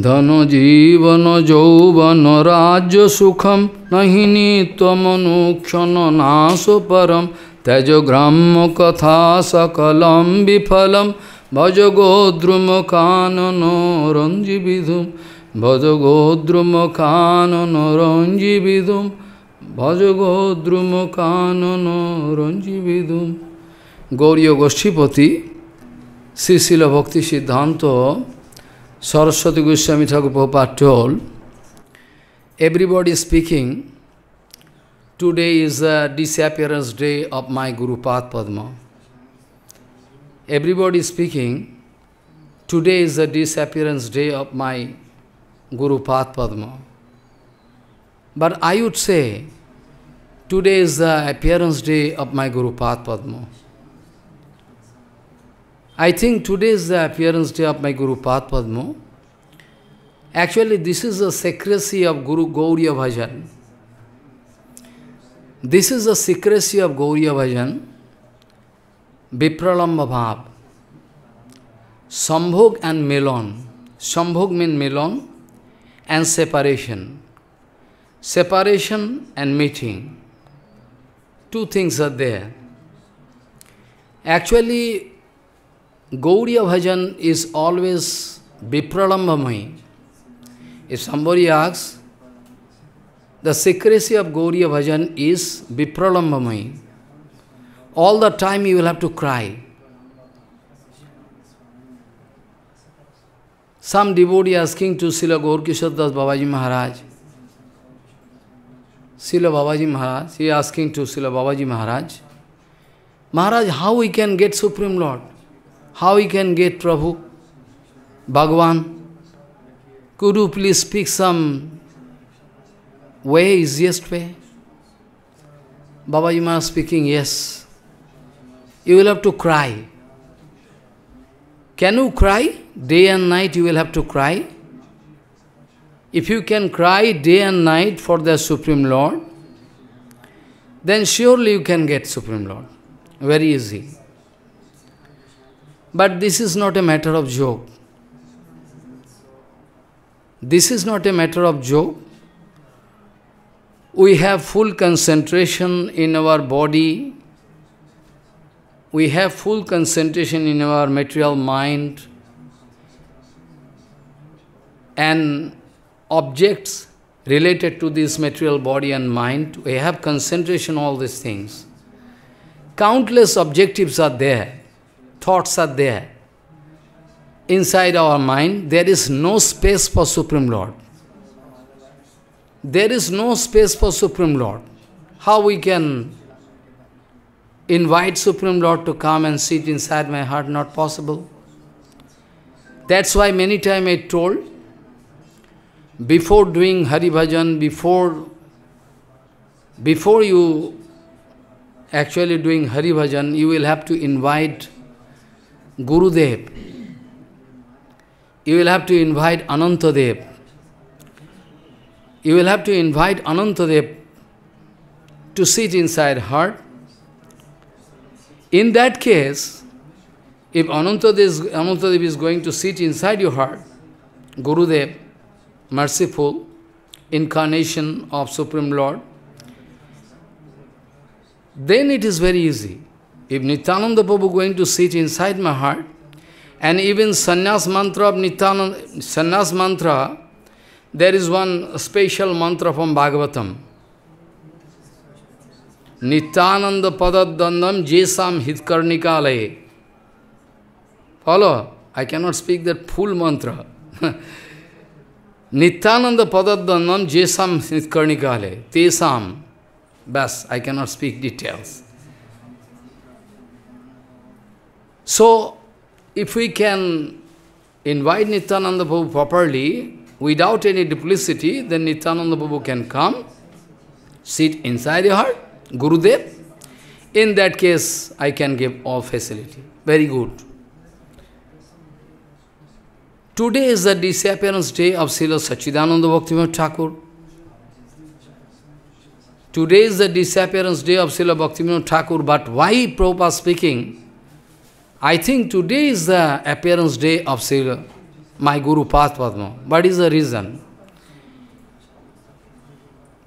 धनजीवन यौवन राज्यसुखं नहि नीत्वमनुक्षण नाशो परं त्यजग्राम्यकथा सकलं विफलं भज गोद्रुमकाननोरञ्जिविधुं भज गोद्रुमकाननोरञ्जिविधुं ভজ গোদ্রুম কানন রঞ্জীবিদুম গৌরীয় গোষ্ঠীপতি শ্রী শিল ভক্তি সিদ্ধান্ত Saraswati Goswami Thakur Prabhupada told, everybody speaking, today is the disappearance day of my Guru Pad Padma. Everybody speaking, today is the disappearance day of my Guru Pad Padma. But I would say, today is the appearance day of my Guru Pad Padma. I think today is the appearance day of my Guru Padma. Actually, this is the secrecy of Guru Gauriya Bhajan. This is the secrecy of Gauriya Bhajan, Vipralamba Bhav. Sambhog and Melon. Sambhog means melon and separation. Separation and meeting. Two things are there. Actually, Gauriya bhajan is always vipralambhamai. If somebody asks, the secrecy of Gauriya bhajan is vipralambhamai. All the time you will have to cry. Some devotee asking to Srila Gaurkishar Das Babaji Maharaj, Srila Babaji Maharaj, he asking to Srila Babaji Maharaj, Maharaj, how we can get Supreme Lord? How we can get Prabhu? Bhagwan? Could you please speak some way, easiest way? Baba Yama speaking, yes. You will have to cry. Can you cry? Day and night you will have to cry. If you can cry day and night for the Supreme Lord, then surely you can get Supreme Lord. Very easy. But this is not a matter of joke. This is not a matter of joke. We have full concentration in our body. We have full concentration in our material mind. And objects related to this material body and mind, we have concentration all these things. Countless objectives are there thoughts are there. Inside our mind, there is no space for Supreme Lord. There is no space for Supreme Lord. How we can invite Supreme Lord to come and sit inside my heart? Not possible. That's why many times I told, before doing Hari Bhajan, before, before you actually doing Hari Bhajan, you will have to invite Gurudev. You will have to invite Anantadev. You will have to invite Anantadev to sit inside heart. In that case, if Anantadev is, Anantadev is going to sit inside your heart, Gurudev, merciful, incarnation of Supreme Lord, then it is very easy. If Nityananda Prabhu is going to sit inside my heart, and even sannyas mantra of Nityananda, sannyas mantra, there is one special mantra from Bhagavatam. Nityananda padadandam jesam hitkarnikalaye. Follow? I cannot speak that full mantra. Nityananda padadandam jesam hitkarnikalaye. Tesam. Bas, I cannot speak details. So, if we can invite Nityananda Prabhu properly, without any duplicity, then Nityananda Prabhu can come, sit inside heart, Gurudev. In that case, I can give all facility. Very good. Today is the disappearance day of Srila Sachidananda Bhaktivinoda Thakur. Today is the disappearance day of Srila Bhaktivinoda Thakur, but why Prabhupada speaking? I think today is the appearance day of Sri, my Guru Path Padma. What is the reason?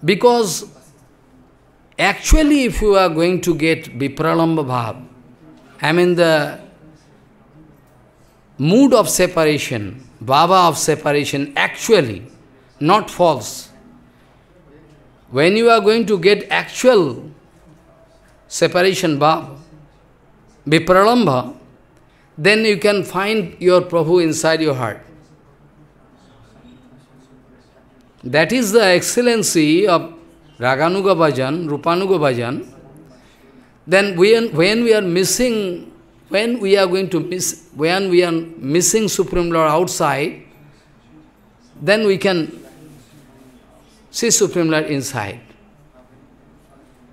Because actually if you are going to get Vipralamba Bhav, I mean the mood of separation, Baba of separation, actually, not false. When you are going to get actual separation Baba, Vipralamba, then you can find your Prabhu inside your heart. That is the excellency of Raganuga Bhajan, Rupanuga Bhajan. Then when, when we are missing, when we are going to miss, when we are missing Supreme Lord outside, then we can see Supreme Lord inside.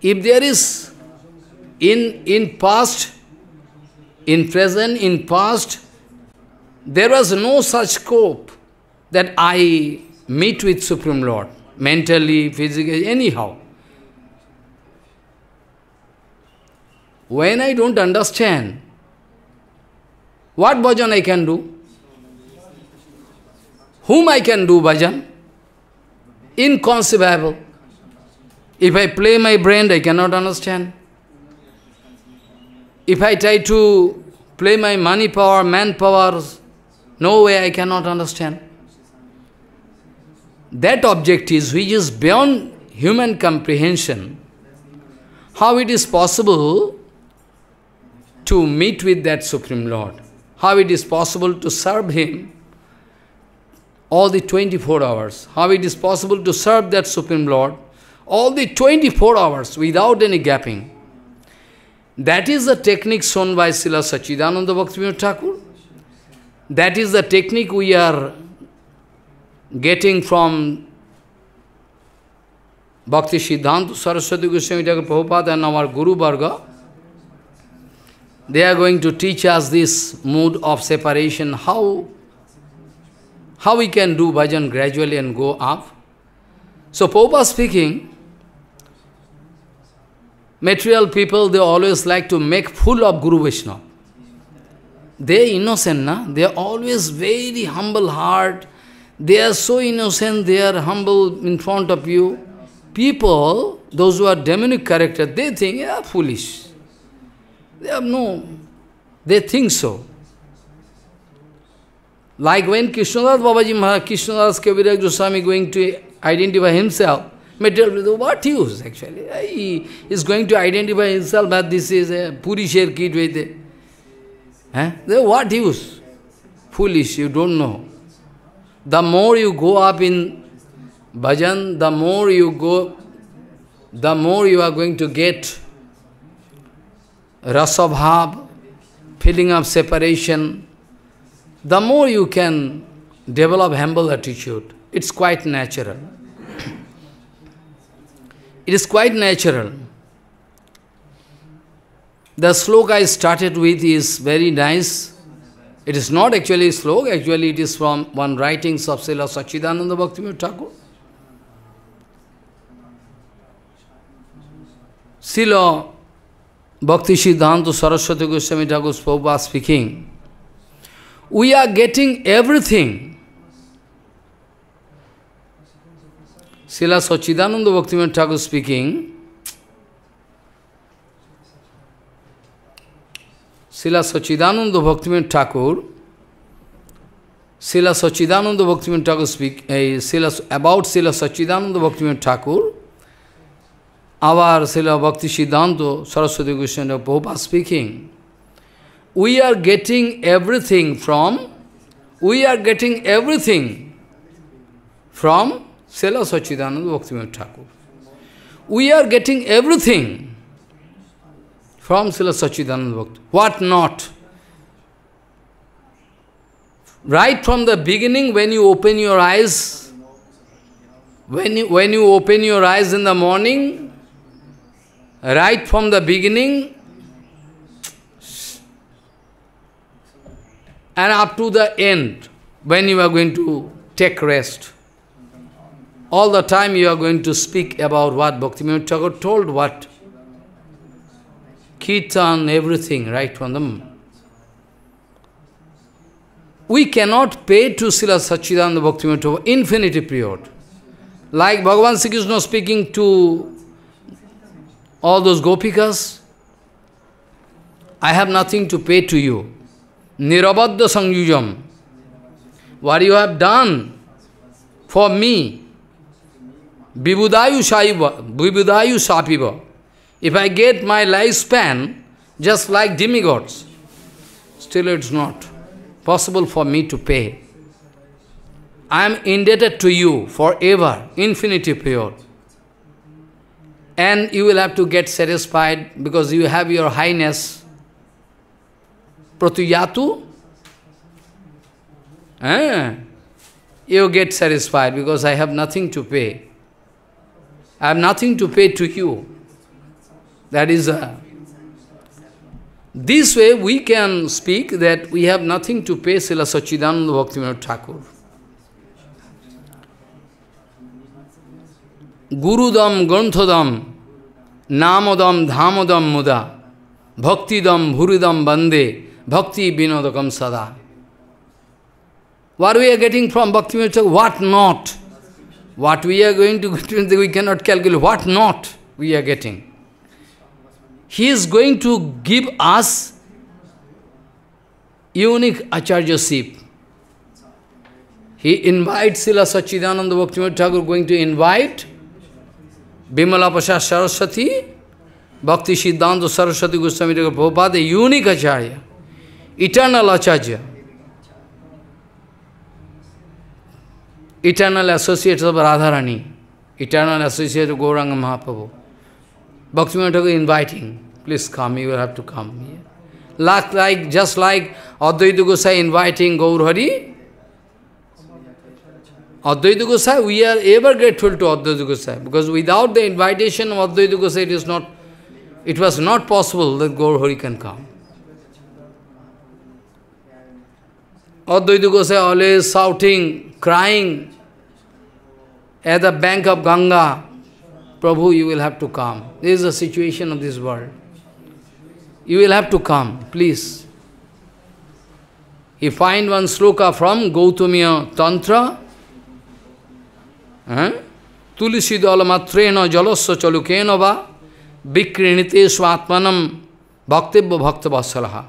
If there is in in past in present, in past, there was no such scope that I meet with Supreme Lord, mentally, physically, anyhow. When I don't understand, what bhajan I can do? Whom I can do bhajan? Inconceivable. If I play my brain, I cannot understand. If I try to play my money power, man powers, no way I cannot understand. That object is which is beyond human comprehension. How it is possible to meet with that Supreme Lord? How it is possible to serve Him all the 24 hours? How it is possible to serve that Supreme Lord all the 24 hours without any gapping? That is the technique shown by Srila Sachidananda Bhaktivinoda Thakur. That is the technique we are getting from Bhakti Siddhanta Saraswati Goswami Thakur Prabhupada and our Guru Bhargava. They are going to teach us this mood of separation, how, how we can do bhajan gradually and go up. So Prabhupada speaking, material people, they always like to make full of Guru Vishnu. They innocent, na? They are always very humble heart. They are so innocent, they are humble in front of you. People, those who are demonic character, they think, yeah, foolish. They have no, they think so. Like when Krishnadas Babaji Maharaj, Krishnadas Kaviraj Goswami going to identify himself, material, what use actually? He is going to identify himself that this is a Puri kid with Eh? What use? Foolish, you don't know. The more you go up in bhajan, the more you go, the more you are going to get rasabhav, feeling of separation, the more you can develop humble attitude. It's quite natural. It is quite natural. The sloka I started with is very nice. It is not actually sloka, actually it is from one writings of Srila Sachidananda Bhaktivinoda Thakur. Srila Bhakti Siddhanta Saraswati Goswami Thakur Prabhupada speaking, we are getting everything Srila Sachidananda Bhaktivinoda Thakur speaking, Srila Sachidananda Bhaktivinoda Thakur, Srila Sachidananda Bhaktivinoda Thakur speak, uh, Sila, about Srila Sachidananda Bhaktivinoda Thakur, our Srila Bhakti Siddhanta Saraswati Krishna Prabhupada speaking, we are getting everything from, we are getting everything from Sela Sachidananda Bhaktivinoda Thakur. We are getting everything from Srila Sachidananda Bhakti. What not? Right from the beginning, when you open your eyes, when you, when you open your eyes in the morning, right from the beginning, and up to the end, when you are going to take rest all the time you are going to speak about what Bhaktivinoda Thakur told, what Kirtan, everything, right from them. We cannot pay to Srila Sachidananda Bhaktivinoda Thakur infinity period. Like Bhagavan Sri Krishna speaking to all those gopikas, I have nothing to pay to you. Nirabadda Sangyujam. What you have done for me, Vibudayu Saiva, If I get my lifespan just like demigods, still it's not possible for me to pay. I am indebted to you forever, infinity period. And you will have to get satisfied because you have your highness. Pratyatu, Eh? You get satisfied because I have nothing to pay. I have nothing to pay to you. That is a... This way we can speak that we have nothing to pay Srila Sachidananda Bhaktivinoda Thakur. Gurudam Granthadam Namadam Dhamadam Muda Bhaktidam Bhuridam Bande Bhakti Vinodakam Sada. What we are getting from Bhaktivinoda Thakur? What not? What we are going to get, we cannot calculate. What not we are getting. He is going to give us unique acharyaship. He invites Srila Sachidananda Bhaktivinoda Thakur going to invite Bimala Pasha Saraswati, Bhakti Siddhanta Saraswati Goswami Prabhupada, unique acharya, eternal acharya. eternal associates of Radharani, eternal associate of Gauranga Mahaprabhu. Bhakti Thakur inviting, please come, you will have to come here. like, just like Advaita Gosai inviting Gaurhari, Advaita Gosai, we are ever grateful to Advaita Gosai, because without the invitation of Advaita Gosai, it, is not, it was not possible that Gaurhari can come. Advaita Gosai always shouting, crying at the bank of Ganga, Prabhu, you will have to come. This is the situation of this world. You will have to come, please. He find one sloka from Gautamiya Tantra. Tulisi dalamatrena jalasya chalukena va vikrinite swatmanam bhaktivya bhakta vasalaha.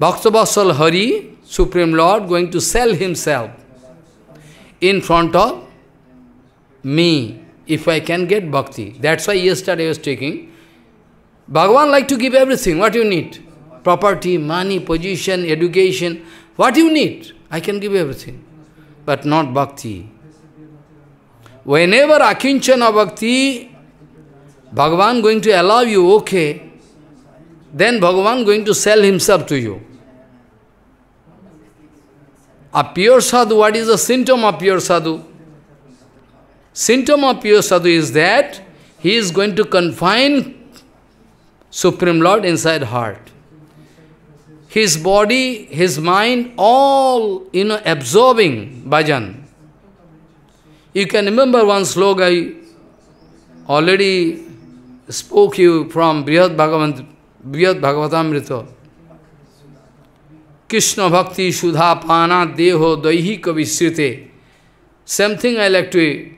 Bhaktabasal Hari, Supreme Lord, going to sell himself in front of me, if I can get bhakti. That's why yesterday I was taking. Bhagavan like to give everything, what you need. Property, money, position, education, what you need, I can give everything. But not bhakti. Whenever akinchana bhakti, Bhagavan going to allow you, okay, then Bhagavan going to sell himself to you. A pure sadhu, what is the symptom of pure sadhu? Symptom of pure sadhu is that he is going to confine Supreme Lord inside heart. His body, his mind, all, you know, absorbing bhajan. You can remember one slogan I already spoke you from Brihad, Brihad Bhagavatamrita. Krishna Bhakti Sudha Pana Deho Daihi Kavisrite. Same thing I like to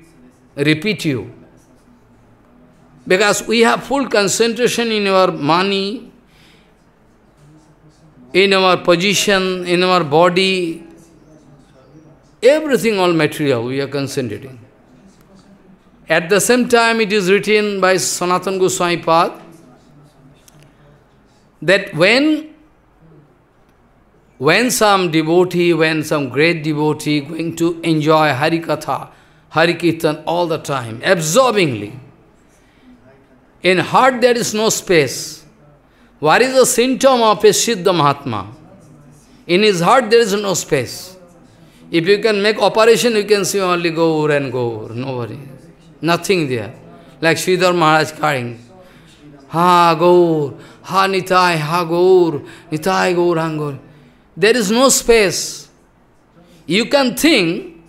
repeat you. Because we have full concentration in our money, in our position, in our body, everything, all material, we are concentrating. At the same time, it is written by Sanatana Goswami Pad that when when some devotee, when some great devotee going to enjoy Harikatha, Harikirtan all the time, absorbingly, in heart there is no space. What is the symptom of a Siddha Mahatma? In his heart there is no space. If you can make operation, you can see only Gaur and Gaur, nobody. Nothing there. Like Sridhar Maharaj carrying. Ha Gaur, Ha Nitai, Ha Gaur, Nitai Gaurangor. Gaur. There is no space. You can think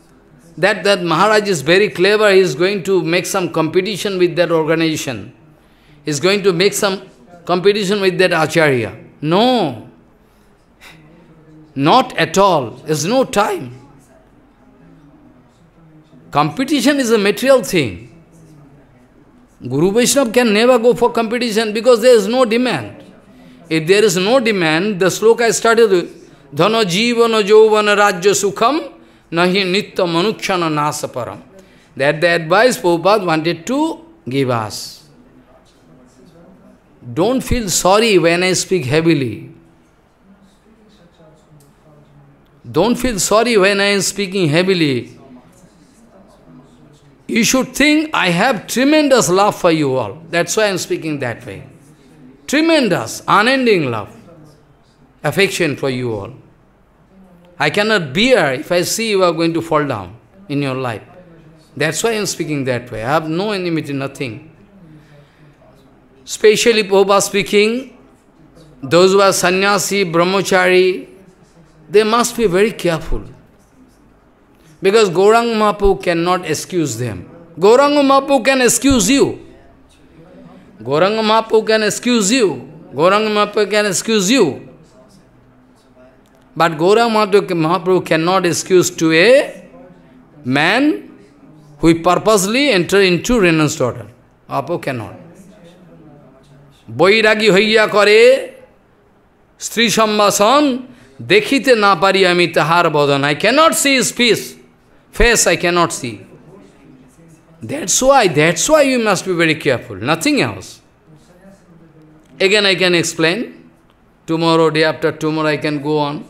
that that Maharaj is very clever, he is going to make some competition with that organization. He is going to make some competition with that Acharya. No. Not at all. There's no time. Competition is a material thing. Guru Vishnu can never go for competition because there is no demand. If there is no demand, the sloka I started with, Dhana jivana jovana rajya sukham nahi nitya manuksana nasaparam. That the advice Prabhupada wanted to give us. Don't feel sorry when I speak heavily. Don't feel sorry when I am speaking heavily. You should think I have tremendous love for you all. That's why I am speaking that way. Tremendous, unending love affection for you all. I cannot bear if I see you are going to fall down in your life. That's why I am speaking that way. I have no enmity, nothing. Especially Prabhupada speaking, those who are sannyasi, brahmachari, they must be very careful. Because Gorang Mapu cannot excuse them. Gorang Mapu can excuse you. Gorang Mapu can excuse you. Gorang Mapu can excuse you. But Gauramadhu Mahaprabhu cannot excuse to a man who purposely enter into renounced order. Apo cannot. Boiragi hoya kore, Sri Shambhasan, dekhite napari amitahar bodhan. I cannot see his face. Face I cannot see. That's why, that's why you must be very careful. Nothing else. Again I can explain. Tomorrow, day after tomorrow I can go on.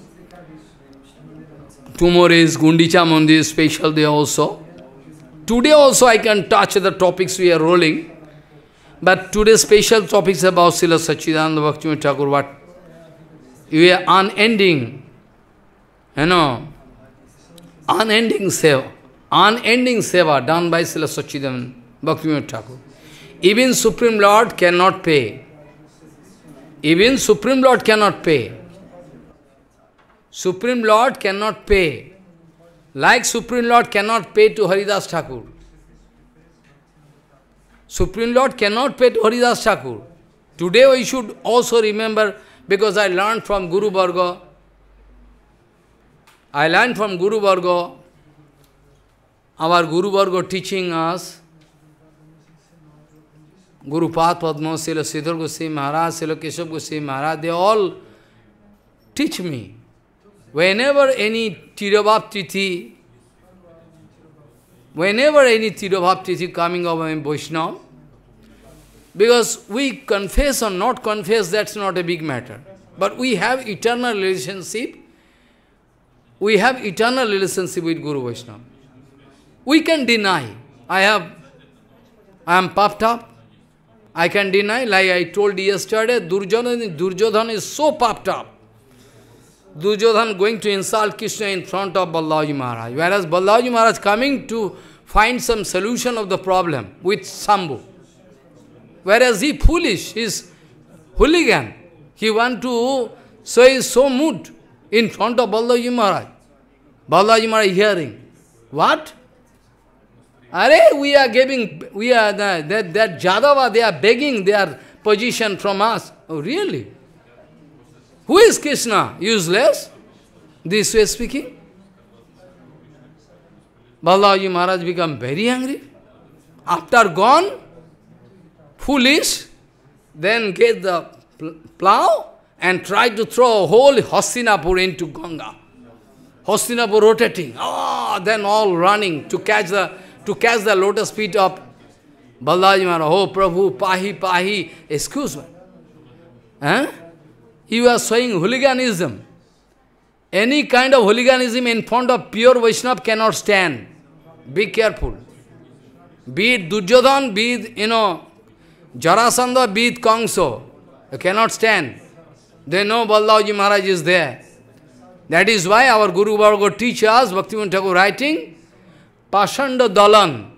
Tomorrow is Gundicha Mandir, special day also. Today also I can touch the topics we are rolling. But today special topics about Srila Sachidananda Bhaktivinoda Thakur, what? You are unending, you know, unending seva, unending seva done by Srila Sachidananda Bhaktivinoda Thakur. Even Supreme Lord cannot pay. Even Supreme Lord cannot pay. Supreme Lord cannot pay. Like Supreme Lord cannot pay to Haridas Thakur. Supreme Lord cannot pay to Haridas Thakur. Today we should also remember, because I learned from Guru Bhargava, I learned from Guru Bhargava, our Guru Bhargava teaching us, Guru Path Padma, Srila Siddhar Goswami Maharaj, Srila Keshav Goswami Maharaj, they all teach me. Whenever any Tirabhaptiti, whenever any Tirabhaptiti coming of Vaishnava, because we confess or not confess, that's not a big matter. But we have eternal relationship. We have eternal relationship with Guru Vaishnava. We can deny. I have, I am puffed up. I can deny, like I told yesterday, Durjodhan, Durjodhan is so puffed up. Duryodhan going to insult Krishna in front of Balaji Maharaj, whereas Balaji Maharaj coming to find some solution of the problem with Sambu. Whereas he foolish, he is hooligan. He want to, so he is so mood in front of Balaji Maharaj. Balaji Maharaj hearing, what? Are we are giving, we are, that, that Jadava, they are begging their position from us. Oh, really? Who is Krishna? Useless? This way speaking. Balaji Maharaj become very angry. After gone, foolish, then get the plow and try to throw whole Hastinapur into Ganga. Hastinapur rotating. Ah, oh, then all running to catch the to catch the lotus feet of Balaji Maharaj. Oh Prabhu, Pahi Pahi. Excuse me. Huh? you are showing hooliganism. Any kind of hooliganism in front of pure Vaishnava cannot stand. Be careful. Be it Duryodhan, be it, you know, Jarasandha, be it Kongso. You cannot stand. They know Balaji Maharaj is there. That is why our Guru Bhargava teaches Bhakti Thakur writing, Pashanda Dalan.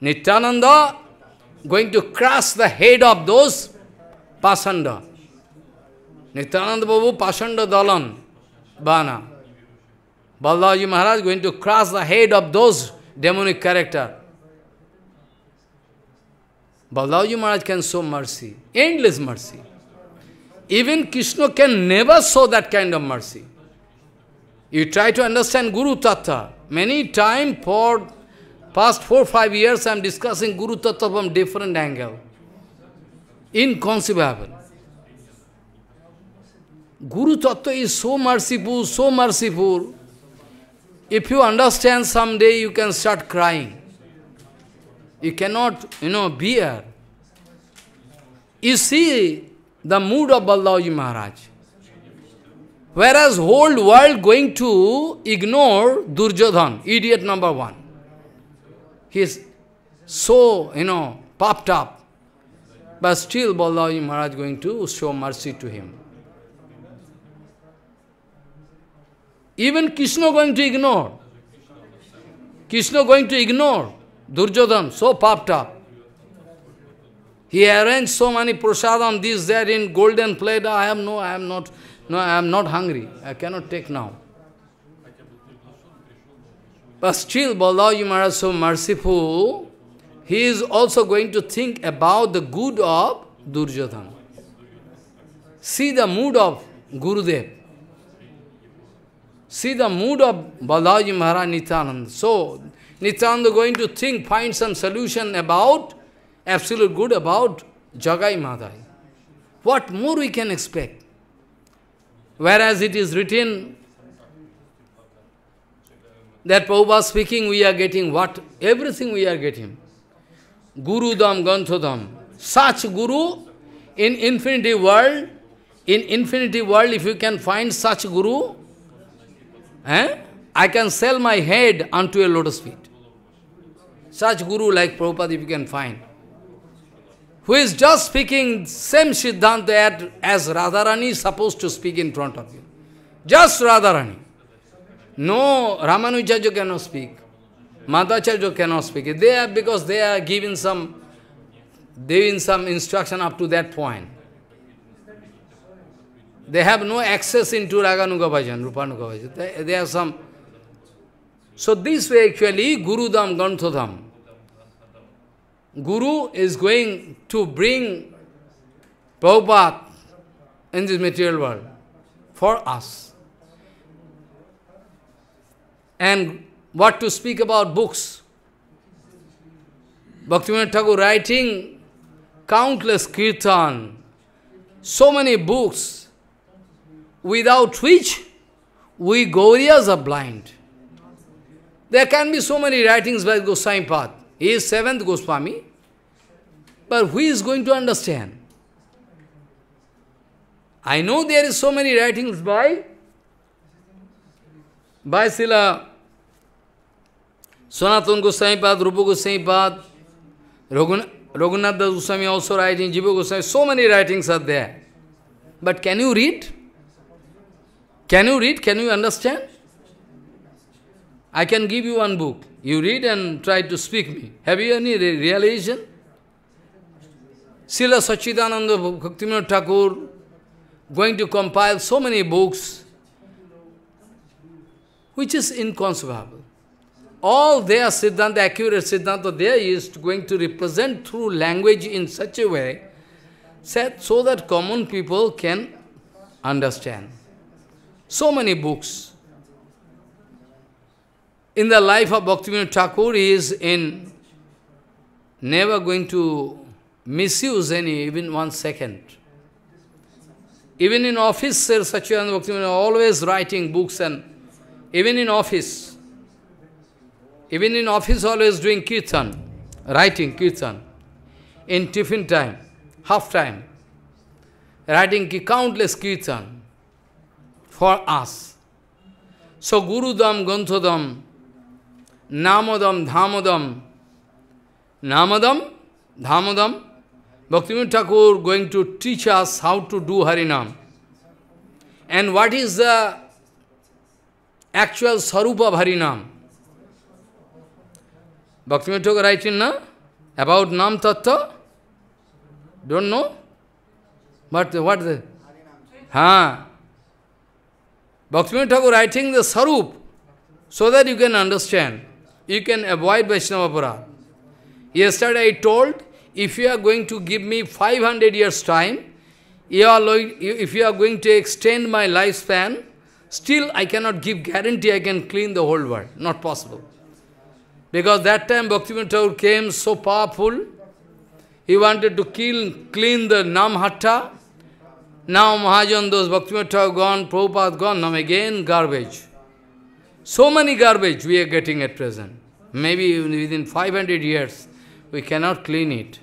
Nityananda going to crush the head of those Pasanda. Nityananda Babu, Pashanda Dalan, Bana. Balaji Maharaj going to crush the head of those demonic character. Balaji Maharaj can show mercy, endless mercy. Even Krishna can never show that kind of mercy. You try to understand Guru Tattva. Many time for past four, five years I am discussing Guru Tattva from different angle. Inconceivable. Guru Tattva is so merciful, so merciful. If you understand someday, you can start crying. You cannot, you know, bear. You see the mood of Balaji Maharaj. Whereas whole world going to ignore Durjodhan, idiot number one. He is so, you know, popped up. But still Balaji Maharaj going to show mercy to him. Even Krishna going to ignore. Krishna going to ignore Durjodhan, so popped up. He arranged so many prasadam, this, that, in golden plate. I am no, I am not, no, I am not hungry. I cannot take now. But still, Balaji Maharaj so merciful, he is also going to think about the good of Durjodhan. See the mood of Gurudev. See the mood of Balaji Maharaj Nityananda. So, Nityananda going to think, find some solution about absolute good, about Jagai Madai. What more we can expect? Whereas it is written that Prabhupada speaking, we are getting what? Everything we are getting. Guru Dham, Ganthodham. Such Guru in infinity world, in infinity world, if you can find such Guru, Eh? I can sell my head unto a lotus feet. Such guru like Prabhupada you can find. Who is just speaking same Siddhanta as Radharani is supposed to speak in front of you. Just Radharani. No, Ramanujaja cannot speak. Madhacharya cannot speak. They are because they are giving some, giving some instruction up to that point. They have no access into Raganuga Bhajan, Rupanuga Bhajan. They, they are some... So this way actually Guru Dam, Ganthodam. Guru is going to bring Prabhupada in this material world for us. And what to speak about books. Bhaktivinoda Thakur writing countless kirtan, so many books, without which we Gauriyas are blind. There can be so many writings by Goswami Path. He is seventh Goswami. But who is going to understand? I know there is so many writings by by Sila Sanatana Goswami Path, Rupa Goswami Path, Raghunath Das Goswami also writing, Jiva Goswami, so many writings are there. But can you read? Can you read? Can you understand? I can give you one book. You read and try to speak me. Have you any re realization? Srila Sachidananda Bhaktivinoda Thakur going to compile so many books which is inconceivable. All their Siddhanta, accurate Siddhanta they is going to represent through language in such a way so that common people can understand. So many books. In the life of Bhaktivinoda Thakur, he is in never going to misuse any, even one second. Even in office, Sir Sachidananda Bhaktivinoda always writing books and even in office, even in office always doing kirtan, writing kirtan, in tiffin time, half time, writing countless kirtan. for us. So Gurudam, Ganthadam, Namadam, Dhamadam, Namadam, Dhamadam, Bhaktivinoda Thakur going to teach us how to do Harinam. And what is the actual Sarupa Harinam? Bhaktivinoda Thakur writing na? About Nam Tattva? Don't know? But what the? Huh? Bhaktivinoda Thakur writing the Sarup, so that you can understand, you can avoid Vaishnavapura. Yesterday I told, if you are going to give me 500 years time, you are if you are going to extend my lifespan, still I cannot give guarantee I can clean the whole world. Not possible. Because that time Bhaktivinoda Thakur came so powerful, he wanted to kill, clean the Namhatta, now Mahajan, those Bhaktivinoda gone, Prabhupada gone, now again garbage. So many garbage we are getting at present. Maybe within 500 years, we cannot clean it.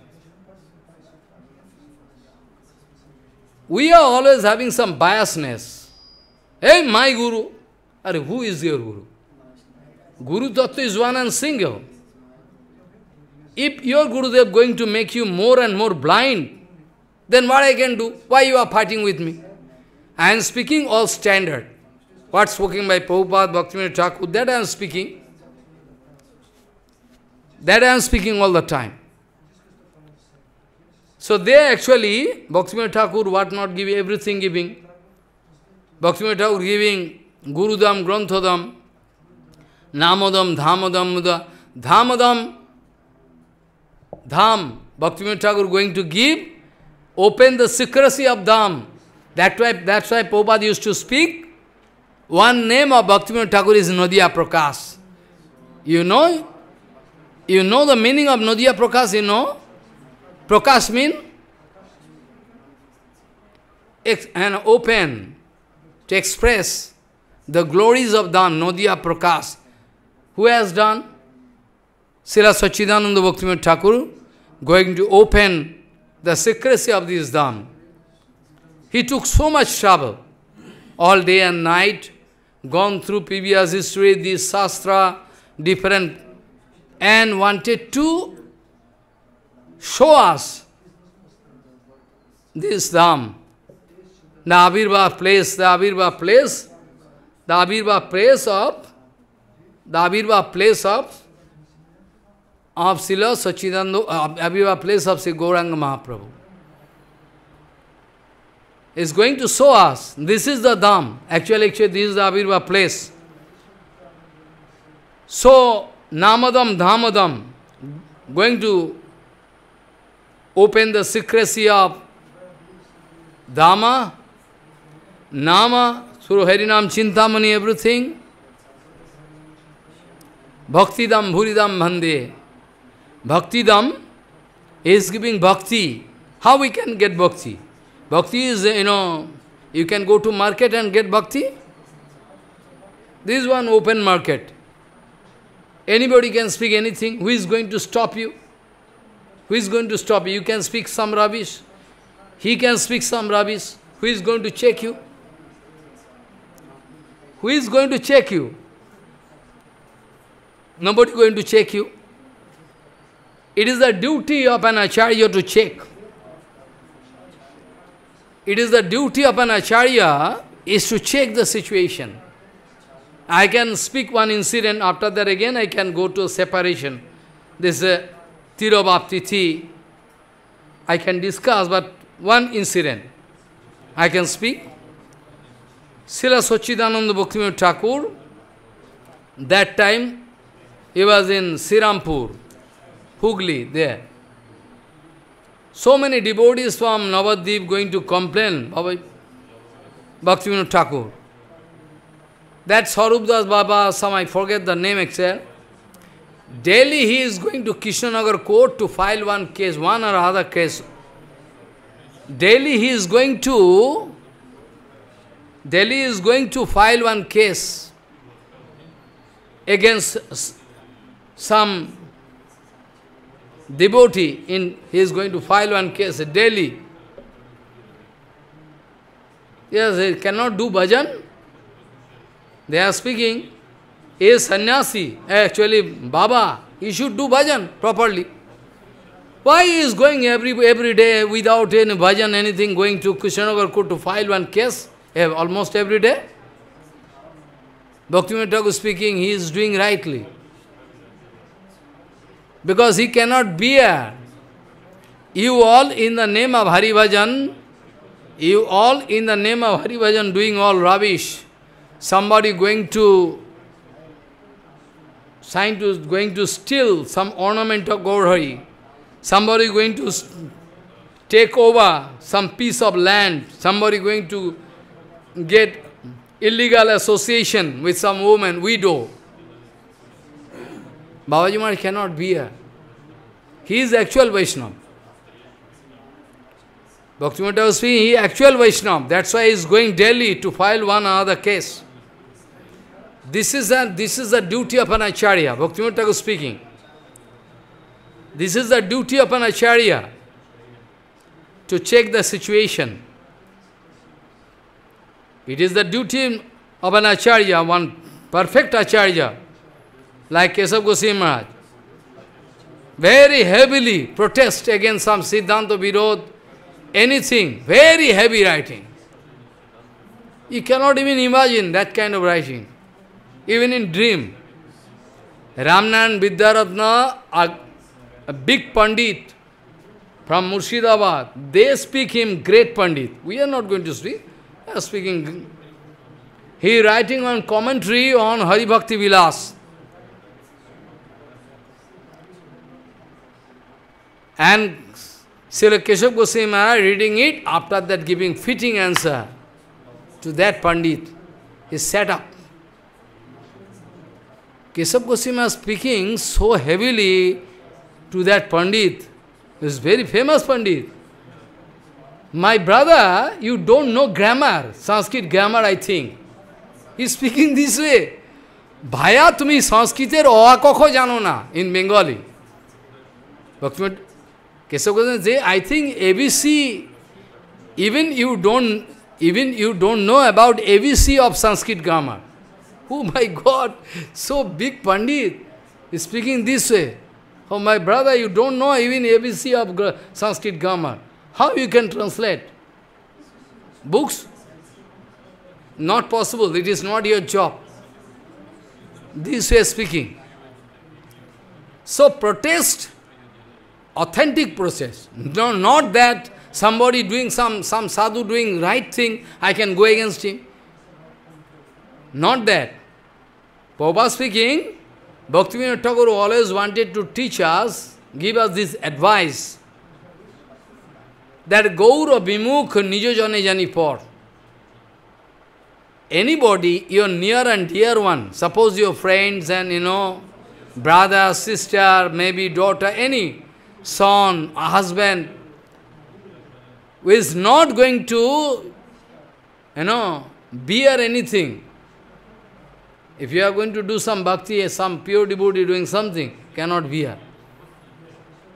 We are always having some biasness. Hey, my Guru! Are who is your Guru? Guru Tattva is one and single. If your Gurudev going to make you more and more blind, then what I can do? Why you are fighting with me? I am speaking all standard. What spoken by Prabhupada, Bhaktivinoda Thakur, that I am speaking. That I am speaking all the time. So there actually, Bhaktivinoda Thakur, what not giving, everything giving. Bhaktivinoda Thakur giving Gurudam, Granthadam, Namadam, Dhamadam, Muda, Dhamadam, Dham, Bhaktivinoda Thakur going to give open the secrecy of Dham. That why, that's why Prabhupada used to speak. One name of Bhaktivinoda Thakur is Nodiya Prakash. You know? You know the meaning of Nodiya Prakash, you know? Prakash means an open to express the glories of Dham, Nodiya Prakash. Who has done? Srila Sachidananda Bhaktivinoda Thakur going to open the secrecy of this dham. He took so much trouble, all day and night, gone through previous history, this sastra, different, and wanted to show us this dham. The Abhirva place, the Abhirva place, the Abhirva place of, the Abhirva place of of Sila Sachidananda, uh, Abhiva place of Sri Gauranga Mahaprabhu. Is going to show us, this is the Dham, actually, actually this is the Abhiva place. So, Namadam, Dhamadam, going to open the secrecy of Dhamma, Nama, through Harinam Chintamani, everything. Bhakti Bhakti Bhaktidam Bhuridam Bhande. Bhakti Dham is giving bhakti. How we can get bhakti? Bhakti is, you know, you can go to market and get bhakti. This is one open market. Anybody can speak anything. Who is going to stop you? Who is going to stop you? You can speak some rubbish. He can speak some rubbish. Who is going to check you? Who is going to check you? Nobody going to check you. It is the duty of an acharya to check. It is the duty of an acharya is to check the situation. I can speak one incident, after that again I can go to separation. This uh, Tirobhaptithi, I can discuss, but one incident I can speak. Srila Sochidananda Bhaktivinoda Thakur, that time he was in Sirampur. Hugli, there. So many devotees from Navadvip going to complain Baba Bhaktivinoda Thakur. That Sarupdas Baba, some I forget the name itself. Daily he is going to Kishanagar court to file one case, one or other case. Daily he is going to Delhi is going to file one case against some devotee, in, he is going to file one case daily. Yes, he cannot do bhajan. They are speaking, a is sannyasi, actually Baba, he should do bhajan properly. Why he is going every, every day without any bhajan, anything, going to Court to file one case eh, almost every day? Bhakti Thakur speaking, he is doing rightly because he cannot bear. You all in the name of Hari Bhajan, you all in the name of Hari Bhajan doing all rubbish. Somebody going to scientist going to steal some ornament of Gaurhari. Somebody going to take over some piece of land. Somebody going to get illegal association with some woman, widow. Babaji Maharaj cannot be here. He is actual Vaishnava. Bhaktivinoda was saying, he actual Vaishnava. That's why he is going daily to file one another case. This is, a, this is the duty of an Acharya, Bhaktivinoda was speaking. This is the duty of an Acharya to check the situation. It is the duty of an Acharya, one perfect Acharya, like Kesav Goswami Maharaj, very heavily protest against some Siddhanta Virodh, anything, very heavy writing. You cannot even imagine that kind of writing, even in dream. Ramnan Vidyaratna, a, a big Pandit from Murshidabad, they speak him great Pandit. We are not going to speak, speaking. He writing on commentary on Hari Bhakti Vilas. And Srila Keshav Goswami Maharaj reading it, after that giving fitting answer to that Pandit, he set up. Keshav Goswami Maharaj speaking so heavily to that Pandit, who is very famous Pandit. My brother, you don't know grammar, Sanskrit grammar I think. He is speaking this way. Bhaya, tumi Sanskrit er oa kokho jano na, in Bengali. Kesavakrishna I think ABC, even you don't, even you don't know about ABC of Sanskrit grammar. Oh my God, so big Pandit is speaking this way. Oh my brother, you don't know even ABC of Sanskrit grammar. How you can translate? Books? Not possible, it is not your job. This way speaking. So protest authentic process. No, not that somebody doing some, some sadhu doing right thing, I can go against him. Not that. Prabhupada speaking, Bhaktivinoda Thakur always wanted to teach us, give us this advice, that Gaur Abhimukh Nijojane Janipur. Anybody, your near and dear one, suppose your friends and, you know, brother, sister, maybe daughter, any, son, a husband, who is not going to, you know, bear anything. If you are going to do some bhakti, some pure devotee doing something, cannot bear.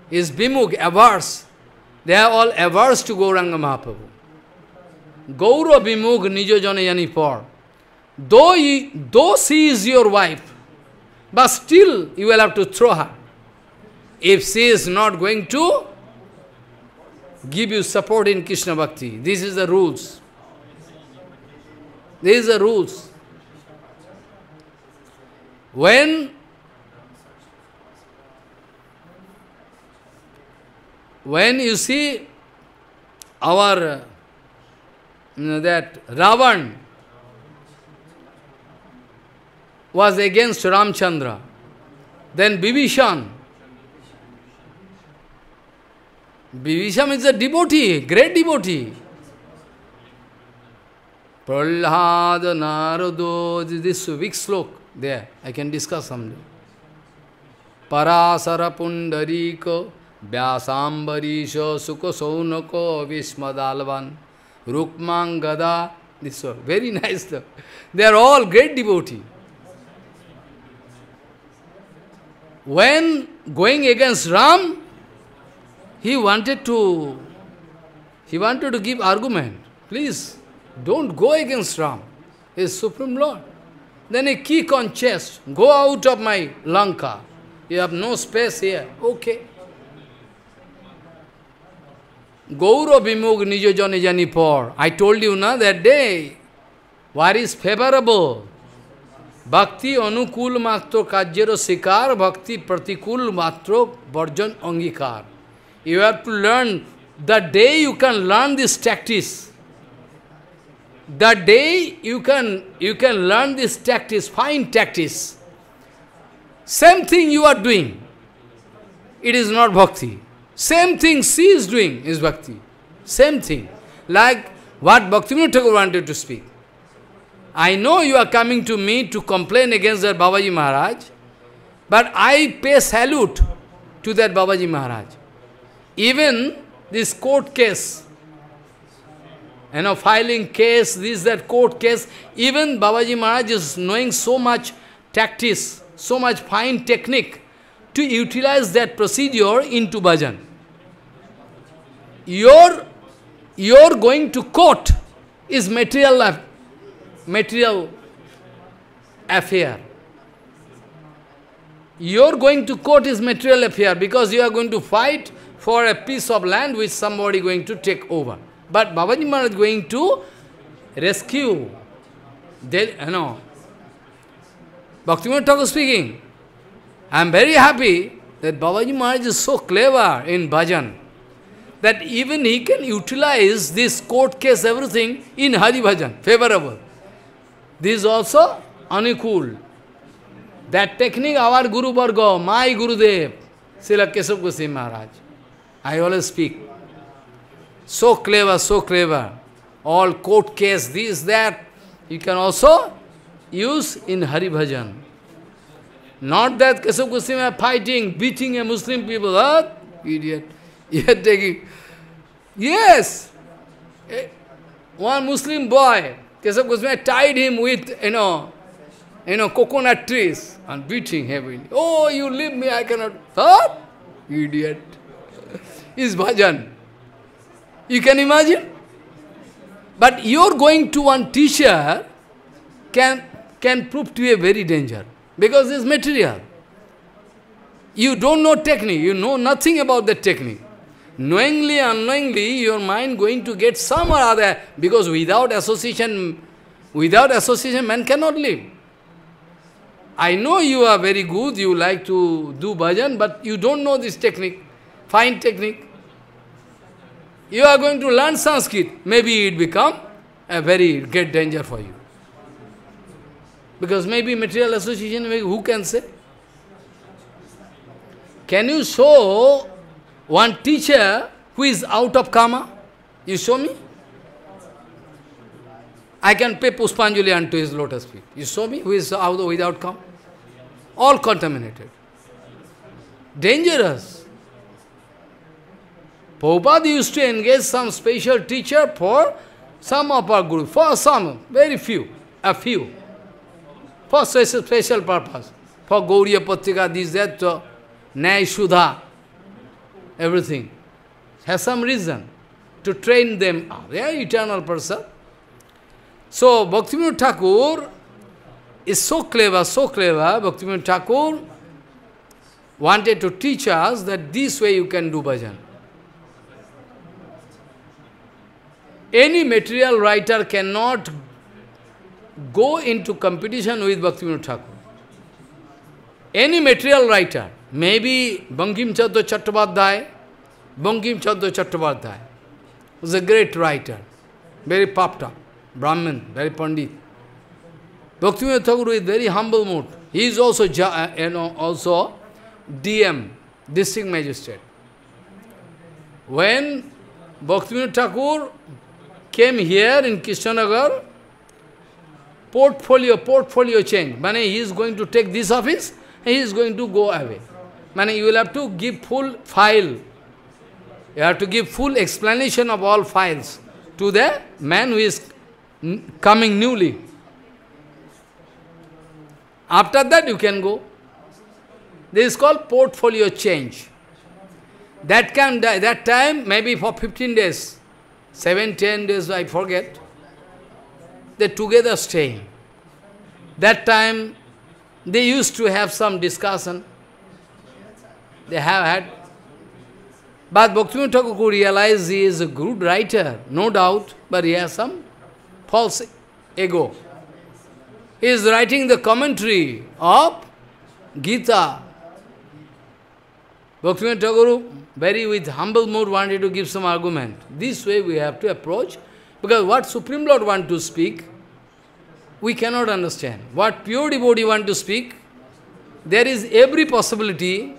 Is bimuk, averse. They are all averse to Gauranga Mahaprabhu. Gaura bimuk nijojane yani por. Though, he, though she is your wife, but still you will have to throw her if she is not going to give you support in Krishna Bhakti. This is the rules. These are rules. When when you see our you know, that Ravan was against Ramchandra, then Bibhishan Vibhisham is a devotee, great devotee. Prahlad Narado, this weak slok there, I can discuss someday. Parasara Pundariko, Vyasambarisho, Sukhosaunako, Vishmadalvan, Rukmangada, this one, very nice. They are all great devotee. When going against Ram, He wanted to, he wanted to give argument. Please, don't go against Ram. He is Supreme Lord. Then a kick on chest. Go out of my Lanka. You have no space here. Okay. Gaurav Vimog Nijojane Janipur. I told you na that day, what is favorable? Bhakti anukul matro kajyero sikar, bhakti pratikul matro varjan angikar. You have to learn, the day you can learn this tactics, the day you can, you can learn this tactics, fine tactics, same thing you are doing, it is not bhakti. Same thing she is doing is bhakti. Same thing. Like what Bhaktivinoda Thakur wanted to speak. I know you are coming to me to complain against that Babaji Maharaj, but I pay salute to that Babaji Maharaj. Even this court case, you know, filing case, this, that court case, even Babaji Maharaj is knowing so much tactics, so much fine technique to utilize that procedure into bhajan. Your, your going to court is material, material affair. Your going to court is material affair because you are going to fight for a piece of land which somebody going to take over. But Babaji Maharaj is going to rescue. They, you know, Bhaktivinoda Thakur speaking, I am very happy that Babaji Maharaj is so clever in bhajan that even he can utilize this court case, everything in Hari Bhajan, favorable. This is also unequal. That technique our Guru Bhargava, my Gurudev, Srila Kesab Goswami Maharaj. I always speak. So clever, so clever. All court case, this, that, you can also use in Hari Bhajan. Not that Keshav Goswami are fighting, beating a Muslim people. Huh? Ah, idiot. You are taking... Yes! Eh, one Muslim boy, Keshav Goswami tied him with, you know, you know, coconut trees and beating heavily. Oh, you leave me, I cannot. Huh? Idiot is bhajan. You can imagine? But your going to one teacher can, can prove to be very danger, because it's material. You don't know technique, you know nothing about the technique. Knowingly, unknowingly, your mind going to get some or other, because without association, without association, man cannot live. I know you are very good, you like to do bhajan, but you don't know this technique, fine technique. You are going to learn Sanskrit, maybe it become a very great danger for you. Because maybe material association, who can say? Can you show one teacher who is out of karma? You show me? I can pay Puspanjali unto his lotus feet. You show me who is out without karma? All contaminated. Dangerous. Prabhupada used to engage some special teacher for some of our guru, for some, very few, a few, for special purpose, for Gauriya Patrika, this, that, nay Sudha, everything. Has some reason to train them. they are eternal person. So, Bhaktivinoda Thakur is so clever, so clever, Bhaktivinoda Thakur wanted to teach us that this way you can do bhajan. Any material writer cannot go into competition with Bhaktivinoda Thakur. Any material writer, maybe Bankim Chandra Chattopadhyay, Bankim Chandra Chattopadhyay was a great writer, very popped up, Brahmin, very Pandit. Bhaktivinoda Thakur is very humble mood. He is also, uh, you know, also DM, district magistrate. When Bhaktivinoda Thakur came here in Kishanagar, portfolio, portfolio change. Mane, he is going to take this office, he is going to go away. Mane, you will have to give full file. You have to give full explanation of all files to the man who is coming newly. After that, you can go. This is called portfolio change. That can that time maybe for 15 days seven, ten days, I forget. They together staying. That time, they used to have some discussion. They have had. But Bhaktivinoda Thakur realized he is a good writer, no doubt, but he has some false ego. He is writing the commentary of Gita. Bhaktivinoda Thakur very with humble mood wanted to give some argument. This way we have to approach, because what Supreme Lord want to speak, we cannot understand. What pure devotee want to speak, there is every possibility,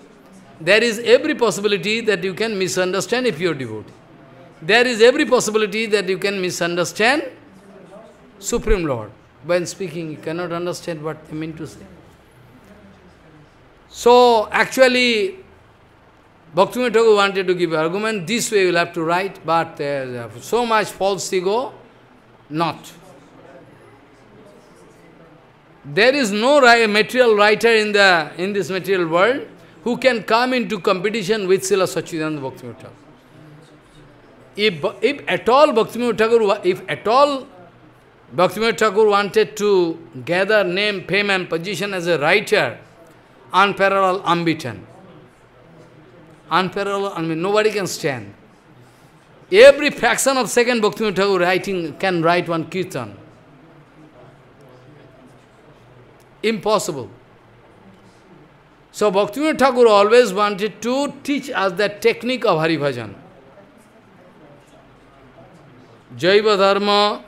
there is every possibility that you can misunderstand a pure devotee. There is every possibility that you can misunderstand Supreme Lord. When speaking, you cannot understand what they mean to say. So, actually, Bhaktivinoda Thakur wanted to give argument, this way you'll have to write, but uh, so much false ego, not. There is no material writer in, the, in this material world who can come into competition with Srila Sachidananda Bhaktivinoda Thakur. If, if at all Bhaktivinoda Thakur, if at all Bhaktivinoda Thakur wanted to gather name, fame and position as a writer, unparalleled, unbeaten unparalleled, I mean, nobody can stand. Every fraction of second Bhaktivinoda Thakur writing, can write one kirtan. Impossible. So Bhaktivinoda Thakur always wanted to teach us the technique of Hari Bhajan. Jaiva Dharma,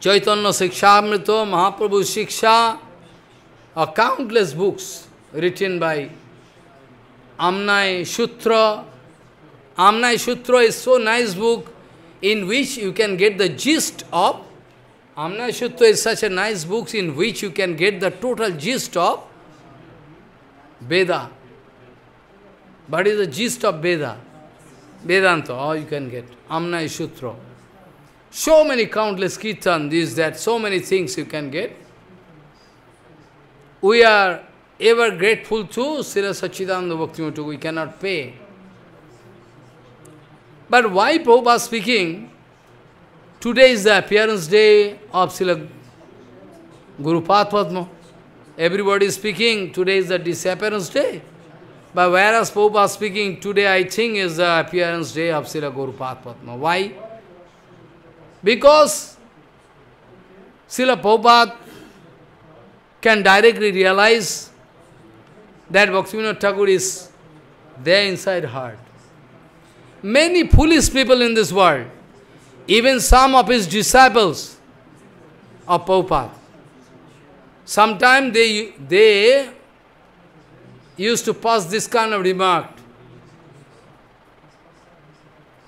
Chaitanya Shikshamrita, Mahaprabhu Shiksha, are countless books written by Amnai Sutra. Amnai Sutra is so nice book in which you can get the gist of Amnai Sutra is such a nice book in which you can get the total gist of Veda. What is the gist of Veda? Vedanta, all you can get. Amnai Sutra. So many countless kirtan, this, that, so many things you can get. We are ever grateful to Sri Sachidananda Bhaktivinoda we cannot pay. But why Prabhupada speaking, today is the appearance day of Sri Guru Padma. Everybody is speaking, today is the disappearance day. But whereas Prabhupada speaking, today I think is the appearance day of Sri Guru Padma. Why? Because Srila Prabhupada can directly realize that Bhaktivinoda Thakur is there inside heart. Many foolish people in this world, even some of his disciples of Prabhupada, sometimes they, they used to pass this kind of remark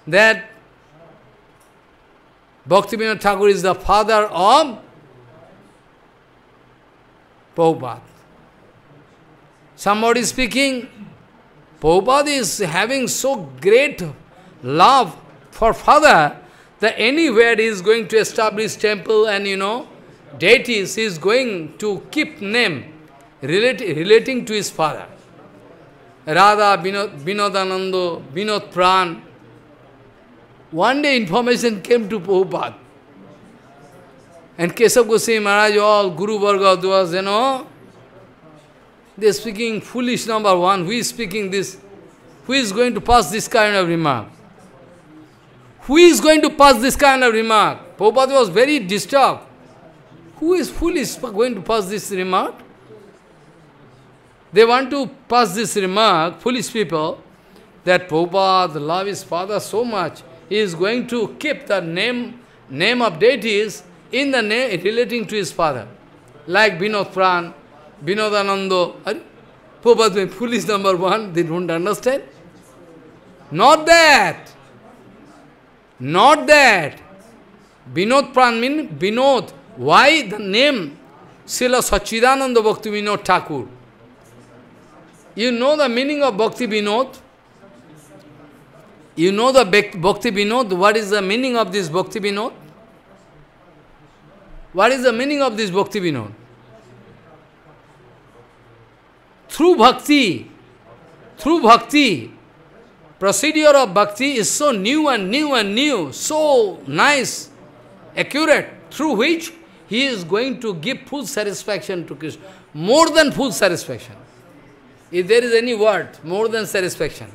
that Bhaktivinoda Thakur is the father of Prabhupada. Somebody speaking, Prabhupada is having so great love for Father that anywhere he is going to establish temple and, you know, deities, he is going to keep name relate, relating to his father. Radha, Binod, Binodanando, Binod Pran. One day information came to Prabhupada. And Kesab Goswami Maharaj, all Guru Varga, was, you know, they are speaking foolish number one. Who is speaking this? Who is going to pass this kind of remark? Who is going to pass this kind of remark? Prabhupada was very disturbed. Who is foolish going to pass this remark? They want to pass this remark, foolish people, that Prabhupada loves his father so much, he is going to keep the name, name of deities in the name relating to his father. Like Vinod Pran, Vinodanando, are Prabhupada foolish number one, they don't understand. Not that. Not that. Vinod Pran means Vinod. Why the name Srila Sachidananda Bhakti Vinod Thakur? You know the meaning of Bhakti Vinod? You know the Bhakti Vinod? What is the meaning of this Bhakti Vinod? What is the meaning of this Bhakti Vinod? through bhakti, through bhakti, procedure of bhakti is so new and new and new, so nice, accurate, through which he is going to give full satisfaction to Krishna. More than full satisfaction. If there is any word, more than satisfaction.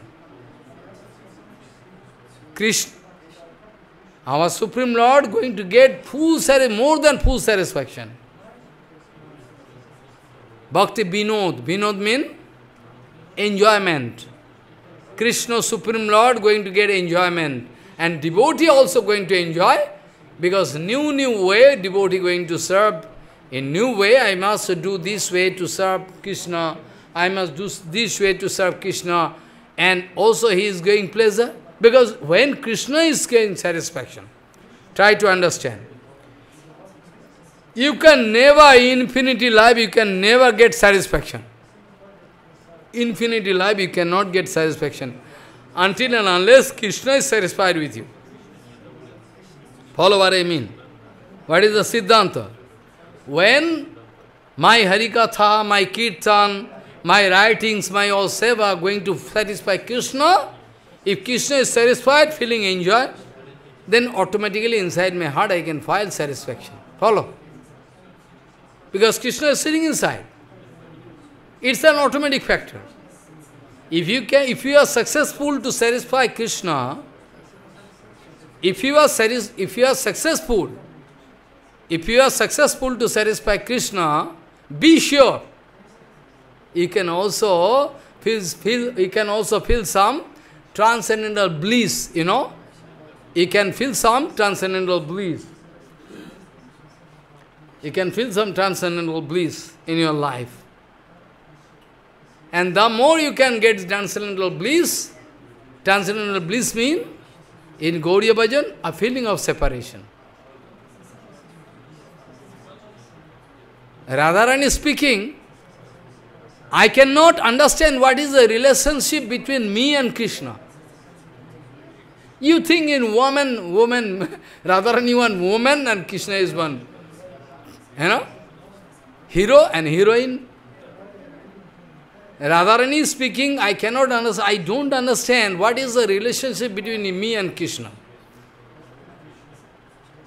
Krishna, our Supreme Lord going to get full more than full satisfaction. Bhakti Vinod. Vinod means enjoyment. Krishna, Supreme Lord, going to get enjoyment. And devotee also going to enjoy, because new, new way devotee going to serve. In new way, I must do this way to serve Krishna. I must do this way to serve Krishna. And also he is going pleasure. Because when Krishna is getting satisfaction, try to understand. You can never, infinity life, you can never get satisfaction. Infinity life, you cannot get satisfaction. Until and unless Krishna is satisfied with you. Follow what I mean. What is the Siddhanta? When my Harikatha, my Kirtan, my writings, my all seva are going to satisfy Krishna, if Krishna is satisfied, feeling enjoy, then automatically inside my heart I can find satisfaction. Follow? because Krishna is sitting inside. It's an automatic factor. If you can, if you are successful to satisfy Krishna, if you are satis if you are successful, if you are successful to satisfy Krishna, be sure you can also feel, feel you can also feel some transcendental bliss, you know. You can feel some transcendental bliss you can feel some transcendental bliss in your life. And the more you can get transcendental bliss, transcendental bliss means in Gauriya Bhajan, a feeling of separation. Radharani speaking, I cannot understand what is the relationship between me and Krishna. You think in woman, woman, Radharani one woman and Krishna is one. You know? Hero and heroine. Radharani speaking, I cannot understand, I don't understand what is the relationship between me and Krishna.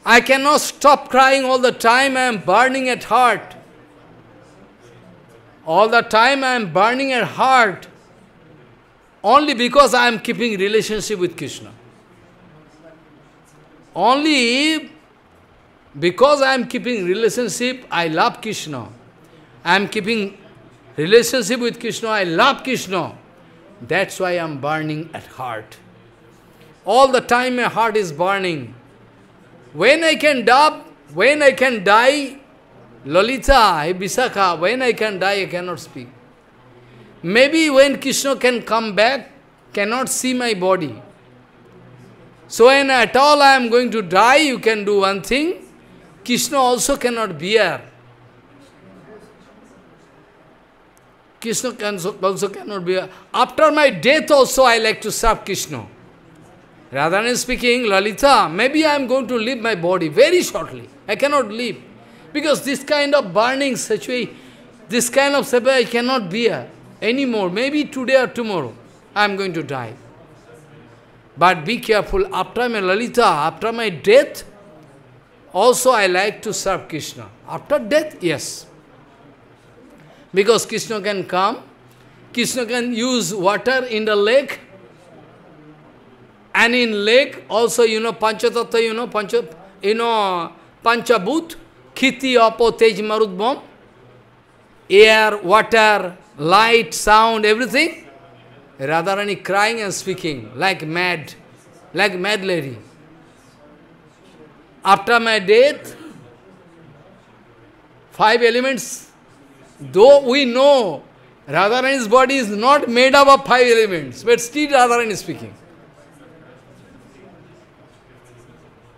I cannot stop crying all the time, I am burning at heart. All the time I am burning at heart, only because I am keeping relationship with Krishna. Only because I am keeping relationship, I love Krishna. I am keeping relationship with Krishna, I love Krishna. That's why I am burning at heart. All the time my heart is burning. When I can die, when I can die, Lalita, Ibisaka, when I can die, I cannot speak. Maybe when Krishna can come back, cannot see my body. So when at all I am going to die, you can do one thing, Krishna also cannot bear. Krishna can also cannot bear. After my death also I like to serve Krishna. Rather speaking, Lalita, maybe I am going to leave my body very shortly. I cannot leave. Because this kind of burning such way, this kind of sabha I cannot bear anymore. Maybe today or tomorrow I am going to die. But be careful, after my Lalita, after my death, also I like to serve Krishna. After death, yes. Because Krishna can come, Krishna can use water in the lake, and in lake also, you know, Panchatattva, you know, Pancha, you know, Panchabhut, kiti Apo, Tej, Bomb, air, water, light, sound, everything. Radharani crying and speaking like mad, like mad lady after my death, five elements, though we know Radharani's body is not made up of five elements, but still Radharani is speaking.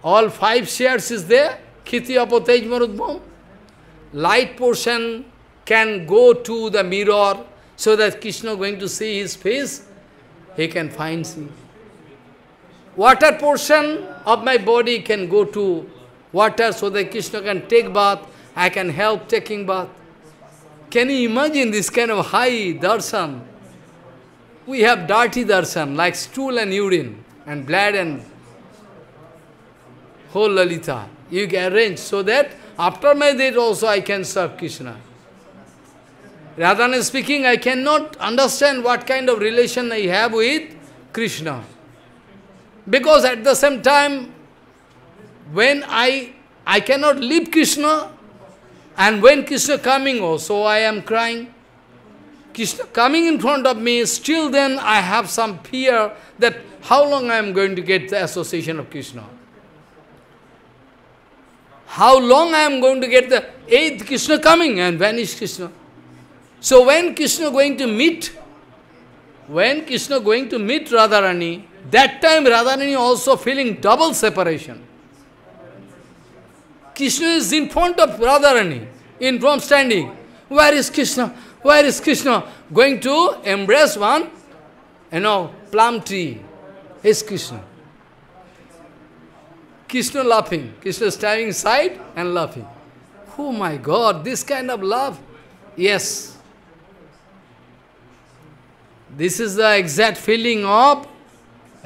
All five shares is there, Khiti Apotej Marudbham. Light portion can go to the mirror so that Krishna going to see his face, he can find see water portion of my body can go to water so that Krishna can take bath, I can help taking bath. Can you imagine this kind of high darshan? We have dirty darshan, like stool and urine, and blood and whole Lalita. You can arrange so that after my death also I can serve Krishna. Radhanis speaking, I cannot understand what kind of relation I have with Krishna. Because at the same time, when I, I cannot leave Krishna, and when Krishna coming also, oh, I am crying. Krishna coming in front of me, still then I have some fear that how long I am going to get the association of Krishna. How long I am going to get the eighth Krishna coming and vanish Krishna? So when Krishna going to meet, when Krishna going to meet Radharani, that time Radharani also feeling double separation. Krishna is in front of Radharani, in front standing. Where is Krishna? Where is Krishna? Going to embrace one, you know, plum tree. Is Krishna. Krishna laughing. Krishna standing side and laughing. Oh my God, this kind of love? Yes. This is the exact feeling of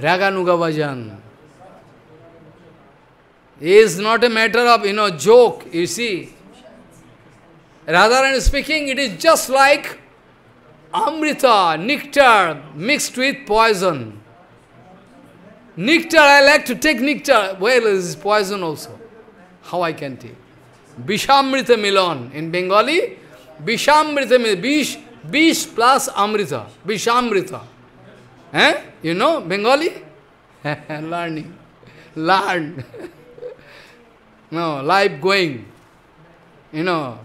Raganuga Bhajan. It's not a matter of, you know, joke, you see. Rather than speaking, it is just like Amrita, nectar mixed with poison. Nectar, I like to take nectar. Well, it is poison also. How I can take? Vishamrita Milan. In Bengali, Vishamrita Milan. Vish, Vish plus Amrita. Vishamrita. Eh? You know Bengali? Learning. Learn. no, life going. You know.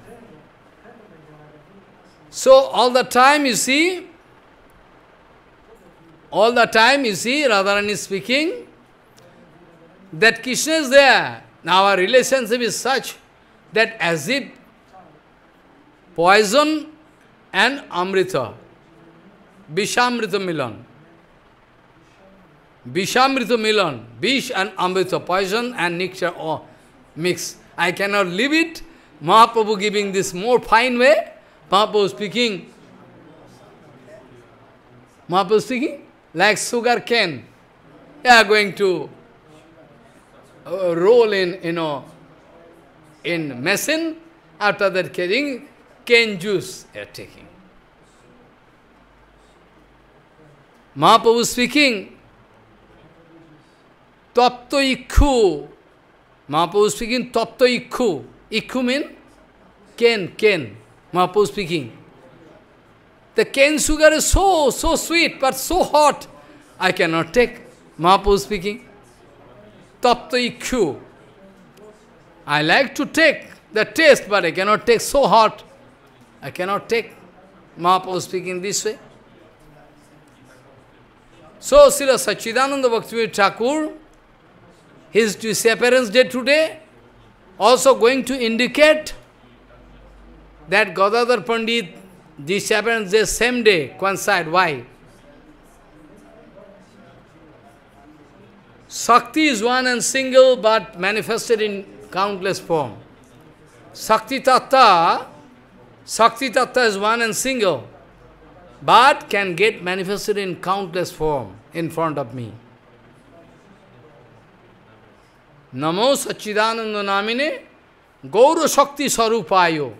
So all the time you see, all the time you see Radharani is speaking that Krishna is there. Now our relationship is such that as if poison and amrita, vishamrita milan. Vishamrita Milan, Vish and Amrita, poison and nectar all oh, mix. I cannot leave it. Mahaprabhu giving this more fine way. Mahaprabhu speaking. Mahaprabhu speaking like sugar cane. They are going to uh, roll in, you know, in machine. After that carrying cane juice they are taking. Mahaprabhu speaking, Tapto Ikkhu. Mahaprabhu speaking, Tapto Ikkhu. Ikkhu mean cane, cane. Mahaprabhu speaking. The cane sugar is so, so sweet, but so hot. I cannot take. Mahaprabhu speaking. Tapto Ikkhu. I like to take the taste, but I cannot take so hot. I cannot take. Mahaprabhu speaking this way. So, Srila Sachidananda Bhaktivinoda Thakur his disappearance day today day, also going to indicate that Godadhar Pandit disappearance the same day coincide. Why? Shakti is one and single but manifested in countless form. Shakti Tattva, Shakti Tattva is one and single but can get manifested in countless form in front of me. Namo Sachidananda Namine Gaur Shakti Sarupayo.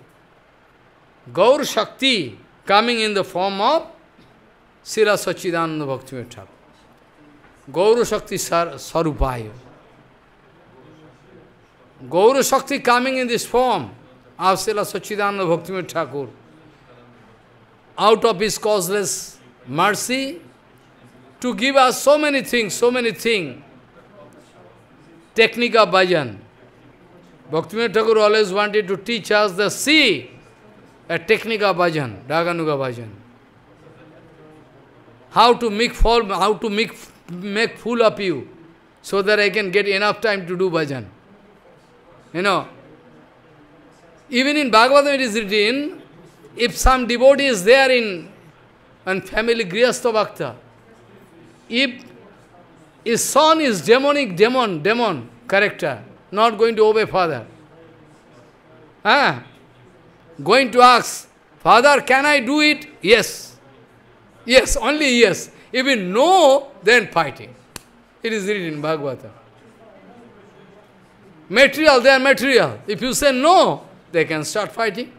Gaur Shakti coming in the form of Sira Sachidananda Bhakti Thakur. Gaur Shakti sar Sarupayo. Gaur Shakti coming in this form of Sila Sachidananda Bhaktivinoda Thakur. Out of his causeless mercy, to give us so many things, so many things, technique of bhajan. Bhaktivinoda Thakur always wanted to teach us the see a technique of bhajan, Daganuga bhajan. How to make fall, how to make make fool of you, so that I can get enough time to do bhajan. You know, even in Bhagavatam it is written, if some devotee is there in and family Grihastha Bhakta, if his son is demonic, demon, demon character, not going to obey father. Ah, Going to ask, Father, can I do it? Yes. Yes, only yes. Even no, then fighting. It is written in Bhagavata. Material, they are material. If you say no, they can start fighting.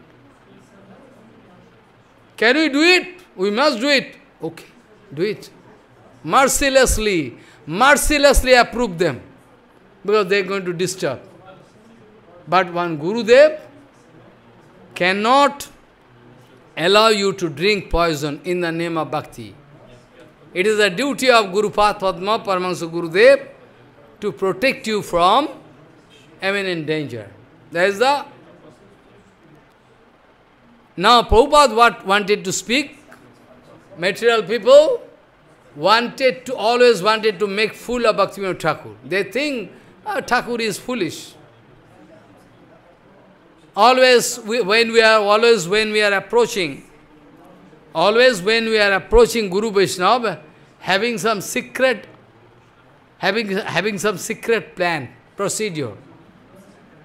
Can we do it? We must do it. Okay, do it. Mercilessly, mercilessly approve them, because they are going to disturb. But one Guru Dev cannot allow you to drink poison in the name of bhakti. It is the duty of Guru Path Padma Paramahansa Gurudev to protect you from imminent danger. That is the... Now Prabhupada what wanted to speak, material people, wanted to, always wanted to make fool of Bhaktivinoda Thakur. They think oh, Thakur is foolish. Always, we, when we are, always when we are approaching, always when we are approaching Guru Vaishnava, having some secret, having, having some secret plan, procedure.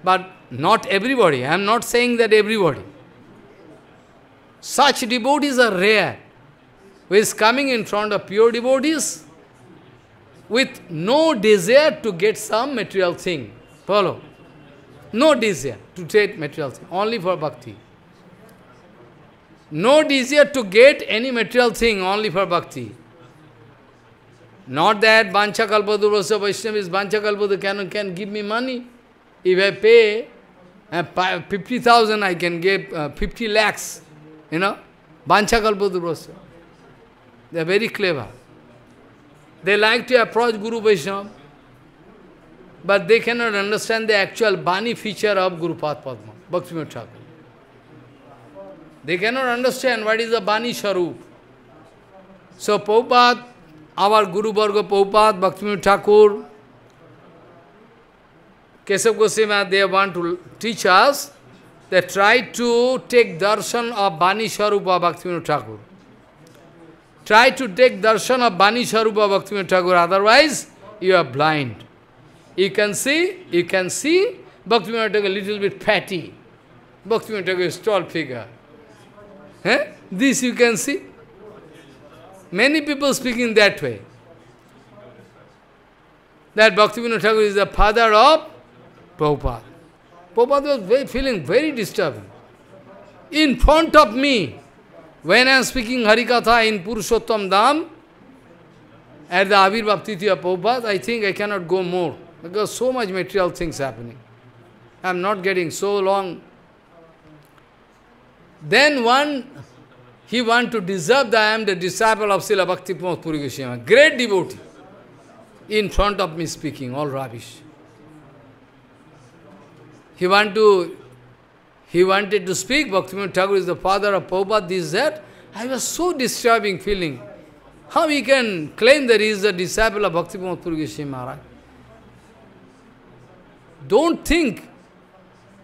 But not everybody, I am not saying that everybody. Such devotees are rare who is coming in front of pure devotees with no desire to get some material thing. Follow? No desire to take material thing, only for bhakti. No desire to get any material thing, only for bhakti. Not that Bancha Kalpadu Rasa Vaishnava is Bancha Kalpadu can, can give me money. If I pay uh, 50,000, I can get uh, 50 lakhs, you know. Bancha Kalpadu Rasa. They are very clever. They like to approach Guru Vaishnava, but they cannot understand the actual Bani feature of Guru Padma, Bhakti Thakur. They cannot understand what is the Bani Sharup. So Prabhupada, our Guru Bhargava Prabhupada, Bhaktivinoda Thakur, Kesav Goswami, they want to teach us, they try to take darshan of Bani Sharup of Bhakti Thakur. Try to take darshan of Bani Sharupa Bhakti Thakur, otherwise you are blind. You can see, you can see Bhaktivinoda Thakur a little bit fatty. Bhakti Thakur is tall figure. Eh? This you can see. Many people speaking that way. That Bhakti Thakur is the father of Prabhupada. Prabhupada was very, feeling very disturbing. In front of me, when I am speaking Harikatha in Purushottam Dham, at the Abhirbhav Titiya Prabhupada, I think I cannot go more, because so much material things happening. I am not getting so long. Then one, he want to deserve that I am the disciple of Srila Bhakti Puri Goswami, great devotee, in front of me speaking, all rubbish. He want to he wanted to speak, Bhaktivinoda Thakur is the father of Prabhupada, this, that. I was so disturbing feeling. How he can claim that he is the disciple of Bhaktivinoda Purgeshwari Maharaj? Don't think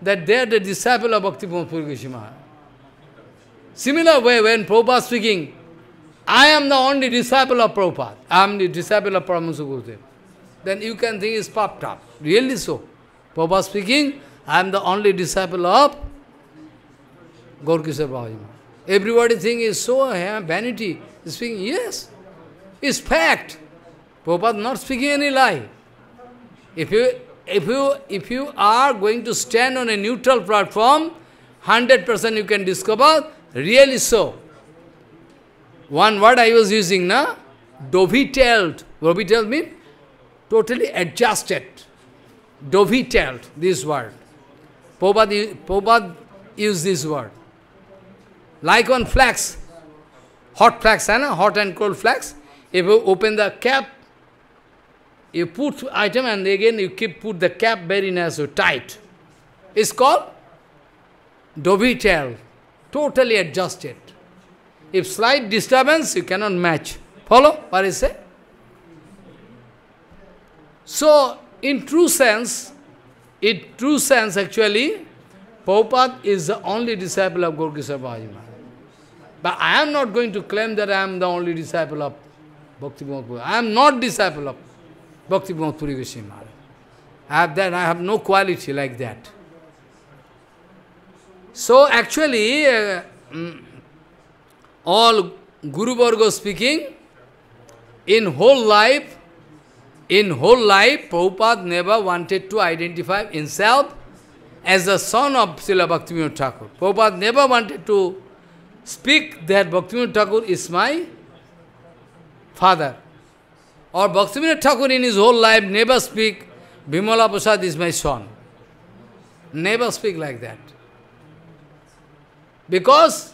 that they are the disciple of Bhaktivinoda Purgeshwari Maharaj. Similar way, when Prabhupada speaking, I am the only disciple of Prabhupada. I am the disciple of Paramahansa Gurudev. Then you can think it's popped up. Really so. Prabhupada speaking, I am the only disciple of Gaurkisa Babaji. Everybody thinks is so yeah, vanity. He's speaking, yes, it's fact. Prabhupada not speaking any lie. If you if you if you are going to stand on a neutral platform, hundred percent you can discover really so. One word I was using na dovetailed. Dovetailed means totally adjusted. Dovetailed this word. Prabhupada, Prabhupada used this word. Like on flax, hot flax, hot and cold flax. If you open the cap, you put item and again you keep put the cap very nice, tight. It's called dovetail, totally adjusted. If slight disturbance, you cannot match. Follow what I say? So, in true sense, in true sense actually, Prabhupada is the only disciple of Gorkhisar Bhajima. But I am not going to claim that I am the only disciple of Bhakti Puri. I am not disciple of Bhakti Puri Goswami Maharaj. I have that, I have no quality like that. So actually, uh, mm, all Guru Varga speaking, in whole life, in whole life, Prabhupada never wanted to identify himself as the son of Srila Bhaktivinoda Thakur. Prabhupada never wanted to speak that Bhaktivinoda Thakur is my father. Or Bhaktivinoda Thakur in his whole life never speak, Bhimala Prasad is my son. Never speak like that. Because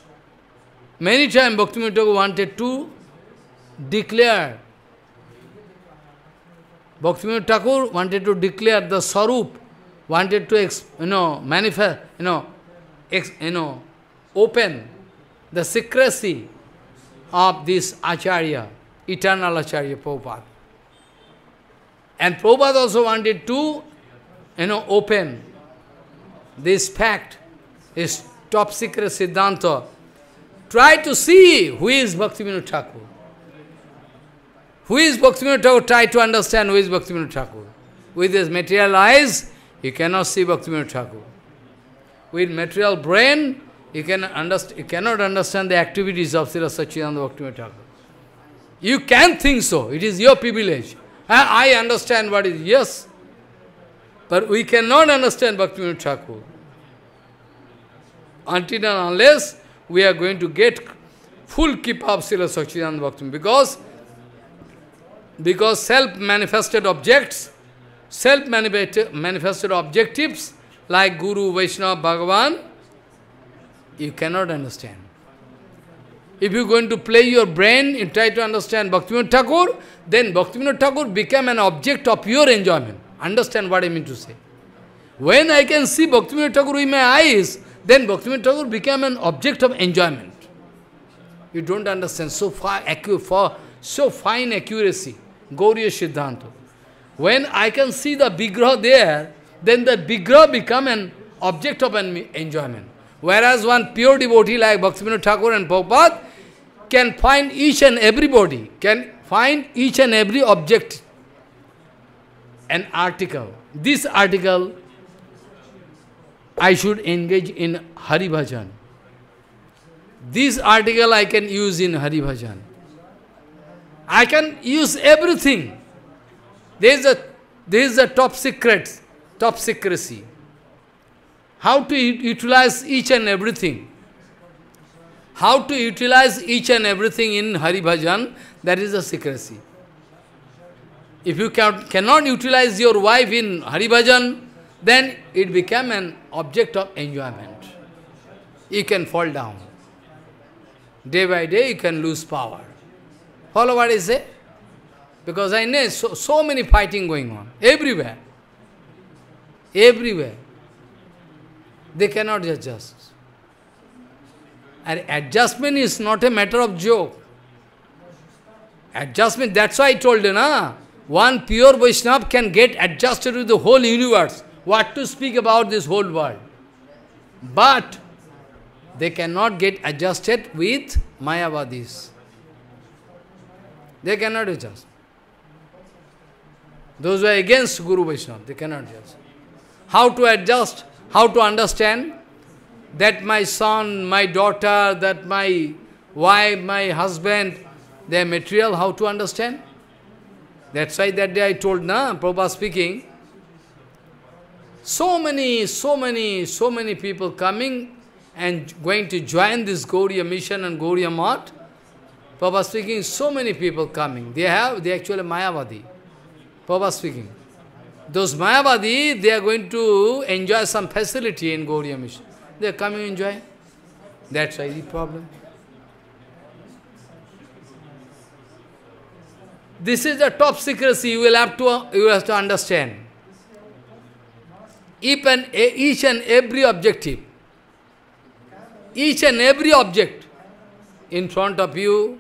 many times Bhaktivinoda Thakur wanted to declare Bhaktivinoda Thakur wanted to declare the Sarup, wanted to you know manifest you know you know open the secrecy of this Acharya, eternal Acharya Prabhupada. And Prabhupada also wanted to, you know, open this fact, his top secret Siddhanta. Try to see who is Bhaktivinoda Thakur. Who is Bhaktivinoda Thakur? Try to understand who is Bhaktivinoda Thakur. With his material eyes, you cannot see Bhaktivinoda Thakur. With material brain, you, can you cannot understand the activities of Srila Sachidananda Bhaktivinoda Thakur. You can think so. It is your privilege. I, I understand what is, yes. But we cannot understand Bhaktivinoda Thakur. Until and unless we are going to get full keep of Srila Sachidananda Bhaktivinoda. Because, because self-manifested objects, self-manifested objectives like Guru, Vaishnava, Bhagavan, you cannot understand. If you're going to play your brain, you try to understand Bhaktivinoda Thakur, then Bhaktivinoda Thakur become an object of your enjoyment. Understand what I mean to say. When I can see Bhaktivinoda Thakur with my eyes, then Bhaktivinoda Thakur become an object of enjoyment. You don't understand so far, for so fine accuracy. Gauriya Siddhanta. When I can see the bigra there, then the bigra become an object of enjoyment. Whereas one pure devotee like Bhaktivinoda Thakur and Prabhupada can find each and everybody, can find each and every object, an article. This article, I should engage in Hari Bhajan. This article I can use in Hari Bhajan. I can use everything. There is a, there is a top secret, top secrecy how to utilize each and everything. How to utilize each and everything in Hari Bhajan, that is a secrecy. If you can, cannot utilize your wife in Hari Bhajan, then it become an object of enjoyment. You can fall down. Day by day, you can lose power. Follow what I say? Because I know so, so many fighting going on, everywhere. Everywhere. They cannot adjust. And adjustment is not a matter of joke. Adjustment, that's why I told you, na? One pure Vaishnava can get adjusted with the whole universe. What to speak about this whole world? But they cannot get adjusted with Mayavadis. They cannot adjust. Those who are against Guru Vaishnava, they cannot adjust. How to adjust? How to understand? That my son, my daughter, that my wife, my husband, their material, how to understand? That's why that day I told, na, Prabhupada speaking, so many, so many, so many people coming and going to join this Gauriya mission and Gauriya Mart. Prabhupada speaking, so many people coming. They have, they actually Mayavadi. Prabhupada speaking. Those Mayavadi, they are going to enjoy some facility in Gauriya Mission. They are coming enjoy. That's why the problem. This is the top secrecy you will have to you have to understand. Each each and every objective, each and every object in front of you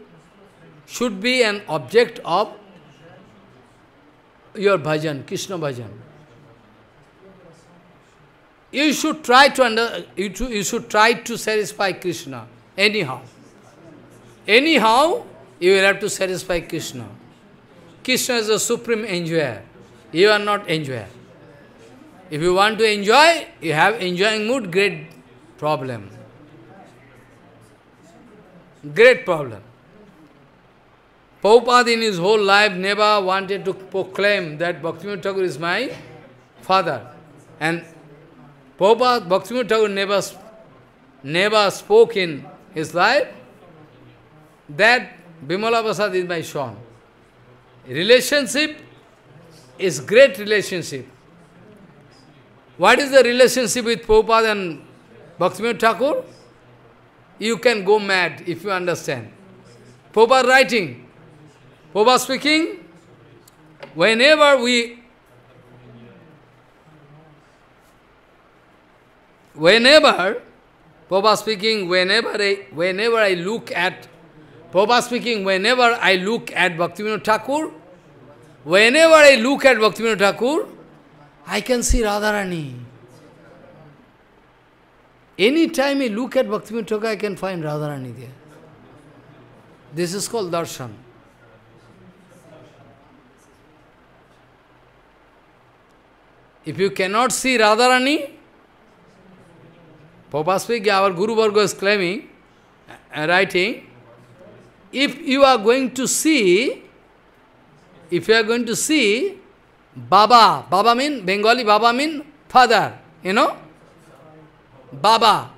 should be an object of your bhajan, Krishna bhajan. You should try to under, you, to, you should try to satisfy Krishna anyhow. Anyhow, you will have to satisfy Krishna. Krishna is a supreme enjoyer. You are not enjoyer. If you want to enjoy, you have enjoying mood, great problem. Great problem. Prabhupada in his whole life never wanted to proclaim that Bhaktivinoda Thakur is my father. And Prabhupada, Bhaktivinoda Thakur never, never spoke in his life that Bimala Prasad is my son. Relationship is great relationship. What is the relationship with Prabhupada and Bhaktivinoda Thakur? You can go mad if you understand. Prabhupada writing, Popa speaking, whenever we whenever Popa speaking, whenever I whenever I look at Popa speaking, whenever I look at Bhaktivinoda Thakur, whenever I look at Bhaktivinoda Thakur, I can see Radharani. Anytime I look at Bhaktivinoda Thakur, I can find Radharani there. This is called darshan. If you cannot see Radharani, Prabhupada our Guru Varga is claiming, uh, uh, writing, if you are going to see, if you are going to see Baba, Baba mean, Bengali Baba mean father, you know? Baba.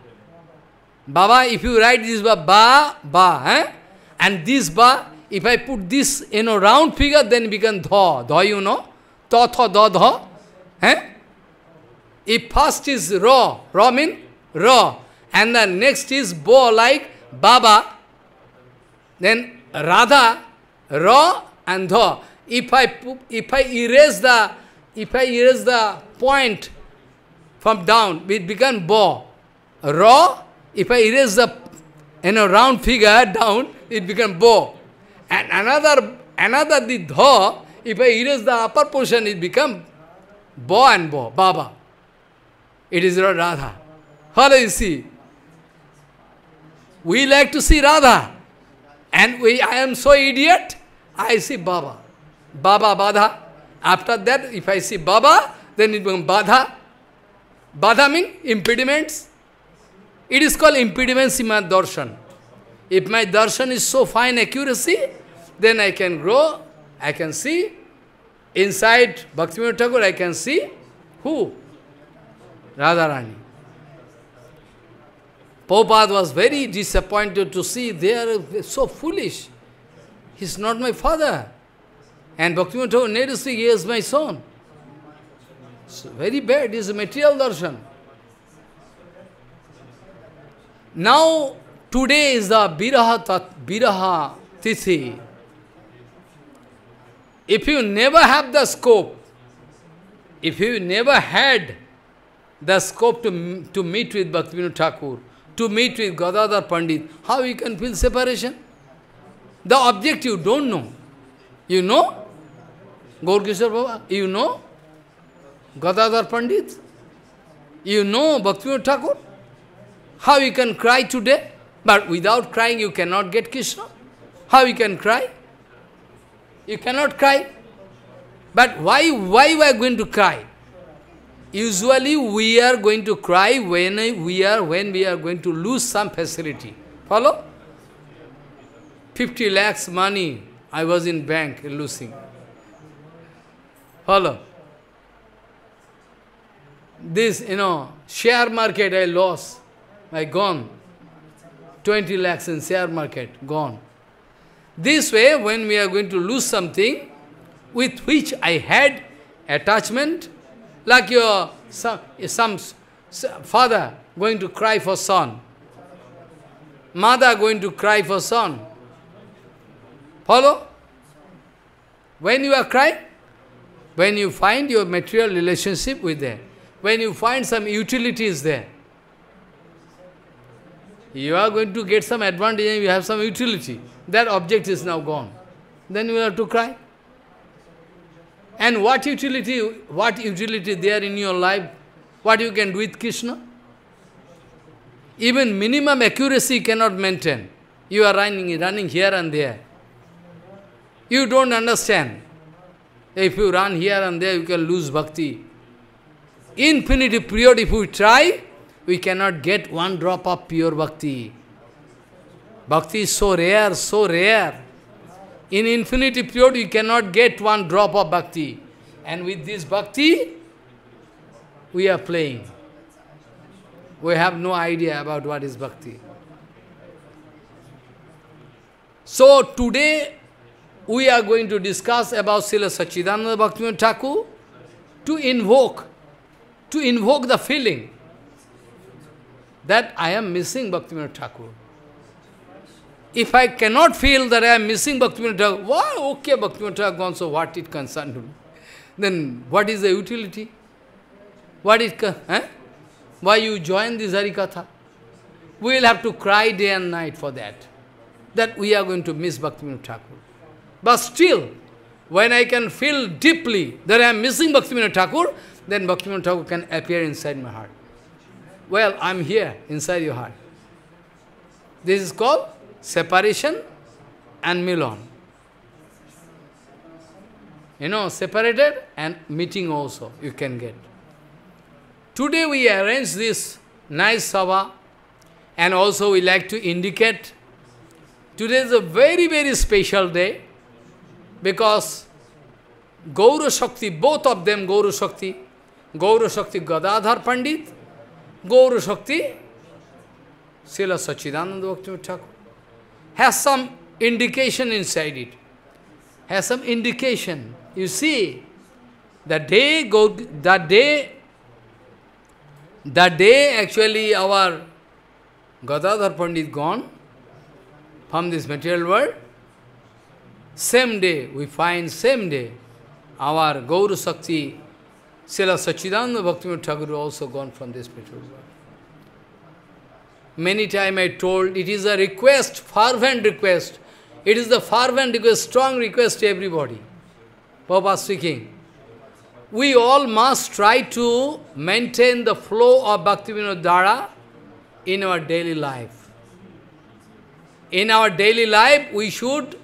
Baba, if you write this Ba, Ba, eh? and this Ba, if I put this, you know, round figure, then become Dha, Dha, you know? Ta, Tha, Da, Dha. Eh? If first is raw, raw mean raw, and the next is bow like Baba, then Radha, raw and dha. If I if I erase the if I erase the point from down, it becomes bow. Raw, if I erase the you know round figure down, it becomes bow. And another another the dha, if I erase the upper portion, it becomes Bo and Ba, Baba. It is Radha. How do you see? We like to see Radha. And we, I am so idiot, I see Baba. Baba, Badha. After that, if I see Baba, then it becomes Badha. Badha means impediments. It is called impediments in my darshan. If my darshan is so fine accuracy, then I can grow, I can see, Inside Bhaktivinoda Thakur, I can see who? Radharani. Prabhupada was very disappointed to see they are so foolish. He's not my father. And Bhaktivinoda Thakur see he is my son. So very bad, is a material darshan. Now, today is the Biraha, biraha Tithi. If you never have the scope, if you never had the scope to, to meet with Bhaktivinoda Thakur, to meet with Gadadhar Pandit, how you can feel separation? The object you don't know. You know? Gorkishar Baba, you know? Gadadhar Pandit, you know Bhaktivinoda Thakur? How you can cry today? But without crying you cannot get Krishna. How you can cry? You cannot cry. But why, why we are going to cry? Usually we are going to cry when we are, when we are going to lose some facility. Follow? 50 lakhs money I was in bank losing. Follow? This, you know, share market I lost. I gone. 20 lakhs in share market, gone. This way, when we are going to lose something with which I had attachment, like your eh, some, some father going to cry for son, mother going to cry for son. Follow? When you are crying, when you find your material relationship with them, when you find some utilities there, you are going to get some advantage and you have some utility that object is now gone. Then you have to cry. And what utility, what utility there in your life, what you can do with Krishna? Even minimum accuracy cannot maintain. You are running, running here and there. You don't understand. If you run here and there, you can lose bhakti. Infinity period, if we try, we cannot get one drop of pure bhakti. Bhakti is so rare, so rare. In infinity period, you cannot get one drop of bhakti. And with this bhakti, we are playing. We have no idea about what is bhakti. So today, we are going to discuss about Srila Sachidananda bhakti Thakur to invoke, to invoke the feeling that I am missing bhakti Thakur. If I cannot feel that I am missing Bhaktivinoda Thakur, why? Okay, Bhaktivinoda Thakur gone, so what it concerned me? Then what is the utility? What is eh? Why you join this Harikatha? We will have to cry day and night for that. That we are going to miss Bhaktivinoda Thakur. But still, when I can feel deeply that I am missing Bhaktivinoda Thakur, then Bhaktivinoda Thakur can appear inside my heart. Well, I'm here, inside your heart. This is called separation and Milan. You know, separated and meeting also you can get. Today we arrange this nice Sabha and also we like to indicate today is a very, very special day because Gaura Shakti, both of them Gaura Shakti, Gaura Shakti Gadadhar Pandit, Gaura Shakti, Srila Sachidananda Bhakti Thakur has some indication inside it. Has some indication. You see, that day go That day That day actually our Gadadhar Pandit gone from this material world, same day, we find same day, our Gauru Sakti, Srila Sachidananda Bhakti Thakur also gone from this material world. Many time I told, it is a request, fervent request. It is the fervent request, strong request to everybody. Papa speaking. We all must try to maintain the flow of bhakti in our daily life. In our daily life, we should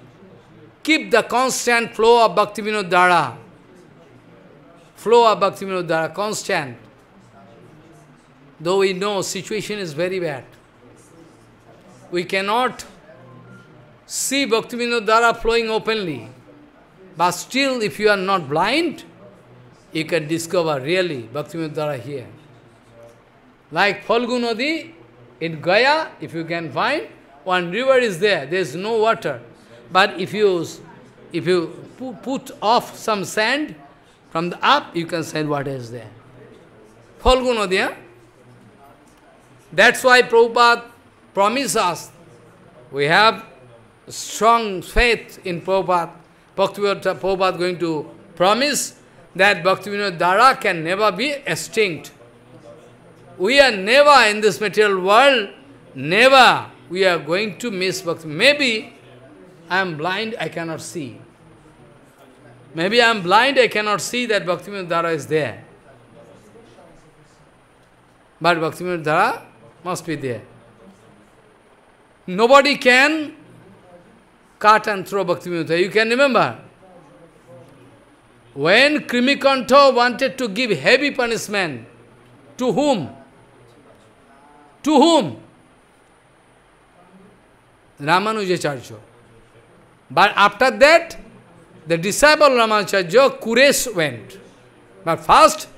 keep the constant flow of Bhaktivinoda Dhara. Flow of Bhaktivinoda Dhara, constant. Though we know situation is very bad. We cannot see Bhaktivinoda flowing openly. But still, if you are not blind, you can discover really Bhaktivinoda here. Like Falgunodi in Gaya, if you can find, one river is there, there is no water. But if you, if you put off some sand from the up, you can see water is there. Falgunodi, huh? That's why Prabhupada promise us, we have strong faith in Prabhupada. Bhaktivinoda Prabhupada going to promise that Bhaktivinoda Dara can never be extinct. We are never in this material world, never we are going to miss Bhakti. Maybe I am blind, I cannot see. Maybe I am blind, I cannot see that Bhaktivinoda Dara is there. But Bhaktivinoda Dara must be there. Nobody can cut and throw Bhaktivinoda. You can remember? When Krimikanta wanted to give heavy punishment, to whom? To whom? Ramanujacharya. But after that, the disciple Ramanujacharya, Kures went. But first,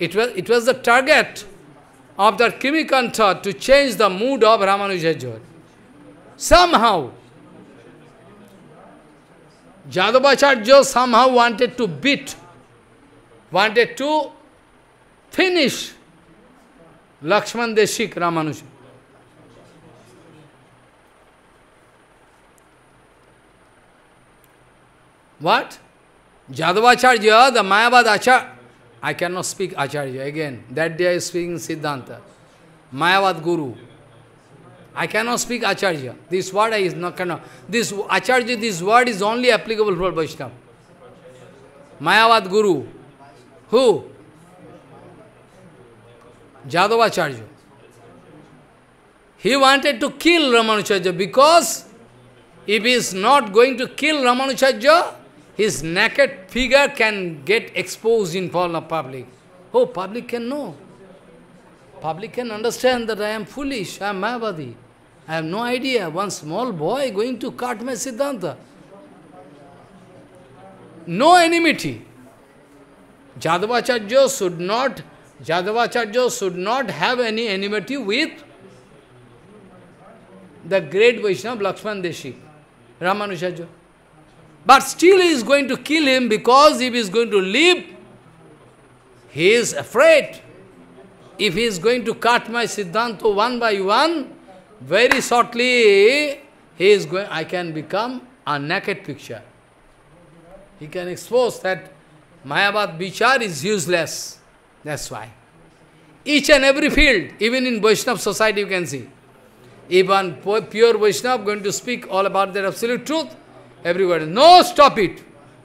it was, it was the target of that Krimikanta to change the mood of Ramanujacharya. Somehow, Jadavacharya somehow wanted to beat, wanted to finish Lakshman Deshik Ramanuja. What? Jadavacharya, the Mayavad Acharya. I cannot speak Acharya again. That day I was speaking Siddhanta. Mayavad Guru. I cannot speak Acharya. This word I is not cannot. This Acharya, this word is only applicable for Vaishnava. Mayavad Guru. Who? Acharya. He wanted to kill Ramanujacharya because if he is not going to kill Ramanujacharya, his naked figure can get exposed in front of public. Oh, public can know. Public can understand that I am foolish, I am Mayavadi. I have no idea. One small boy going to cut my Siddhanta. No enmity. Jadavacharya should not Jadavacharya should not have any enmity with the great Vaishnava Lakshman Deshi, Ramanujacharya. But still he is going to kill him because if he is going to live, he is afraid. If he is going to cut my Siddhanta one by one, very shortly, he is going, I can become a naked picture. He can expose that Mayavad Vichar is useless. That's why. Each and every field, even in Vaishnav society you can see. Even pure Vaishnav going to speak all about their absolute truth, everywhere. No, stop it.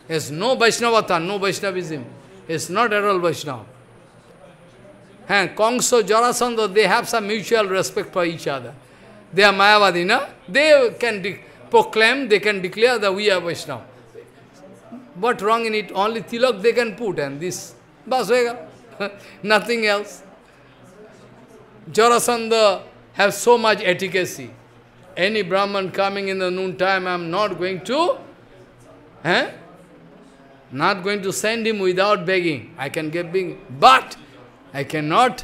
There's no Vaishnavata, no Vaishnavism. It's not at all Vaishnav. And Kongso, Jarasandha, they have some mutual respect for each other. They are Mayavadi, no? They can proclaim, they can declare that we are Vaishnava. What wrong in it? Only tilak they can put and this. Basvega. Nothing else. Jarasandha have so much etiquette. Any Brahman coming in the noontime, I am not going to, eh? not going to send him without begging. I can get begging, but I cannot,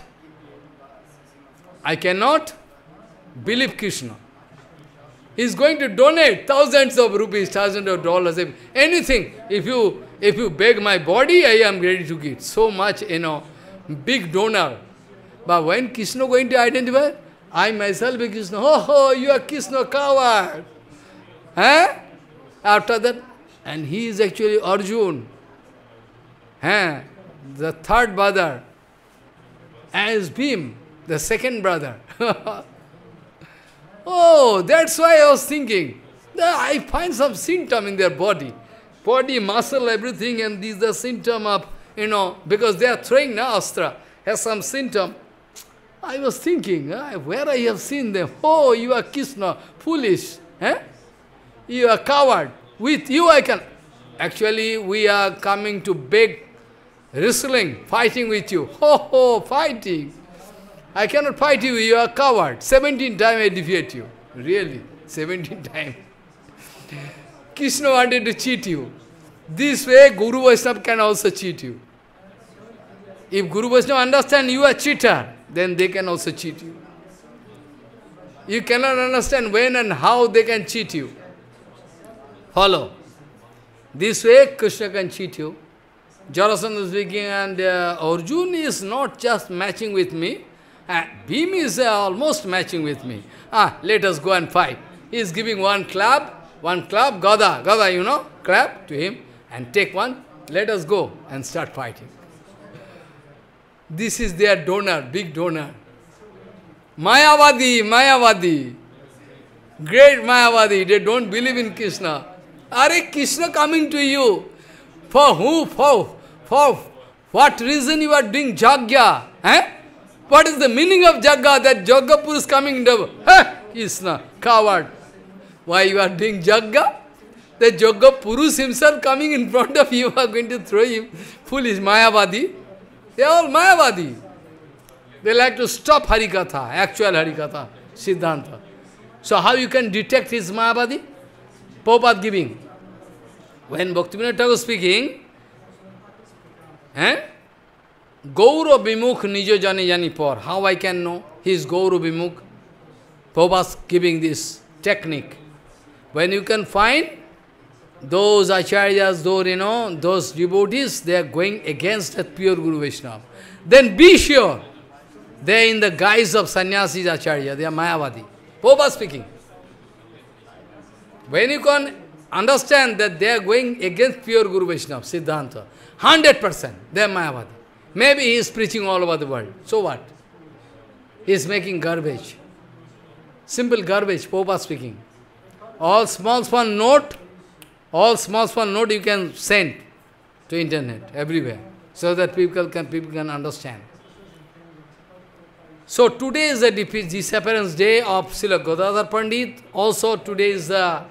I cannot Believe Krishna. He is going to donate thousands of rupees, thousands of dollars, anything. If you if you beg my body, I am ready to give. So much, you know, big donor. But when Krishna going to identify? I myself be Krishna. Oh, oh you are Krishna coward. Eh? After that, and he is actually Arjun. Eh? The third brother. As Bhim, the second brother. Oh, that's why I was thinking. I find some symptom in their body. Body, muscle, everything, and is the symptom of, you know, because they are throwing now. astra, has some symptom. I was thinking, ah, where I have seen them? Oh, you are Krishna, foolish. Eh? You are coward. With you I can. Actually, we are coming to beg, wrestling, fighting with you. Ho, ho, fighting. I cannot fight you, you are coward. Seventeen times I defeat you. Really, seventeen times. Krishna wanted to cheat you. This way, Guru Vaishnava can also cheat you. If Guru Vaishnava understand you are cheater, then they can also cheat you. You cannot understand when and how they can cheat you. Follow. This way, Krishna can cheat you. Jarasandha is speaking, and uh, is not just matching with me. Uh, beam is uh, almost matching with me. Ah, let us go and fight. He is giving one club, one club, Gada, Gada, you know, clap to him, and take one, let us go and start fighting. This is their donor, big donor. Mayavadi, Mayavadi. Great Mayavadi, they don't believe in Krishna. Are Krishna coming to you? For who? For, for what reason you are doing jagya? Eh? What is the meaning of jagga that Jagapur is coming double? Hey, Krishna, coward. Why you are doing jagga The jagga Purus himself coming in front of you are going to throw him. Foolish Mayavadi. They are all Mayavadi. They like to stop Harikatha, actual Harikatha, Siddhanta. So how you can detect his Mayavadi? popat giving. When Bhaktivinoda Thakur speaking, eh? Guru Vimukh Nijo Jani Jani Por. How I can know? He is Gaura Vimukh. Prabhupada giving this technique. When you can find those acharyas, those, you know, those devotees, they are going against that pure Guru Vaishnava. Then be sure, they are in the guise of sannyasis acharya, they are Mayavadi. Prabhupada speaking. When you can understand that they are going against pure Guru Vaishnava, Siddhanta, 100%, they are Mayavadi. Maybe he is preaching all over the world. So what? He is making garbage. Simple garbage, Popa speaking. All small, small note, all small, small note you can send to internet, everywhere, so that people can, people can understand. So today is the disappearance day of Srila Godadhar Pandit. Also today is the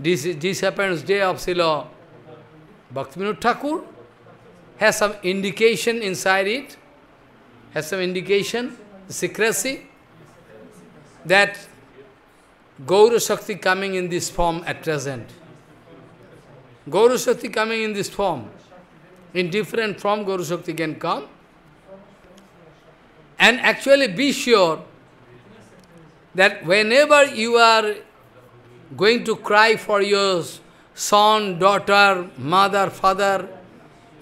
disappearance day of Srila Bhaktivinoda Thakur has some indication inside it, has some indication, secrecy, that Gauru Shakti coming in this form at present. Gauru Shakti coming in this form. In different form, Gauru Shakti can come. And actually be sure that whenever you are going to cry for your son, daughter, mother, father,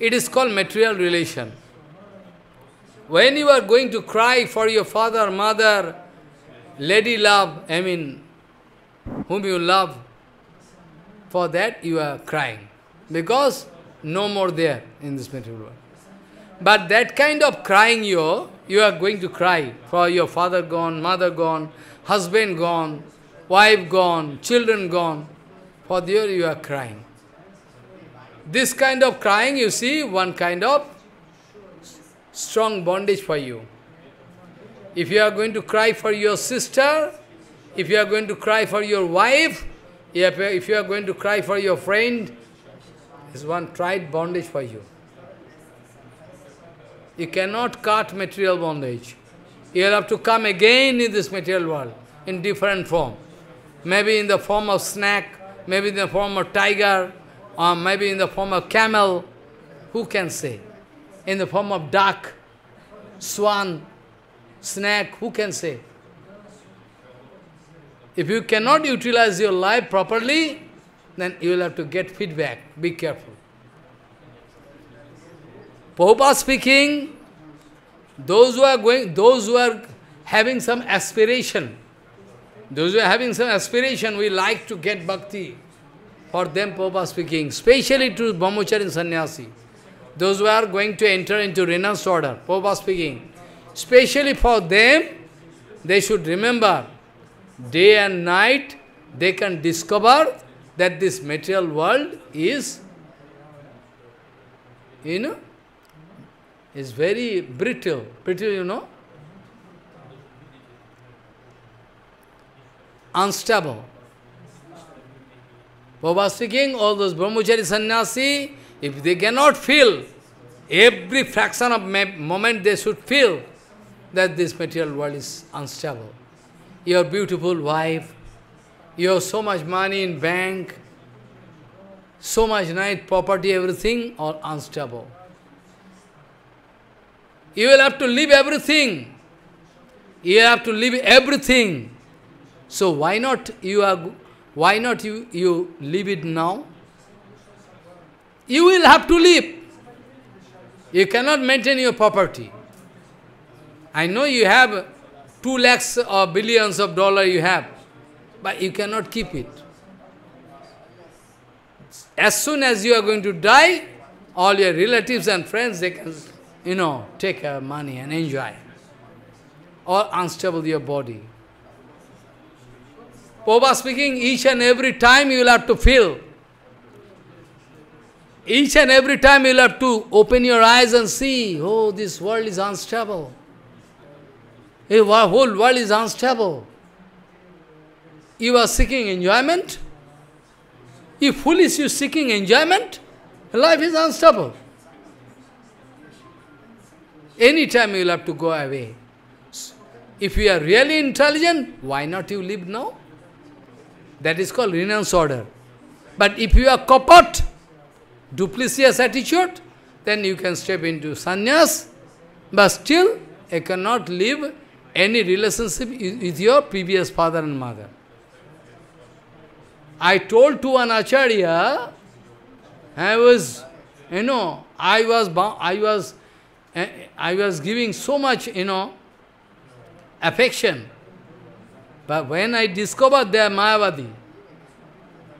it is called material relation. When you are going to cry for your father, mother, lady love, I mean, whom you love, for that you are crying. Because no more there in this material world. But that kind of crying you, you are going to cry for your father gone, mother gone, husband gone, wife gone, children gone. For there you are crying. This kind of crying, you see, one kind of strong bondage for you. If you are going to cry for your sister, if you are going to cry for your wife, if you are going to cry for your friend, is one tried bondage for you. You cannot cut material bondage. You will have to come again in this material world, in different form. Maybe in the form of snack, maybe in the form of tiger, or maybe in the form of camel, who can say? In the form of duck, swan, snake, who can say? If you cannot utilize your life properly, then you will have to get feedback. Be careful. Prabhupada speaking, those who are going, those who are having some aspiration, those who are having some aspiration, we like to get bhakti. For them, Prabhupada speaking, specially to brahmachari and sannyasi, those who are going to enter into renounced order, Prabhupada speaking, specially for them, they should remember, day and night, they can discover that this material world is, you know, is very brittle, brittle, you know, unstable. Prabhupada speaking, all those brahmachari sannyasi, if they cannot feel, every fraction of moment they should feel that this material world is unstable. Your beautiful wife, you have so much money in bank, so much nice property, everything all unstable. You will have to leave everything. You have to leave everything. So why not you are why not you, you leave it now? You will have to leave. You cannot maintain your property. I know you have two lakhs or billions of dollar you have, but you cannot keep it. As soon as you are going to die, all your relatives and friends, they can, you know, take your money and enjoy. Or unstable your body. Popa speaking, each and every time you will have to feel. Each and every time you will have to open your eyes and see, oh, this world is unstable. The whole world is unstable. You are seeking enjoyment? If foolish, you seeking enjoyment? Life is unstable. Any time you will have to go away. If you are really intelligent, why not you live now? That is called renounce order. But if you are copot, duplicitous attitude, then you can step into sannyas, but still you cannot live any relationship with your previous father and mother. I told to an acharya, I was, you know, I was, I was, eh, I was giving so much, you know, affection but when I discovered they are Mayavadi,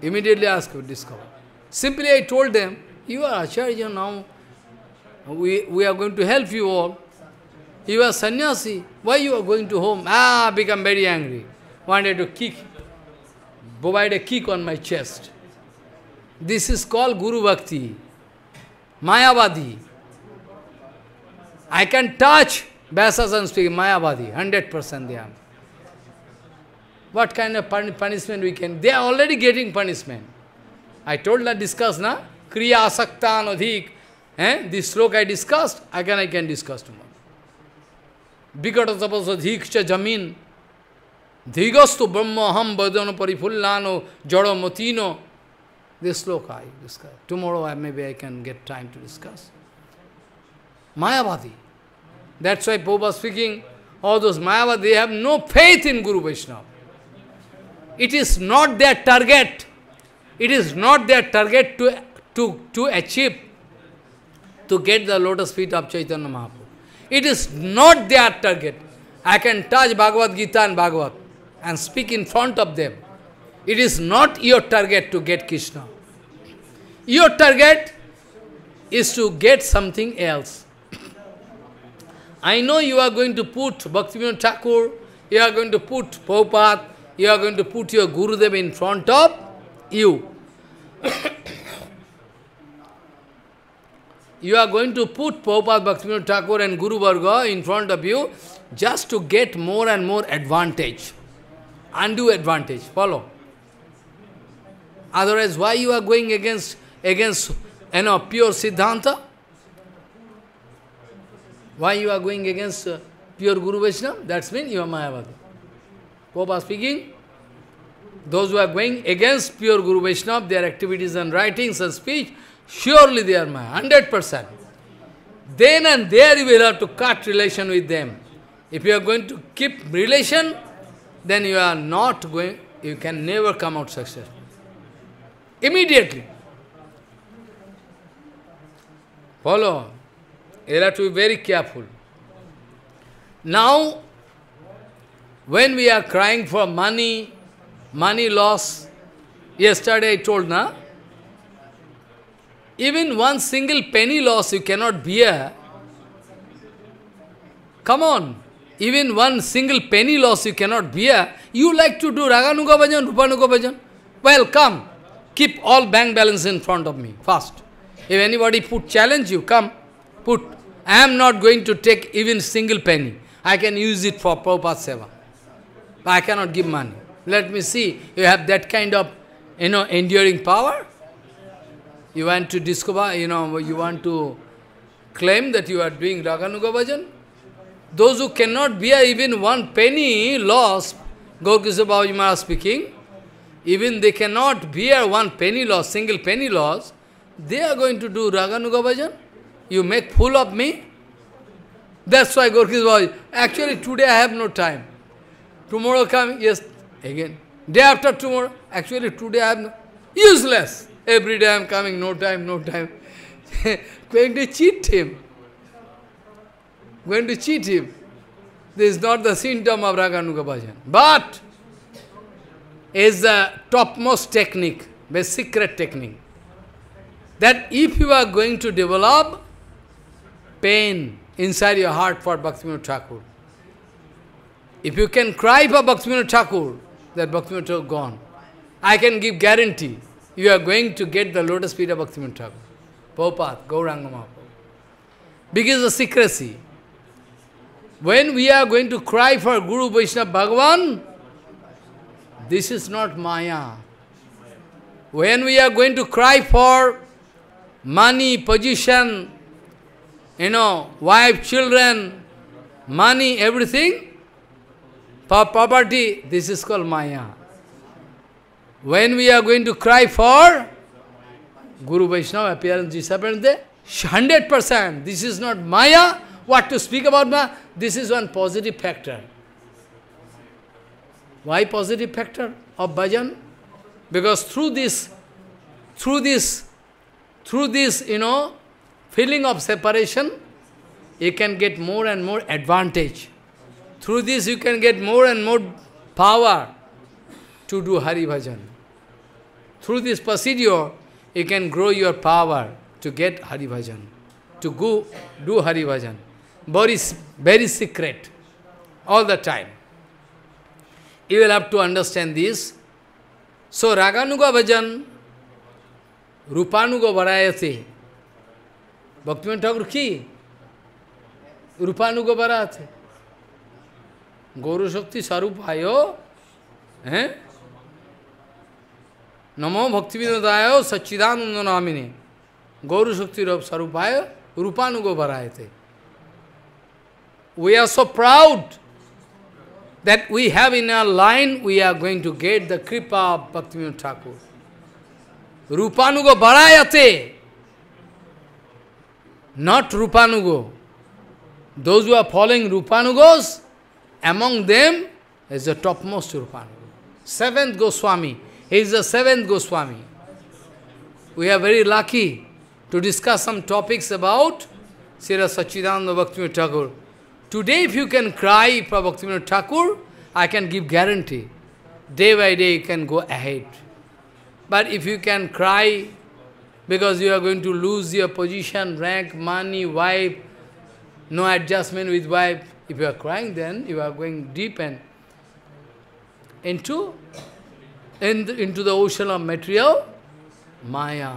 immediately I asked, discover. Simply I told them, you are Acharya now, we, we are going to help you all. You are sannyasi, why you are going to home? Ah, become very angry. Wanted to kick, provide a kick on my chest. This is called Guru Bhakti, Mayavadi. I can touch, Vyasa speaking, Mayavadi, 100% they are. What kind of punishment we can? They are already getting punishment. I told that discuss, na? Kriya asakta anadhik. Eh? This sloka I discussed, again I can discuss tomorrow. Vikata tapasa dhiksha jamin. Dhigastu brahma ham badana parifullano motino. This sloka I discuss. Tomorrow maybe I can get time to discuss. Mayavadi. That's why Pope speaking, all those Mayavadi, they have no faith in Guru Vaishnava. It is not their target. It is not their target to, to, to achieve, to get the lotus feet of Chaitanya Mahaprabhu. It is not their target. I can touch Bhagavad Gita and Bhagavad and speak in front of them. It is not your target to get Krishna. Your target is to get something else. I know you are going to put Bhaktivinoda Thakur, you are going to put Prabhupada, you are going to put your Guru Gurudev in front of you. you are going to put Prabhupada Bhaktivinoda Thakur and Guru Varga in front of you just to get more and more advantage. Undue advantage. Follow. Otherwise, why you are going against against you know pure Siddhanta? Why you are going against uh, pure Guru Vishnu? That's mean you are Mayavadi. Prabhupada speaking, those who are going against pure Guru Vaishnava, their activities and writings and speech, surely they are my 100%. Then and there you will have to cut relation with them. If you are going to keep relation, then you are not going, you can never come out successful. Immediately. Follow. You have to be very careful. Now, when we are crying for money, money loss, yesterday I told, na? Even one single penny loss you cannot bear. Come on, even one single penny loss you cannot bear. You like to do Raganuga Bhajan, Rupanuga Bhajan. Well, come, keep all bank balance in front of me, fast. If anybody put challenge you, come, put, I am not going to take even single penny. I can use it for Prabhupada Seva. I cannot give money. Let me see, you have that kind of, you know, enduring power? You want to discover, you know, you want to claim that you are doing Raganuga bhajan? Those who cannot bear even one penny loss, Gokisa Maharaj speaking, even they cannot bear one penny loss, single penny loss, they are going to do Raganuga bhajan? You make fool of me? That's why Gorkhis actually today I have no time. Tomorrow coming, yes, again. Day after tomorrow, actually today I am useless. Every day I am coming, no time, no time. going to cheat him. Going to cheat him. This is not the symptom of Raganuga Bhajan. But, is the topmost technique, the secret technique. That if you are going to develop pain inside your heart for Bhakti Thakur, if you can cry for Bhaktivinoda Thakur, that Bhaktivinoda Thakur gone. I can give guarantee, you are going to get the lotus feet of Bhaktivinoda Thakur. Prabhupada, Gauranga Mahaprabhu. Because of secrecy. When we are going to cry for Guru Vaishnava Bhagavan, this is not Maya. When we are going to cry for money, position, you know, wife, children, money, everything, for poverty, this is called Maya. When we are going to cry for Guru Vaishnava appearance, disappearance there, 100%, this is not Maya, what to speak about Maya, this is one positive factor. Why positive factor of bhajan? Because through this, through this, through this, you know, feeling of separation, you can get more and more advantage. Through this you can get more and more power to do Hari Bhajan. Through this procedure, you can grow your power to get Hari Bhajan, to go do Hari Bhajan. Very, very secret, all the time. You will have to understand this. So, Raganuga Bhajan, Rupanuga Varayate. Bhaktivinoda Thakur ki? Rupanuga Varayate. Guru Shakti Sarupayo eh? Namo Bhakti Vinodaya Sachidananda Namini Guru Shakti Sarupayo Rupanugo Varayate. We are so proud that we have in our line, we are going to get the Kripa of Bhaktivinoda Thakur. Rupanugo varayate, not Rupanugo. Those who are following Rupanugos, among them is the topmost Rupan. Seventh Goswami. He is the seventh Goswami. We are very lucky to discuss some topics about Sira Sachidananda Bhaktivinoda Thakur. Today if you can cry for Bhaktivinoda Thakur, I can give guarantee. Day by day you can go ahead. But if you can cry because you are going to lose your position, rank, money, wife, no adjustment with wife, if you are crying, then you are going deep and into, in the, into the ocean of material, Maya.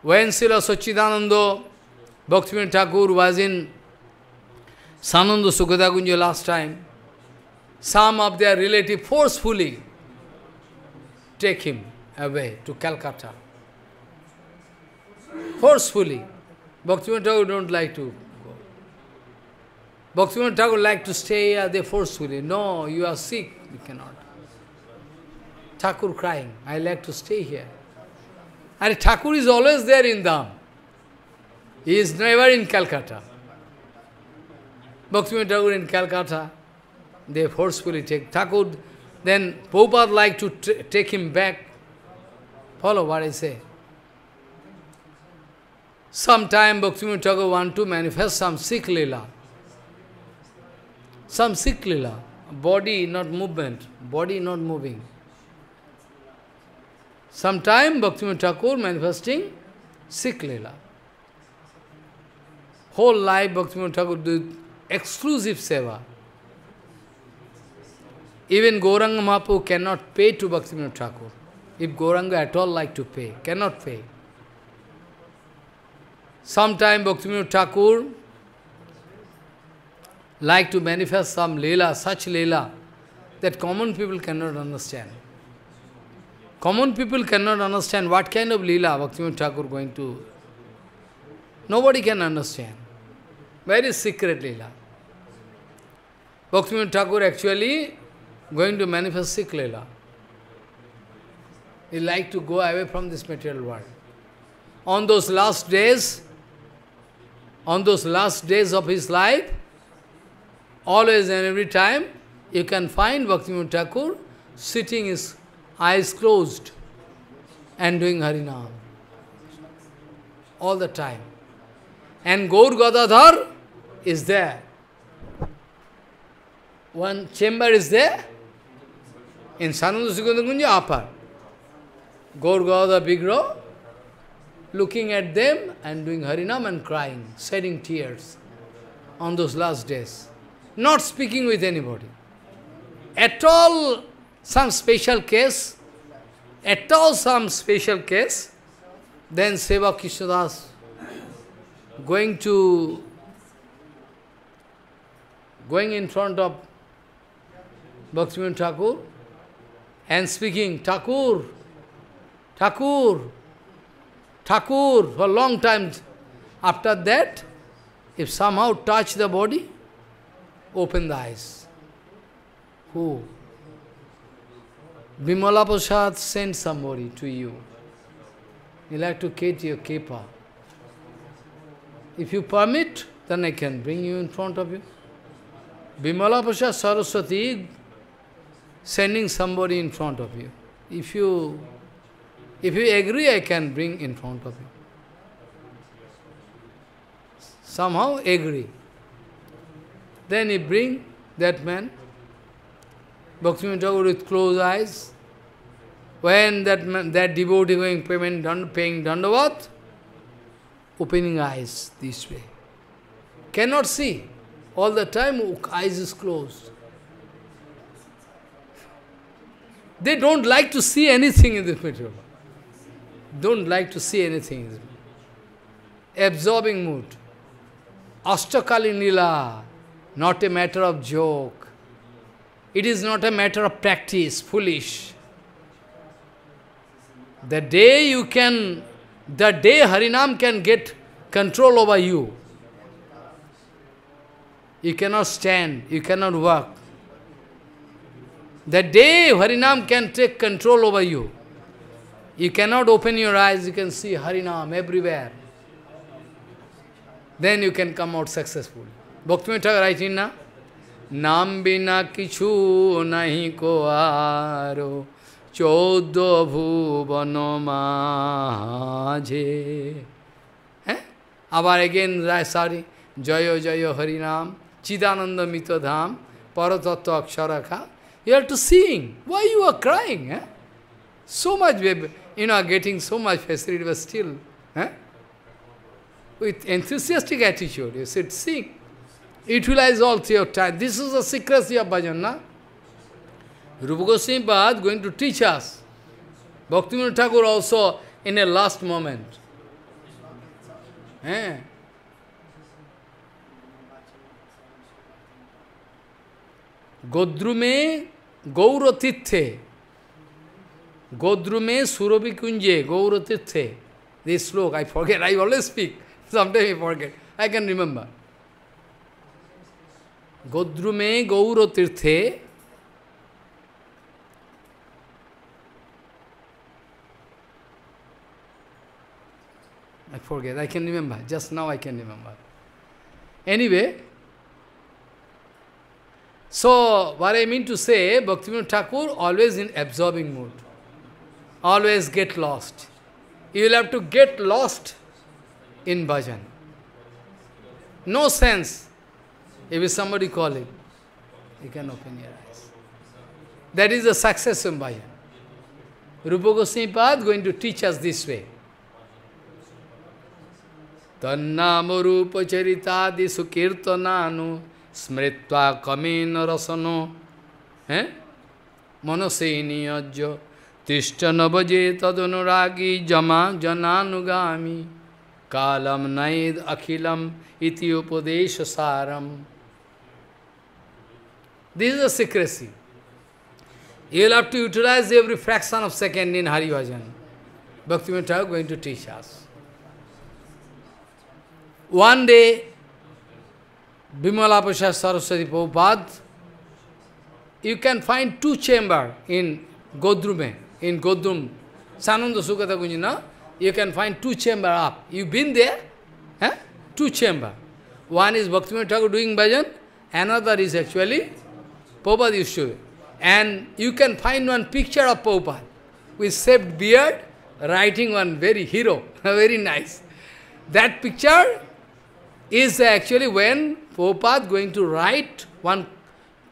When Srila Sachidananda Bhaktivinoda Thakur was in Sananda Sukhadagunja last time, some of their relative forcefully take him away to Calcutta. Forcefully. Bhaktivinoda Thakur don't like to Bhaktivinoda Thakur like to stay uh, here, they forcefully, no, you are sick, you cannot. Thakur crying, I like to stay here. And Thakur is always there in Dham. He is never in Calcutta. Bhaktivinoda Thakur in Calcutta, they forcefully take Thakur. Then Prabhupada like to take him back. Follow what I say. Sometime Bhaktivinoda Thakur want to manifest some sick Leela. Some sick lila, body not movement, body not moving. Sometime bhakti Thakur manifesting sick lila. Whole life bhakti Thakur did exclusive seva. Even Gauranga Mahaprabhu cannot pay to bhakti Thakur. If Gauranga at all like to pay, cannot pay. Sometime bhakti Thakur like to manifest some Leela, such Leela, that common people cannot understand. Common people cannot understand what kind of Leela Bhaktivinoda Thakur going to... Nobody can understand. Very secret Leela. Bhaktivinoda Thakur actually going to manifest sick Leela. He like to go away from this material world. On those last days, on those last days of his life, Always and every time, you can find Bhakti Thakur sitting his eyes closed and doing Harinam. All the time. And Gaur Gadadhar is there. One chamber is there in Sananda Sukundagunja upper. Gaur Gadadhar Vigraha looking at them and doing Harinam and crying, shedding tears on those last days not speaking with anybody. At all some special case, at all some special case, then Seva Krishnadas going to going in front of Bhaktivinoda Thakur and speaking, Thakur, Thakur, Thakur, for a long time. After that, if somehow touch the body, open the eyes. Who? Bimala Prasad sent somebody to you. he like to get your kepa. If you permit, then I can bring you in front of you. Bimala Prasad Saraswati sending somebody in front of you. If you if you agree, I can bring in front of you. Somehow agree. Then he bring that man, Bhaktivinoda Thakur with closed eyes. When that man, that devotee going payment, dand, paying dandavat, opening eyes this way. Cannot see. All the time, eyes is closed. They don't like to see anything in this material. Don't like to see anything. Absorbing mood. Astakali nila not a matter of joke. It is not a matter of practice, foolish. The day you can, the day Harinam can get control over you, you cannot stand, you cannot work. The day Harinam can take control over you, you cannot open your eyes, you can see Harinam everywhere. Then you can come out successfully. Bhaktivinoda Thakur writing na, Nam bina kichu nahi ko aro, choddo Eh? Abar again, sorry, Jayo Jayo Harinam, Chidananda Mitadham, Paratattva Aksharaka. You have to sing. Why you are crying? Eh? So much, you know, getting so much facility, but still, eh? with enthusiastic attitude, you should sing. Utilize all your time. This is the secrecy of bhajan, na? Rupa Goswami Bhad going to teach us. Bhaktivinoda Thakur also in a last moment. Eh? Godrume Gauratithe. Godrume Surabhi Kunje Gauratithe. This श्लोक I forget, I always speak. Sometimes I forget. I can remember. Godrume Gauro Tirthe I forget, I can remember, just now I can remember. Anyway, so what I mean to say, Bhaktivinoda Thakur always in absorbing mood, always get lost. You will have to get lost in bhajan. No sense. If somebody call him, you can open your eyes. That is the success of Bhajan. Rupa Goswami Pad going to teach us this way. Tannamo Rupa Charitadi Sukirtananu Smritva Kamina Rasano eh? Manaseni Ajya Tishtanavaje Tadunuragi Jama Jananugami Kalam Naid Akhilam Iti Upadesha Saram this is a secrecy. You will have to utilize every fraction of second in Hari Bhajan. Bhakti Thakur going to teach us. One day, Vimalapasha Saraswati Prabhupada, you can find two chamber in Godrume, in Godrum, Sananda Sukata Gunjana, you can find two chamber up. You've been there? Eh? Two chamber. One is bhakti Thakur doing bhajan, another is actually Prabhupada used to. And you can find one picture of Prabhupada with shaved beard, writing one very hero, very nice. That picture is actually when Prabhupada going to write one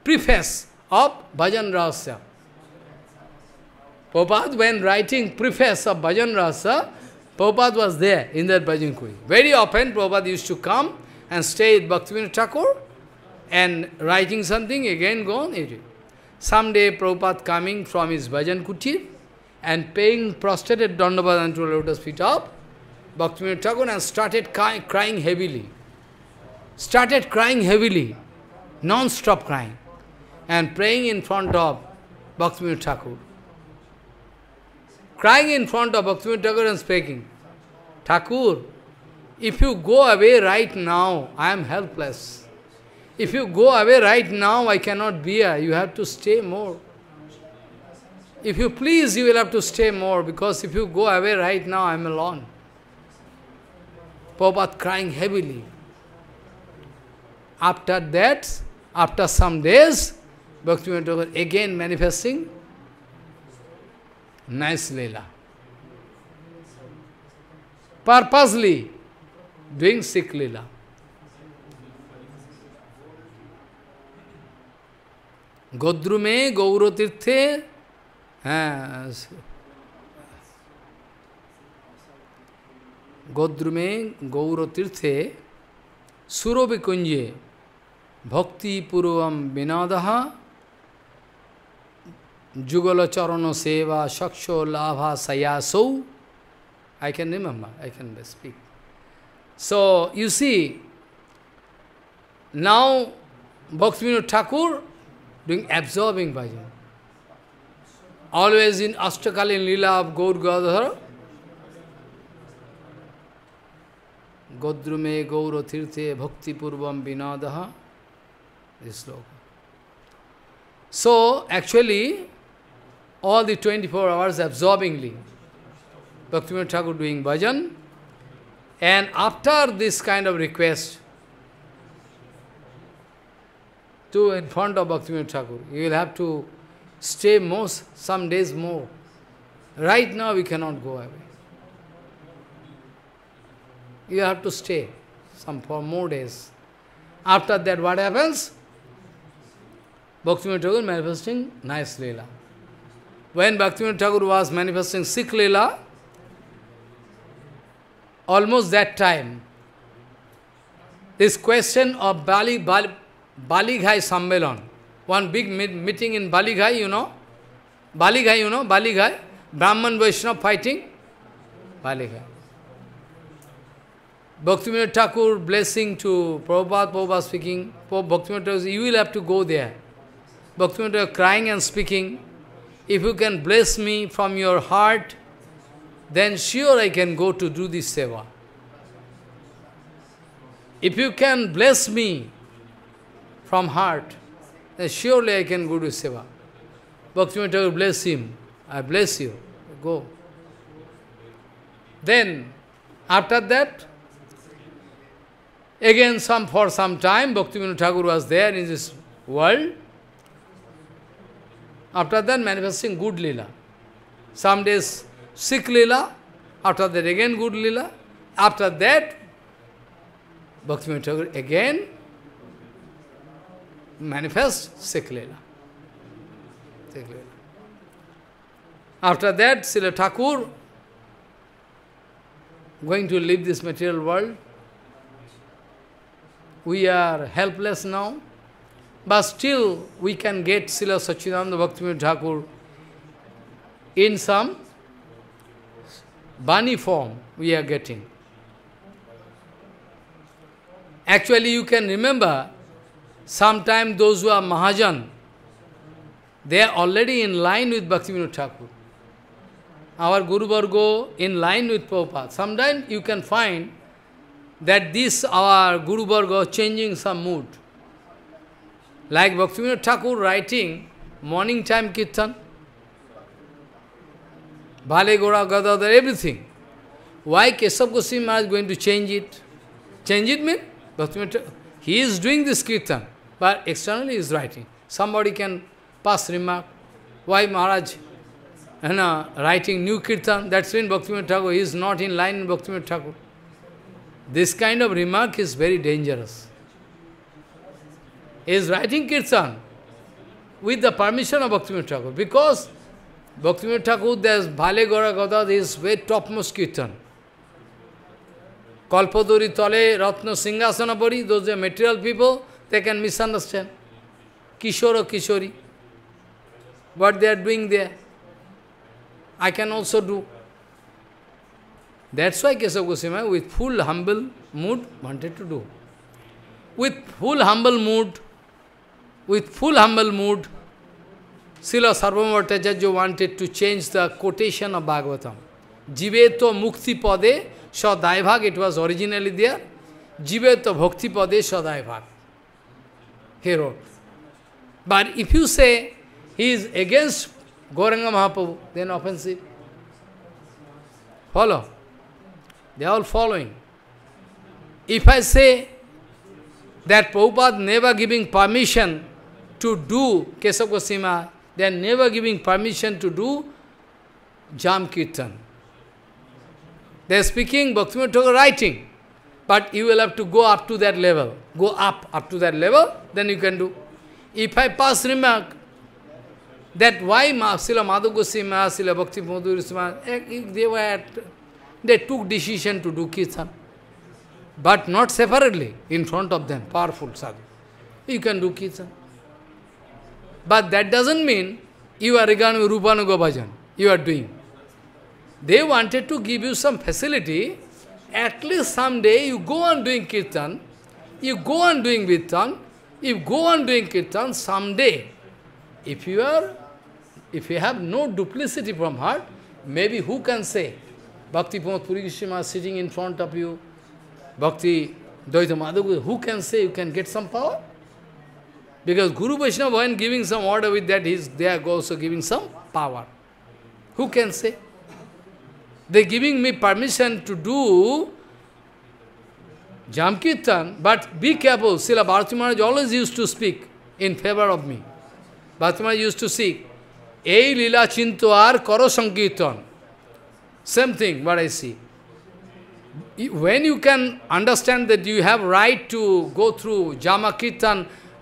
preface of Bhajan Rasa. Prabhupada, when writing preface of Bhajan Rasa, Prabhupada was there in that Bhajan Kuri. Very often, Prabhupada used to come and stay at Bhaktivinoda Thakur and writing something, again gone. Someday Prabhupada coming from his bhajan kutir and paying prostrate at Dandabad to lotus feet up, Bhaktivinoda Thakur and started crying heavily. Started crying heavily, non-stop crying, and praying in front of Bhaktivinoda Thakur. Crying in front of Bhaktivinoda Thakur and speaking, Thakur, if you go away right now, I am helpless. If you go away right now, I cannot be here. You have to stay more. If you please, you will have to stay more, because if you go away right now, I am alone. Prabhupada crying heavily. After that, after some days, Bhaktivinoda again manifesting nice Leela. Purposely doing sick Leela. গোদ্রুমে গৌরতীর্থে হ্যাঁ গোদ্রুমে গৌরতীর্থে সুরবিকুঞ্জে ভক্তিপূর্বম বিনোদ যুগলচরণ সেবা সক্ষ লাভা সয়াসৌ I can remember, I can speak. So, you see, now Bhaktivinoda Thakur doing absorbing bhajan. Always in Astakal in Leela of Gaur Gadhara. Godrume Gauro Tirthe Bhakti Purvam Vinadaha. This sloka. So, actually, all the 24 hours absorbingly, Bhakti Thakur doing bhajan. And after this kind of request, to in front of Bhaktivinoda Thakur. You will have to stay most, some days more. Right now we cannot go away. You have to stay some for more days. After that what happens? Bhaktivinoda Thakur manifesting nice Leela. When Bhaktivinoda Thakur was manifesting sick Leela, almost that time, this question of Bali, Bali Balighai Sammelan, one big meet, meeting in Balighai, you know. Balighai, you know, Balighai, Brahman Vaishnava fighting, Balighai. Bhaktivinoda Thakur blessing to Prabhupada, Prabhupada speaking, Bhaktivinoda Thakur you will have to go there. Bhaktivinoda crying and speaking, if you can bless me from your heart, then sure I can go to do this seva. If you can bless me from heart, then surely I can go to Seva. Bhakti Thakur bless him. I bless you. Go. Then, after that, again some for some time, Bhaktivinoda Thakur was there in this world. After that, manifesting good lila. Some days, sick lila. After that, again good lila. After that, Bhaktivinoda Thakur again manifest Sikh Leela. After that, Srila Thakur going to leave this material world. We are helpless now, but still we can get Srila Sachidananda Bhaktivinoda Thakur in some bunny form we are getting. Actually, you can remember Sometimes those who are Mahajan, they are already in line with Bhaktivinoda Thakur. Our Guru bargo in line with Prabhupada. Sometimes you can find that this our Guru bargo changing some mood. Like Bhaktivinoda Thakur writing morning time kirtan, Bhale Gora Gadadhar, everything. Why Kesab Goswami is going to change it? Change it means Bhaktivinoda He is doing this kirtan but externally is writing. Somebody can pass remark, why Maharaj you know, writing new kirtan, that's when Bhaktivinoda Thakur is not in line in Bhaktivinoda Thakur. This kind of remark is very dangerous. He is writing kirtan with the permission of Bhaktivinoda Thakur because Bhaktivinoda Thakur, there's Bhale Gora Gadad is very topmost kirtan. Kalpadori Tale, Ratna Singhasanapuri, those are material people, they can misunderstand. Kishore or Kishori. What they are doing there. I can also do. That's why Kesava Goswami, with full humble mood, wanted to do. With full humble mood, with full humble mood, Srila Sarvamvartajajya wanted to change the quotation of Bhagavatam. Jiveto mukti pade sadaivaga, it was originally there. Jiveto bhakti pade sadaivaga hero. But if you say he is against Goranga Mahaprabhu, then offensive. Follow. They are all following. If I say that Prabhupada never giving permission to do Kesakosima, Goswami, they are never giving permission to do Jam Kirtan. They are speaking, Bhaktivinoda Thakur writing. But you will have to go up to that level. Go up, up to that level, then you can do. If I pass remark, that why Srila Madhu Goswami, Srila Bhakti Madhu eh, eh, they were at, they took decision to do kirtan. But not separately, in front of them, powerful sadhu. You can do kirtan. But that doesn't mean you are regarding Rupanuga bhajan, you are doing. They wanted to give you some facility at least someday you go on doing kirtan, you go on doing kirtan, if go on doing kirtan, someday, if you are, if you have no duplicity from heart, maybe who can say, Bhakti Pumat Puri sitting in front of you, Bhakti Dvaita who can say you can get some power? Because Guru Vaishnava, when giving some order with that, he is there also giving some power. Who can say? They giving me permission to do Jam but be careful, Srila Bharati Maharaj always used to speak in favor of me. Bharati Maharaj used to say, Ei lila chinto ar karo sankirtan. Same thing, what I see. When you can understand that you have right to go through Jama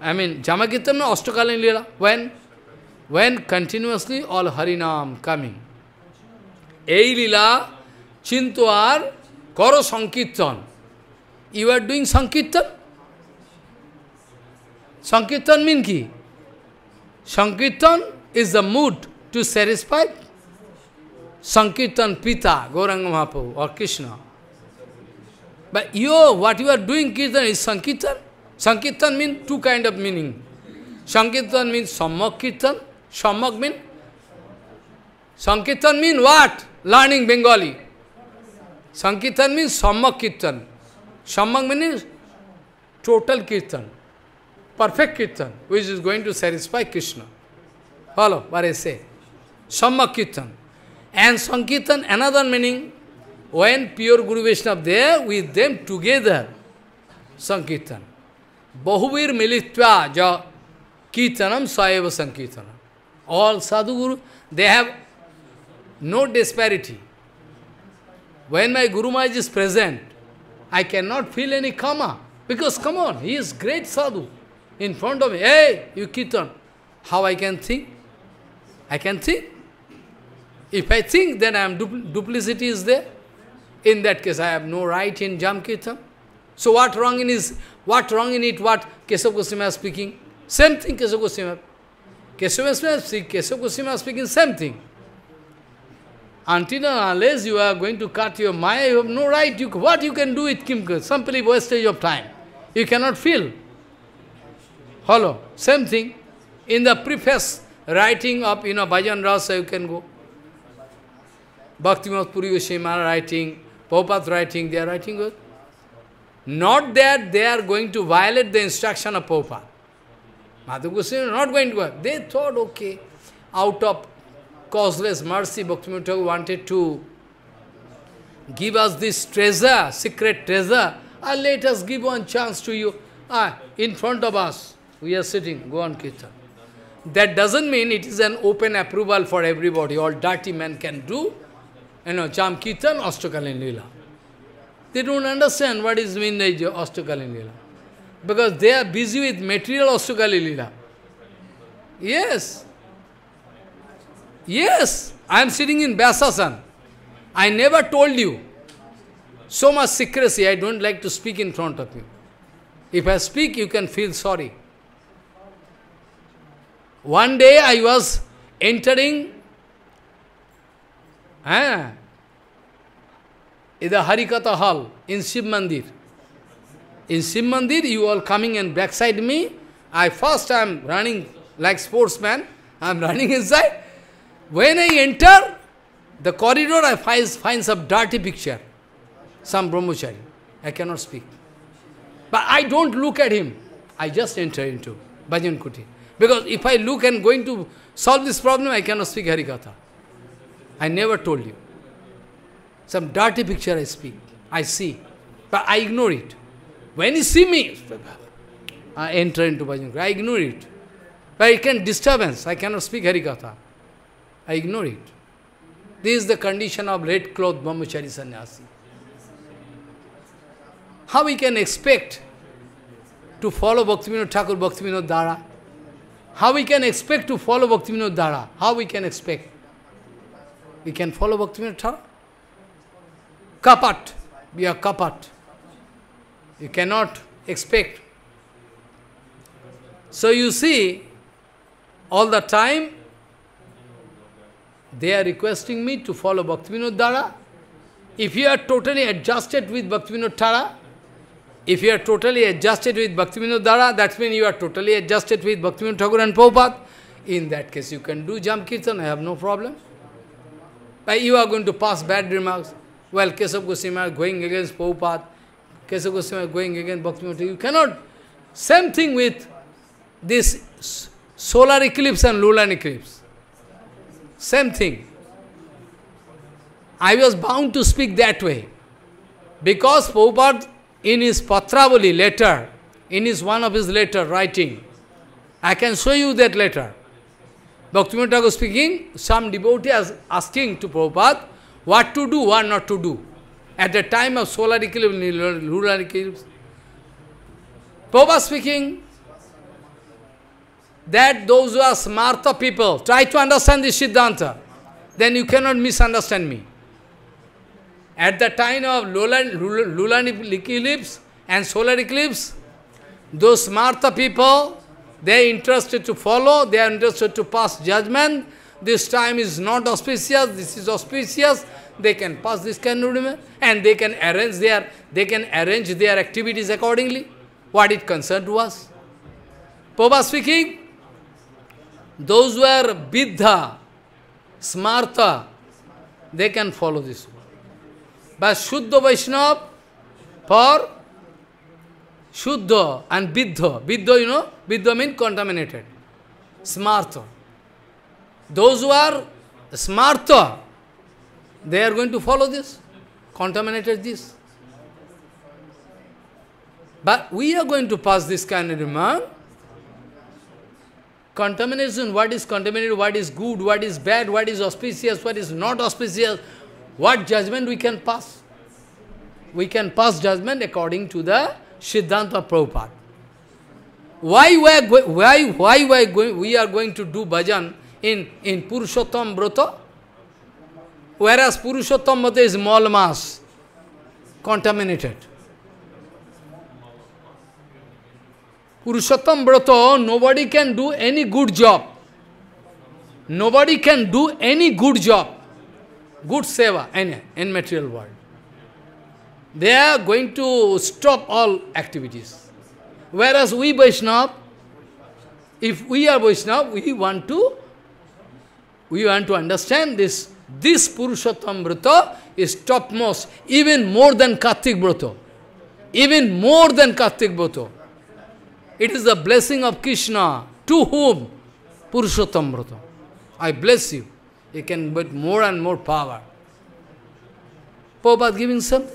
I mean, Jama Kirtan or Astakalin Lila, when? When continuously all Harinam coming. এই লীলা চিন্তু আর করো সংকীর্তন you are doing সংকীর্তন সংকীর্তন mean কি সংকীর্তন is the mood to satisfy সংকীর্তন পিতা Gauranga Mahaprabhu or Krishna বা you what you are doing কীর্তন ইজ সংকীর্তন সংকীর্তন mean two kind of meaning সংকীর্তন মিন সম্যক কীর্তন সম্যক মিন সংকীর্তন mean what learning Bengali. Sankirtan means Sammak Kirtan. Sammak means total Kirtan, perfect Kirtan, which is going to satisfy Krishna. Follow what I say. Sammak Kirtan. And Sankirtan, another meaning, when pure Guru Vaishnava there, with them together, Sankirtan. Bahuvir militva ja kirtanam Saiva sankirtanam. All sadhu guru, they have no disparity. When my Guru Maharaj is present, I cannot feel any karma. Because come on, he is great sadhu. In front of me, hey, you kirtan. How I can think? I can think. If I think, then I am dupl duplicity is there. In that case, I have no right in Jam Kirtan. So what wrong in is what wrong in it? What Kesav Goswami is speaking? Same thing Kesav Goswami. Kesav Goswami is speaking, Goswami is speaking same thing. Until unless you are going to cut your maya, you have no right. You, what you can do with Kimka? Simply wastage of time. You cannot feel. Hello. Same thing. In the preface writing of, you know, Bhajan Rasa, you can go. Bhakti Puri Goswami writing, Prabhupada writing, they are writing good. Not that they are going to violate the instruction of Prabhupada. Madhu Goswami not going to work. They thought, okay, out of causeless mercy, Bhaktivinoda wanted to give us this treasure, secret treasure, and ah, let us give one chance to you. Ah, in front of us, we are sitting, go on Kirtan. That doesn't mean it is an open approval for everybody, all dirty men can do, you know, Cham Kirtan, Ostakalin They don't understand what is mean by Ostakalin Lila. Because they are busy with material Ostakalin Yes. Yes, I am sitting in Vyasasan. I never told you. So much secrecy, I don't like to speak in front of you. If I speak, you can feel sorry. One day I was entering eh, in the Harikatha Hall in Shiv Mandir. In Shiv Mandir, you all coming and backside me. I first I am running like sportsman. I am running inside. When I enter the corridor, I find, find some dirty picture, some brahmachari. I cannot speak. But I don't look at him. I just enter into Bhajan Kuti. Because if I look and going to solve this problem, I cannot speak Harikatha. I never told you. Some dirty picture I speak, I see. But I ignore it. When you see me, I enter into Bhajan Kuti. I ignore it. But it can disturbance. I cannot speak Harikatha. I ignore it. This is the condition of red cloth brahmachari sannyasi. How we can expect to follow Bhaktivinoda Thakur, Bhaktivinoda Dara? How we can expect to follow Bhaktivinoda Dara? How we can expect? We can follow Bhaktivinoda Thakur? Kapat. We are kapat. You cannot expect. So you see, all the time they are requesting me to follow Bhaktivinoda Dara. If you are totally adjusted with Bhaktivinoda Dara, if you are totally adjusted with Bhaktivinoda Dara, that means you are totally adjusted with Bhaktivinoda Thakur and Prabhupada. In that case, you can do Jam Kirtan, I have no problem. But you are going to pass bad remarks. Well, Kesav Goswami going against Prabhupada, Kesav Goswami going against Bhaktivinoda You cannot. Same thing with this solar eclipse and lunar eclipse. Same thing. I was bound to speak that way. Because Prabhupada, in his Patravali letter, in his one of his letter writing, I can show you that letter. Bhaktivinoda Thakur speaking, some devotee is asking to Prabhupada, what to do, what not to do. At the time of solar eclipse, lunar eclipse, Prabhupada speaking, that those who are smarta people, try to understand this Siddhanta, then you cannot misunderstand me. At the time of Lulan, Lulan eclipse and solar eclipse, those smarta people, they are interested to follow, they are interested to pass judgment. This time is not auspicious, this is auspicious. They can pass this kind of and they can arrange their they can arrange their activities accordingly. What it concerned to us. Poba speaking, those who are vidha, Smartha, they can follow this But Shuddha Vaishnava, for Shuddha and vidha. Vidha, you know, vidha means contaminated, Smartha. Those who are Smartha, they are going to follow this, contaminated this. But we are going to pass this kind of demand Contamination, what is contaminated, what is good, what is bad, what is auspicious, what is not auspicious, what judgment we can pass. We can pass judgment according to the Siddhanta Prabhupada. Why we are, why, why we are, going, we are going to do bhajan in, in Purushottam Brata? Whereas Purushottam Brata is small mass, contaminated. Purushottam Brato, nobody can do any good job. Nobody can do any good job. Good seva in, in material world. They are going to stop all activities. Whereas we Vaishnava, if we are Vaishnava, we want to we want to understand this. This Purushottam Vrata is topmost, even more than Kartik Vrata. Even more than Kartik Vrata. It is the blessing of Krishna. To whom? Purushottam Vrata. I bless you. You can get more and more power. Prabhupada giving something.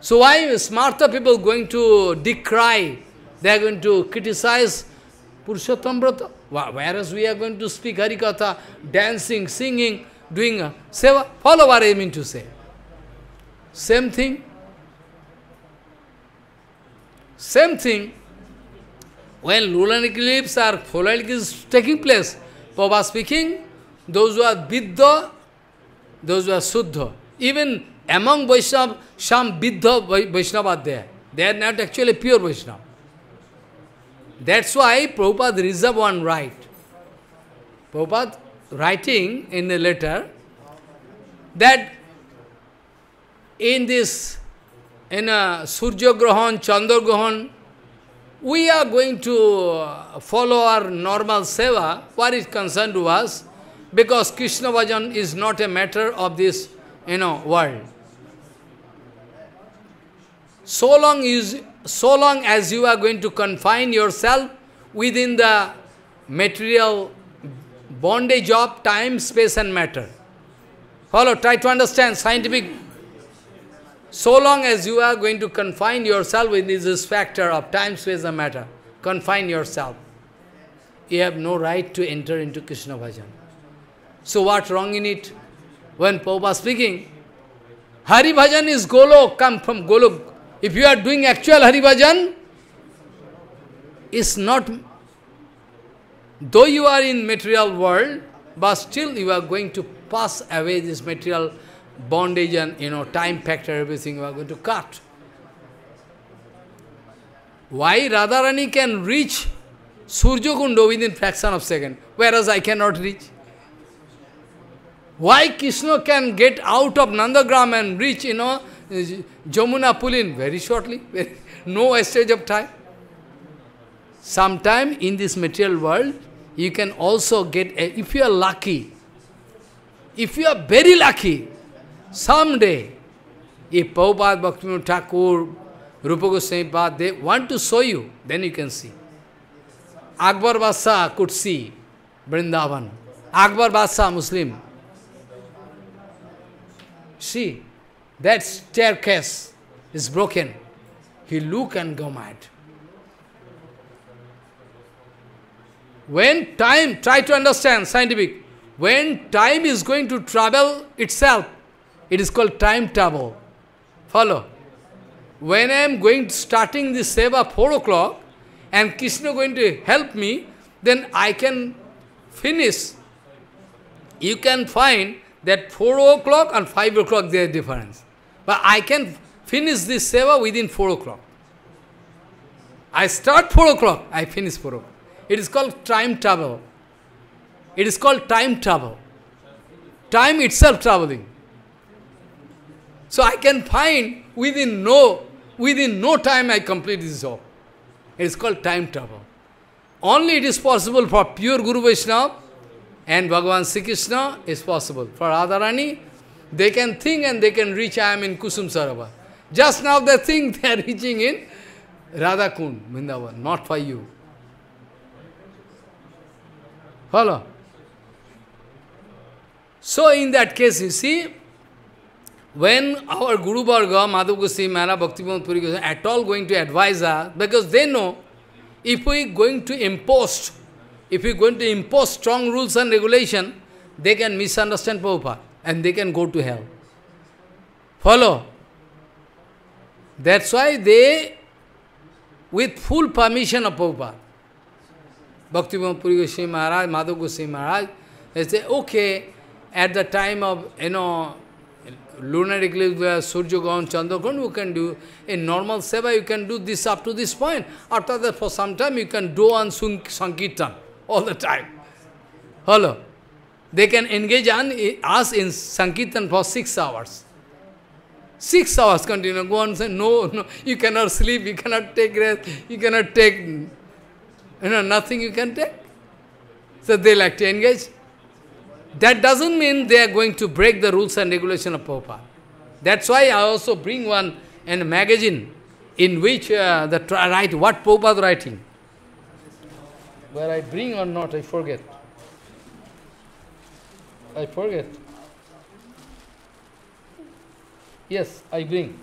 So why smarter people going to decry, they are going to criticize Purushottam Vrata? Whereas we are going to speak Harikatha, dancing, singing, doing a uh, seva, follow what I mean to say. Same thing, same thing, when lunar eclipse or full eclipse is taking place, Prabhupada speaking, those who are vidha, those who are Suddha, even among Vaishnava, some vidha Vaishnava are there. They are not actually pure Vaishnava. That's why Prabhupada reserve one right. Prabhupada writing in a letter that in this in a uh, Surya Grahan, Chandra Grahan, we are going to uh, follow our normal seva, what is concerned to us, because Krishna Vajan is not a matter of this, you know, world. So long, is, so long as you are going to confine yourself within the material bondage of time, space and matter. Follow, try to understand scientific so long as you are going to confine yourself with this factor of time, space and matter, confine yourself. You have no right to enter into Krishna bhajan. So what wrong in it? When Prabhupada speaking, Hari bhajan is Golok, come from Golok. If you are doing actual Hari bhajan, it's not, though you are in material world, but still you are going to pass away this material bondage and, you know, time factor, everything we are going to cut. Why Radharani can reach Surjo Kunda within fraction of second, whereas I cannot reach? Why Krishna can get out of Nandagram and reach, you know, Jamuna Pulin very shortly, no stage of time. Sometime in this material world, you can also get, a, if you are lucky, if you are very lucky, Someday, if Prabhupada, Bhakti Thakur, Rupa Goswami they want to show you, then you can see. Akbar could see Vrindavan. Akbar Muslim. See, that staircase is broken. He look and go mad. When time, try to understand scientific, when time is going to travel itself, it is called time travel. Follow? When I am going to starting this seva 4 o'clock and Krishna going to help me, then I can finish. You can find that 4 o'clock and 5 o'clock there is difference. But I can finish this seva within 4 o'clock. I start 4 o'clock, I finish 4 o'clock. It is called time travel. It is called time travel. Time itself traveling. So I can find within no, within no time I complete this job. It is called time travel. Only it is possible for pure Guru Vaishnava and Bhagavan Sri Krishna is possible. For Radharani, they can think and they can reach I am in Kusum Sarava. Just now they think they are reaching in Radha Kund, Vrindavan, not for you. Follow? So in that case, you see, when our Guru Bhargava, Madhav Goswami, Maharaj Bhaktivinoda Puri Goswami, at all going to advise us, because they know, if we going to impose, if we going to impose strong rules and regulation, they can misunderstand Prabhupada, and they can go to hell. Follow? That's why they, with full permission of Prabhupada, Bhakti Puri Goswami Maharaj, Madhav Goswami Maharaj, they say, okay, at the time of, you know, lunar eclipse where uh, Suryagon, Chandragon, you can do. In normal seva, you can do this up to this point. After that, for some time, you can do on Sankirtan all the time. Hello. They can engage on, uh, us in Sankirtan for six hours. Six hours continue. Go on say, no, no, you cannot sleep, you cannot take rest, you cannot take, you know, nothing you can take. So they like to engage. That doesn't mean they are going to break the rules and regulation of Prabhupada. That's why I also bring one and a magazine in which uh, the write what Prabhupada writing. Where I bring or not, I forget. I forget. Yes, I bring.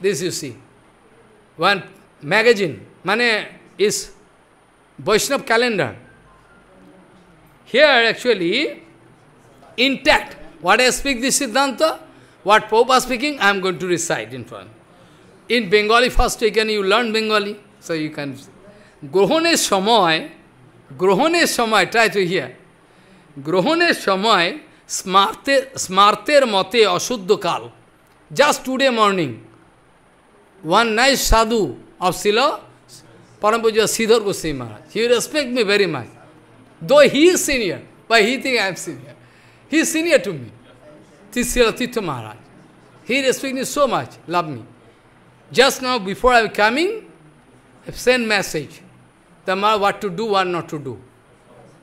This you see. One magazine, mane is Vaishnav calendar. Here actually, intact. What I speak this Siddhanta, what Pope is speaking, I am going to recite in front. In Bengali first again you learn Bengali, so you can... Grohone সময় grohone সময় try to hear. Grohone সময় smarter mate মতে অশুদ্ধ কাল just today one nice sadhu of Sila, Parampuja Siddhar Goswami Maharaj. He respects me very much. Though he is senior, but he thinks I am senior. He is senior to me. Tisila Titha Maharaj. He respects me so much, love me. Just now, before I am coming, I sent message. The Maharaj, what to do, what not to do,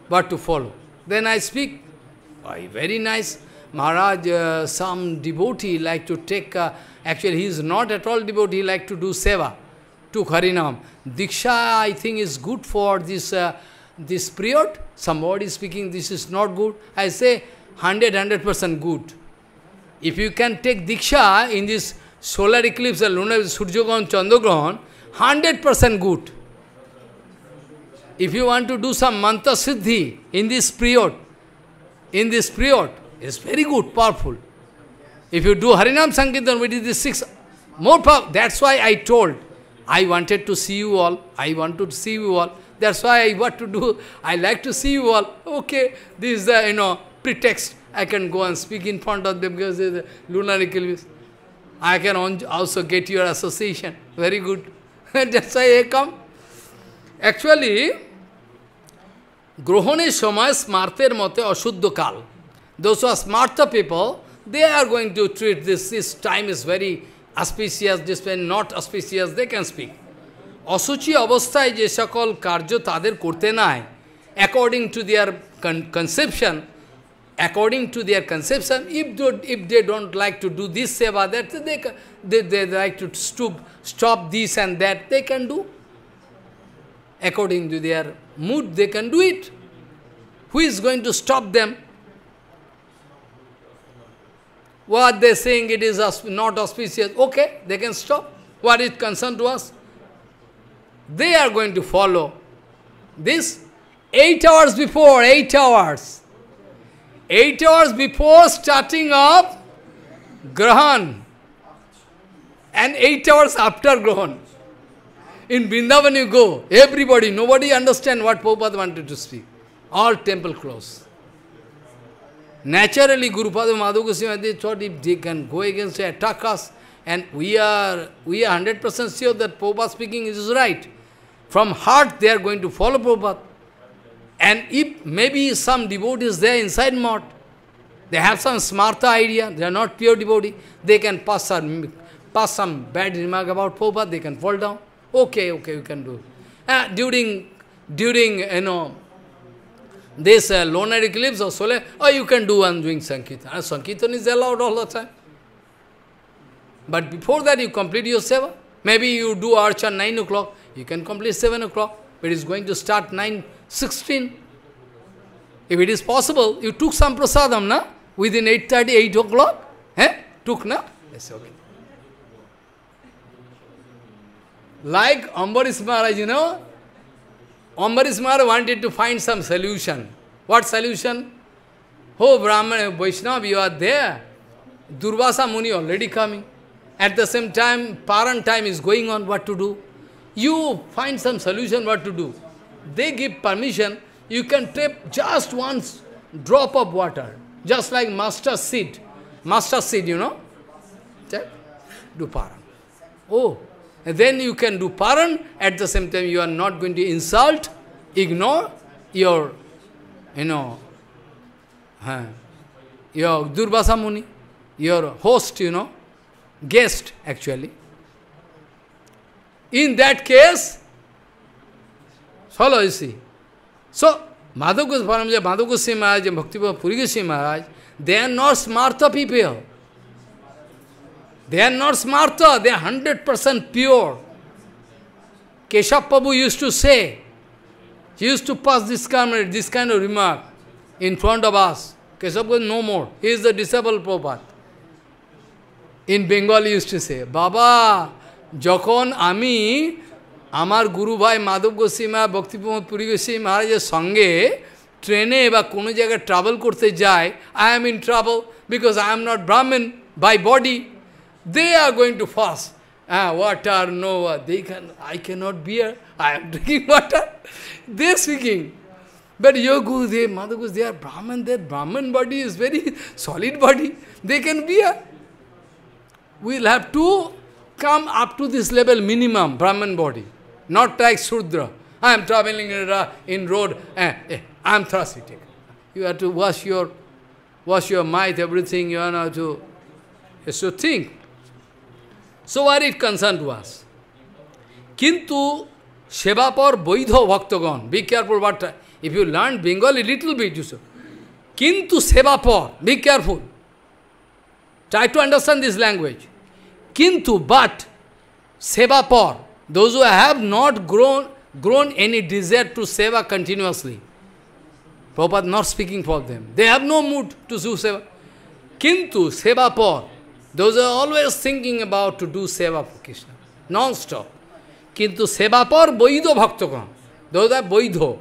what to follow. Then I speak, oh, very nice. Maharaj, uh, some devotee like to take, uh, actually he is not at all devotee, like to do seva, to Harinam. Diksha, I think, is good for this, uh, this period. Somebody speaking, this is not good. I say, 100 percent good. If you can take Diksha in this solar eclipse or lunar Surjogon chandogon, 100% good. If you want to do some mantra siddhi in this period, in this period, it's very good, powerful. If you do Harinam Sankirtan, which is the six, more power, that's why I told, I wanted to see you all, I want to see you all, that's why I want to do, I like to see you all, okay, this is the, you know, pretext, I can go and speak in front of them because the lunatic illness. I can also get your association. Very good. That's why I come. Actually, গ্রহণের সময় স্মার্থের মতে অশুদ্ধ কাল those are স্মার্থ people they are going to treat this this time is very auspicious this when not auspicious they can speak অসুচি অবস্থায় যে সকল কার্য তাদের করতে নাই according to their conception according to their conception, if they, if they don't like to do this seva, that they, they, they like to stoop, stop this and that, they can do. According to their mood, they can do it. Who is going to stop them? What they are saying it is not auspicious, okay, they can stop. What is concerned to us? They are going to follow this eight hours before, eight hours Eight hours before starting of Grahan and eight hours after Grahan. In Vrindavan you go, everybody, nobody understand what Prabhupada wanted to speak. All temple closed. Naturally, Guru Pada Madhugusima, they thought if they can go against, attack us, and we are we are 100% sure that Prabhupada speaking is right. From heart, they are going to follow Prabhupada. And if maybe some devotees there inside mot, they have some smartha idea, they are not pure devotee, they can pass some, pass some bad remark about Prabhupada, they can fall down. Okay, okay, you can do it. Uh, during, during, you know, this uh, lunar eclipse or solar, oh, you can do one doing Sankirtan. Uh, Sankirtan is allowed all the time. But before that, you complete your seva. Maybe you do archa 9 o'clock, you can complete 7 o'clock, but it's going to start 9, 16. If it is possible, you took some prasadam, na? Within 8.30, 8 o'clock? Eh? Took, na? Yes, okay. Like Ambaris Maharaj, you know, Ambaris Maharaj wanted to find some solution. What solution? Oh, Brahman, Vaishnava, you are there. Durvasa Muni already coming. At the same time, parent time is going on, what to do? You find some solution, what to do they give permission, you can take just once drop of water, just like master seed. Master seed, you know? Do paran. Oh, and then you can do paran, at the same time you are not going to insult, ignore your, you know, huh, your Durvasa Muni, your host, you know, guest actually. In that case, Follow, you see. So, Madhav Goswami, Madhav Goswami Maharaj and Bhaktivinoda Puri Goswami Maharaj, they are not smartha people. They are not smartha, they are percent pure. Keshav Prabhu used to say, he used to pass this kind, this kind of remark in front of us. Keshav goes, no more. He is the disciple Prabhupada. In Bengali used to say, Baba, যখন আমি আমার গুরু ভাই মাধব গোস্বী মা ভক্তিপ্রমোদ পুরী গোস্বী মহারাজের সঙ্গে ট্রেনে বা কোনো জায়গায় ট্রাভেল করতে যায় I am in travel because I am not Brahmin by body they are going to fast হ্যাঁ water no they can I cannot bear I am drinking water they speaking But your Gurudev, Mother Gurudev, they are Brahman, their Brahman body is very solid body. They can be a... We'll have to come up to this level minimum, Brahman body. not like Sudra. I am traveling in, uh, in road eh, eh, I am thirsty. You have to wash your, wash your might, everything, you know, to, so think. So what it concerned was? Kintu Sevapar Boidho Bhaktagon. Be careful what, if you learn Bengali little bit, you should. Kintu Sevapar, be careful. Try to understand this language. Kintu, but, Sevapar, those who have not grown grown any desire to seva continuously. Prabhupada not speaking for them. They have no mood to do seva. Kintu, seva por. Those are always thinking about to do seva for Krishna. Non-stop. Kintu, seva por, vaidho bhakta kaan. Those are vaidho.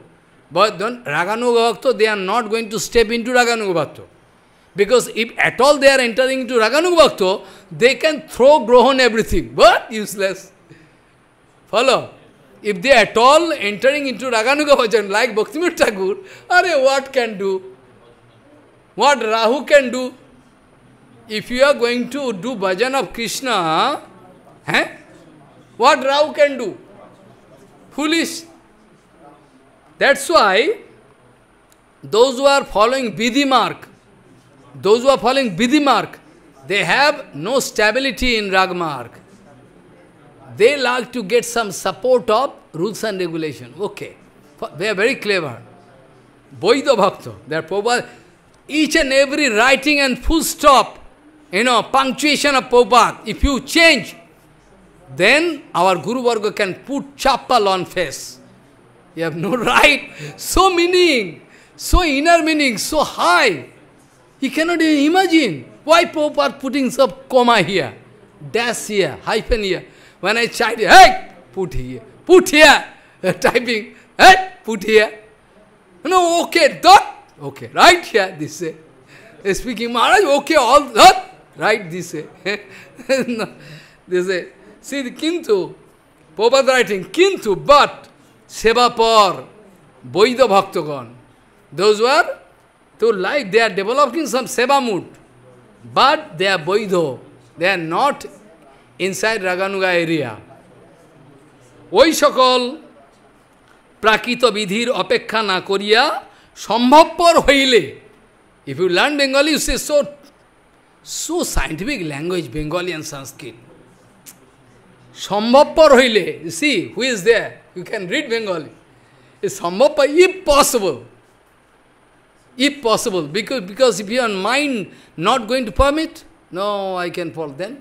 But then, raganuga bhakta, they are not going to step into raganuga bhakta. Because if at all they are entering into raganuga bhakta, they can throw grohan everything. But useless. Follow? If they at all entering into Raganuga Bhajan like Bhaktivinoda Thakur, are what can do? What Rahu can do? If you are going to do bhajan of Krishna, eh? what Rahu can do? Foolish. That's why those who are following Vidhi mark, those who are following Vidhi mark, they have no stability in Rag mark. they like to get some support of rules and regulation. Okay. They are very clever. Vaidya Bhakta. They are Prabhupada. Each and every writing and full stop, you know, punctuation of Prabhupada, if you change, then our Guru Varga can put chapal on face. You have no right. So meaning, so inner meaning, so high. He cannot even imagine. Why Prabhupada putting some comma here, dash here, hyphen here. When I chide, hey, put here, put here, typing, hey, put here. No, okay, dot, okay, right here, this say. Eh. Eh, speaking Maharaj, okay, all dot, right, this eh. say. no, this say. See, the kintu, Prabhupada writing, kintu, but, seva par, boida bhaktagon. Those were, to like, they are developing some seva mood, but they are boidho. They are not inside রাগানুগা area ওই সকল প্রাকৃত বিধির অপেক্ষা না করিয়া সম্ভবপর হইলে if you learn Bengali you say so so scientific language Bengali and Sanskrit সম্ভবপর হইলে see who is they you can read Bengali সম্ভবপর if possible if possible because because if your mind not going to permit no I can fall then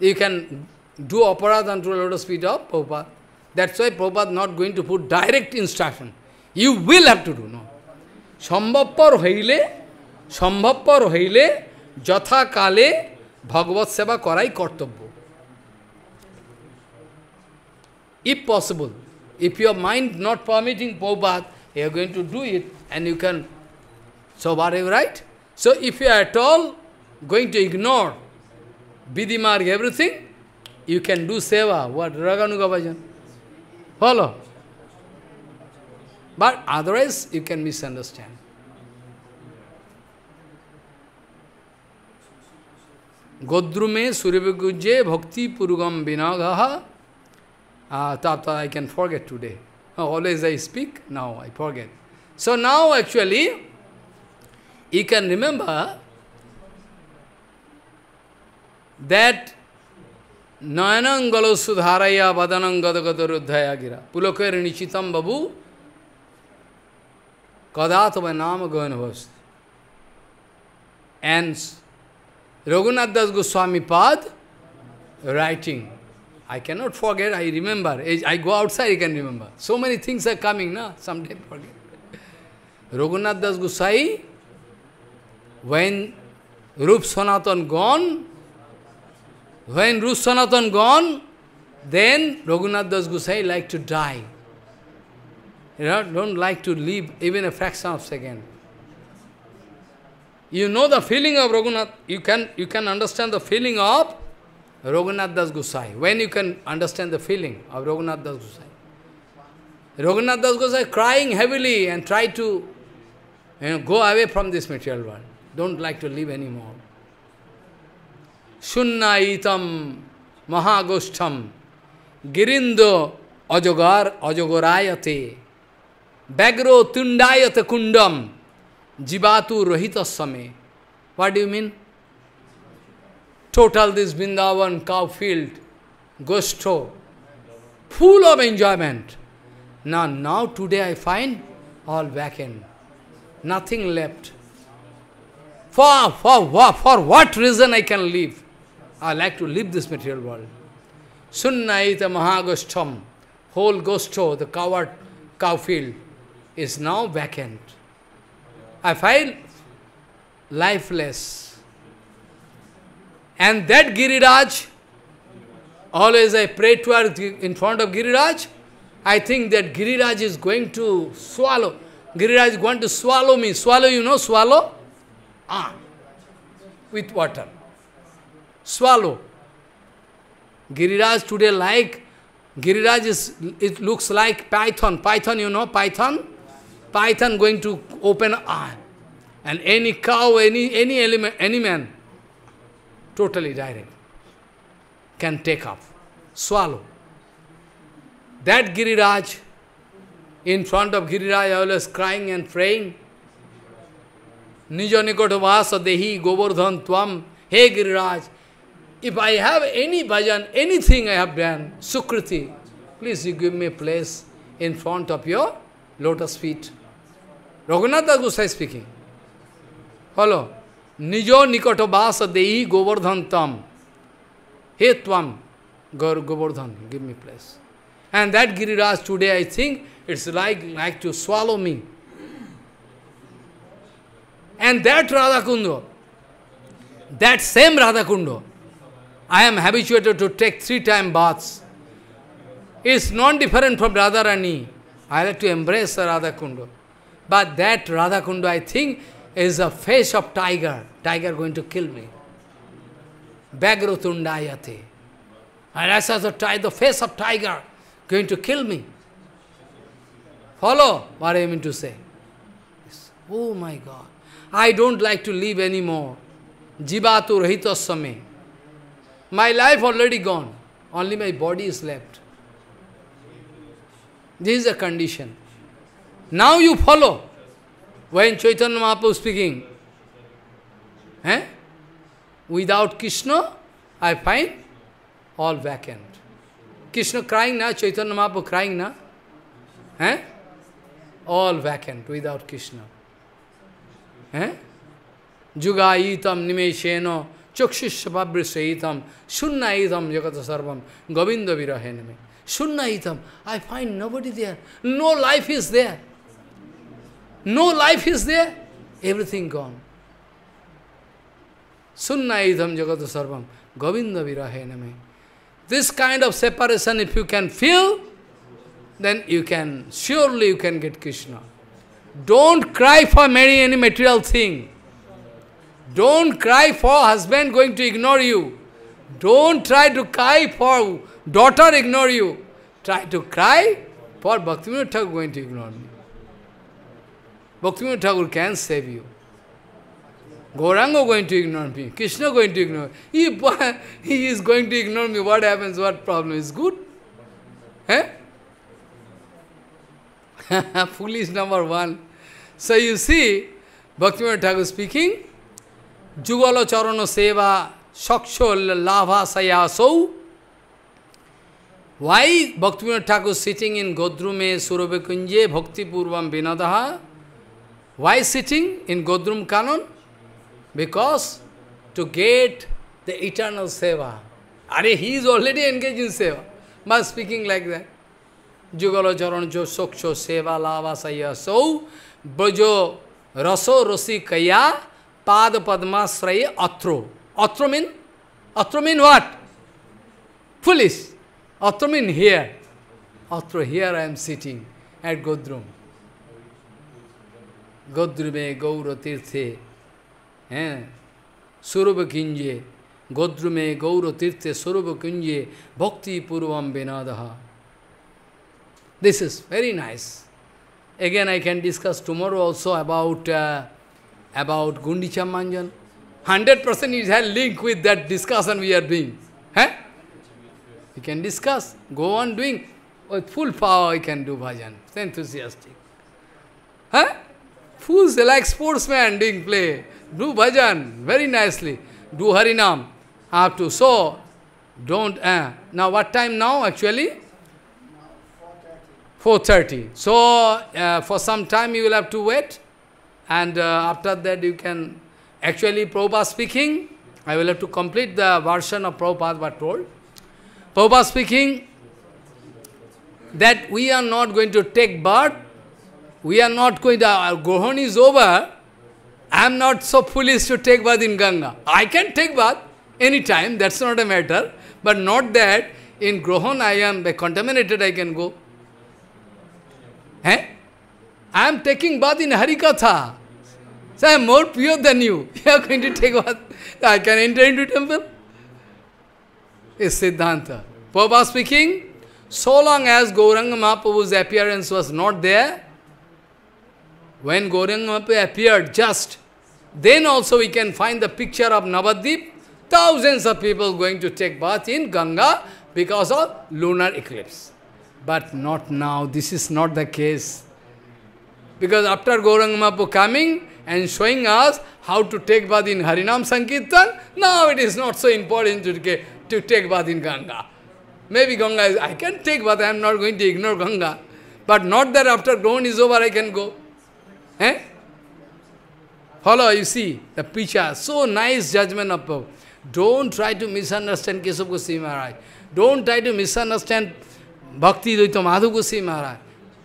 you can do aparad and the lotus feet of Prabhupada. That's why Prabhupada not going to put direct instruction. You will have to do, no. Sambhappar haile, sambhappar haile, jatha kale, bhagavat seva karai kartabhu. If possible, if your mind not permitting Prabhupada, you are going to do it and you can. So, are you right? So, if you are at all going to ignore Vidhi everything, you can do seva, what Raganuga bhajan. Follow? But otherwise, you can misunderstand. Godrume Suryavagujje Bhakti Purugam Vinagaha. Ah, Tata, I can forget today. Always I speak, now I forget. So now actually, you can remember that Nayanangalo Sudharaya Vadanangadagadarudhaya Gira Pulokar Nichitam Babu Kadatva Nama Ganavasti. And Raghunath Das Goswami Pad writing. I cannot forget, I remember. I go outside, I can remember. So many things are coming, na? Someday forget. Raghunath Das Gosai, when Rup Sanatan gone, when Ruth Sanatan gone, then Raghunath Das Gusai like to die. You know, don't like to live even a fraction of a second. You know the feeling of Raghunath. You can, you can understand the feeling of Raghunath Das Gosai. When you can understand the feeling of Raghunath Das Gosai. Raghunath Das Gosai crying heavily and try to you know, go away from this material world. Don't like to live anymore. Sunnaitam Mahagostam Girindo Ajogar Ajogorayate Bagro Tundayate Kundam jibatu Rohitasame. What do you mean? Total this Vrindavan cow field, Goshto, full of enjoyment. Now, now today I find all vacant, nothing left. For, for, for, for what reason I can live? I like to leave this material world. Sunnaita Mahagostham, whole Gosto, the coward, cow field, is now vacant. I feel lifeless. And that Giriraj, always I pray to her in front of Giriraj, I think that Giriraj is going to swallow. Giriraj is going to swallow me. Swallow, you know, swallow? Ah, with water swallow. Giriraj today like, Giriraj is, it looks like python. Python, you know, python? Python going to open eye. And any cow, any, any element, any man, totally direct, can take up, swallow. That Giriraj, in front of Giriraj, always crying and praying, Nijo Nikotabhasa Dehi Govardhan Tvam, Hey Giriraj, if I have any bhajan, anything I have done, Sukriti, please you give me a place in front of your lotus feet. Raghunatha Gosai speaking. Follow. Nijo nikotabasa dei govardhan tam. He tvam. Govardhan, give me place. And that Giriraj today, I think, it's like, like to swallow me. And that Radha Kundo, that same Radha Kundo, I am habituated to take three time baths. It's non different from Radharani. I like to embrace Radha Kunda. But that Radha Kunda, I think, is a face of tiger. Tiger going to kill me. Bagrutundayate. And I saw the, the face of tiger going to kill me. Follow what I mean to say. Oh my God. I don't like to live anymore. Jivatu rahitasame. My life already gone, only my body is left. This is the condition. Now you follow. When Chaitanya Mahaprabhu speaking, eh? without Krishna, I find all vacant. Krishna crying na, Chaitanya Mahaprabhu crying na, eh? all vacant without Krishna. Eh? Jugaitam nimesheno Chakshishapabhrisayitam, Sunnayitam Jagata Sarvam, Govinda Virahename. Sunnayitam, I find nobody there. No life is there. No life is there. Everything gone. Sunnayitam Jagata Sarvam, Govinda Virahename. This kind of separation, if you can feel, then you can, surely you can get Krishna. Don't cry for many any material thing. Don't cry for husband going to ignore you. Don't try to cry for daughter ignore you. Try to cry for Bhaktivinoda Thakur going to ignore me. Bhaktivinoda Thakur can save you. Gauranga going to ignore me. Krishna going to ignore me. If he is going to ignore me, what happens? What problem is good? Eh? Foolish number one. So you see, Bhaktivinoda Thakur speaking, जुगल चरण सेवा सक्ष लाभासयासौ why Bhakti Thakur sitting in गोद्रुमे सुरभिकुंजे भक्तिपूर्वम विनोद why sitting in Godruma कानन because to get the eternal सेवा अरे he is already engage in सेवा बस स्पीकिंग लाइक दैट जुगल चरण जो सोक्षो सेवा लावा सौ बजो रसो रसी कया पाद पद्मा श्रय अत्रो अत्रो मीन अत्रो मीन व्हाट फुलिस अत्रो मीन हियर अत्रो here I am sitting at Godruma गोद्रुमे गौर तीर्थे हैं सूर्भ किंजे गोद्रुमे गौर तीर्थे सूर्भ किंजे भक्ति पूर्वम बिनाद this is very nice again I can discuss tomorrow also about uh, about Gundicha Manjan. 100% it has link with that discussion we are doing. Eh? You can discuss, go on doing. With oh, full power I can do bhajan. It's enthusiastic. Huh? Fools, like sportsmen doing play. Do bhajan very nicely. Do harinam. I have to. So, don't... Eh. Now, what time now actually? 4.30. So, uh, for some time you will have to wait. And uh, after that you can, actually Prabhupada speaking, I will have to complete the version of Prabhupada but told. Prabhupada speaking, that we are not going to take birth, we are not going to, our Gohan is over, I am not so foolish to take bath in Ganga. I can take bath anytime, that's not a matter. But not that in Grohan I am contaminated, I can go. Eh? I am taking bath in Harikatha. So I am more pure than you. You are going to take bath. I can enter into temple. It's Siddhanta. Prabhupada speaking, so long as Gauranga Mahaprabhu's appearance was not there, when Gauranga Mahaprabhu appeared just, then also we can find the picture of Navadvip, thousands of people going to take bath in Ganga because of lunar eclipse. But not now, this is not the case. Because after Gauranga Mahaprabhu coming and showing us how to take bath in Harinam Sankirtan, now it is not so important to, to take bath in Ganga. Maybe Ganga is, I can take bath, I am not going to ignore Ganga. But not that after dawn is over I can go. Eh? Follow, you see, the picture, so nice judgment of Prabhu. Don't try to misunderstand Kesab Goswami Maharaj. Don't try to misunderstand Bhakti Dvaita Madhu Goswami Maharaj.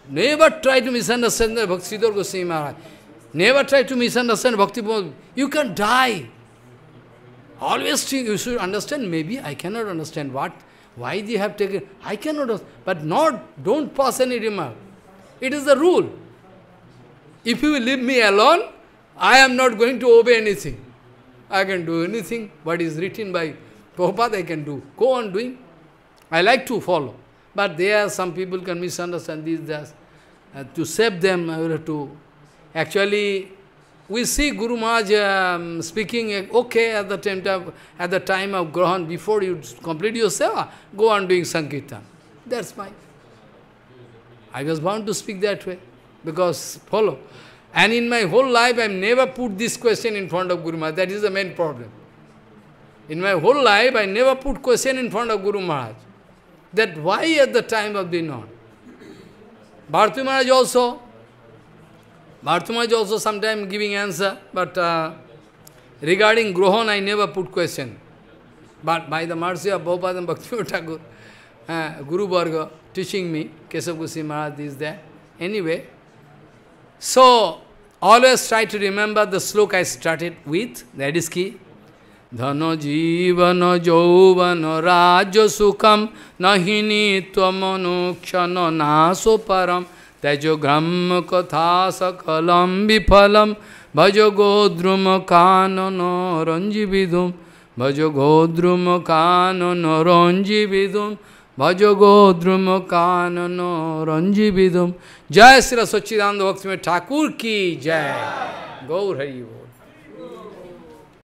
Never try to misunderstand the Bhaktisiddhar Goswami Maharaj. Never try to misunderstand Bhakti You can die. Always think, you should understand, maybe I cannot understand what, why they have taken, I cannot, but not, don't pass any remark. It is the rule. If you leave me alone, I am not going to obey anything. I can do anything, what is written by Prabhupada I can do. Go on doing. I like to follow. But there some people can misunderstand this, that uh, to save them, I will have to... Actually, we see Guru Maharaj um, speaking, uh, okay, at the, time of, at the time of Grahan, before you complete your seva, go on doing Sankirtan. That's fine. I was bound to speak that way, because follow. And in my whole life, I've never put this question in front of Guru Maharaj. That is the main problem. In my whole life, I never put question in front of Guru Maharaj. That why at the time of the non? Bharti Maharaj also, Bharti Maharaj also sometimes giving answer, but uh, regarding grohan, I never put question. But by the mercy of Prabhupada and Bhakti Thakur, uh, Guru Bhargava teaching me, Kesav Goswami Maharaj is there. Anyway, so always try to remember the sloka I started with, that is key. धन जीवन यौवन राज्य सुखम नहिनी तमनुक्षण नाशो परम तेज ग्रम कथा सकलम विफलम भज गोद्रुम कानन रंजी विदुम भज गोद्रुम कानन रंजी विधुम भज गोद्रुम कानन रंजी विदुम जय श्री सच्चिदानंद भक्ति में ठाकुर की जय गौर हरि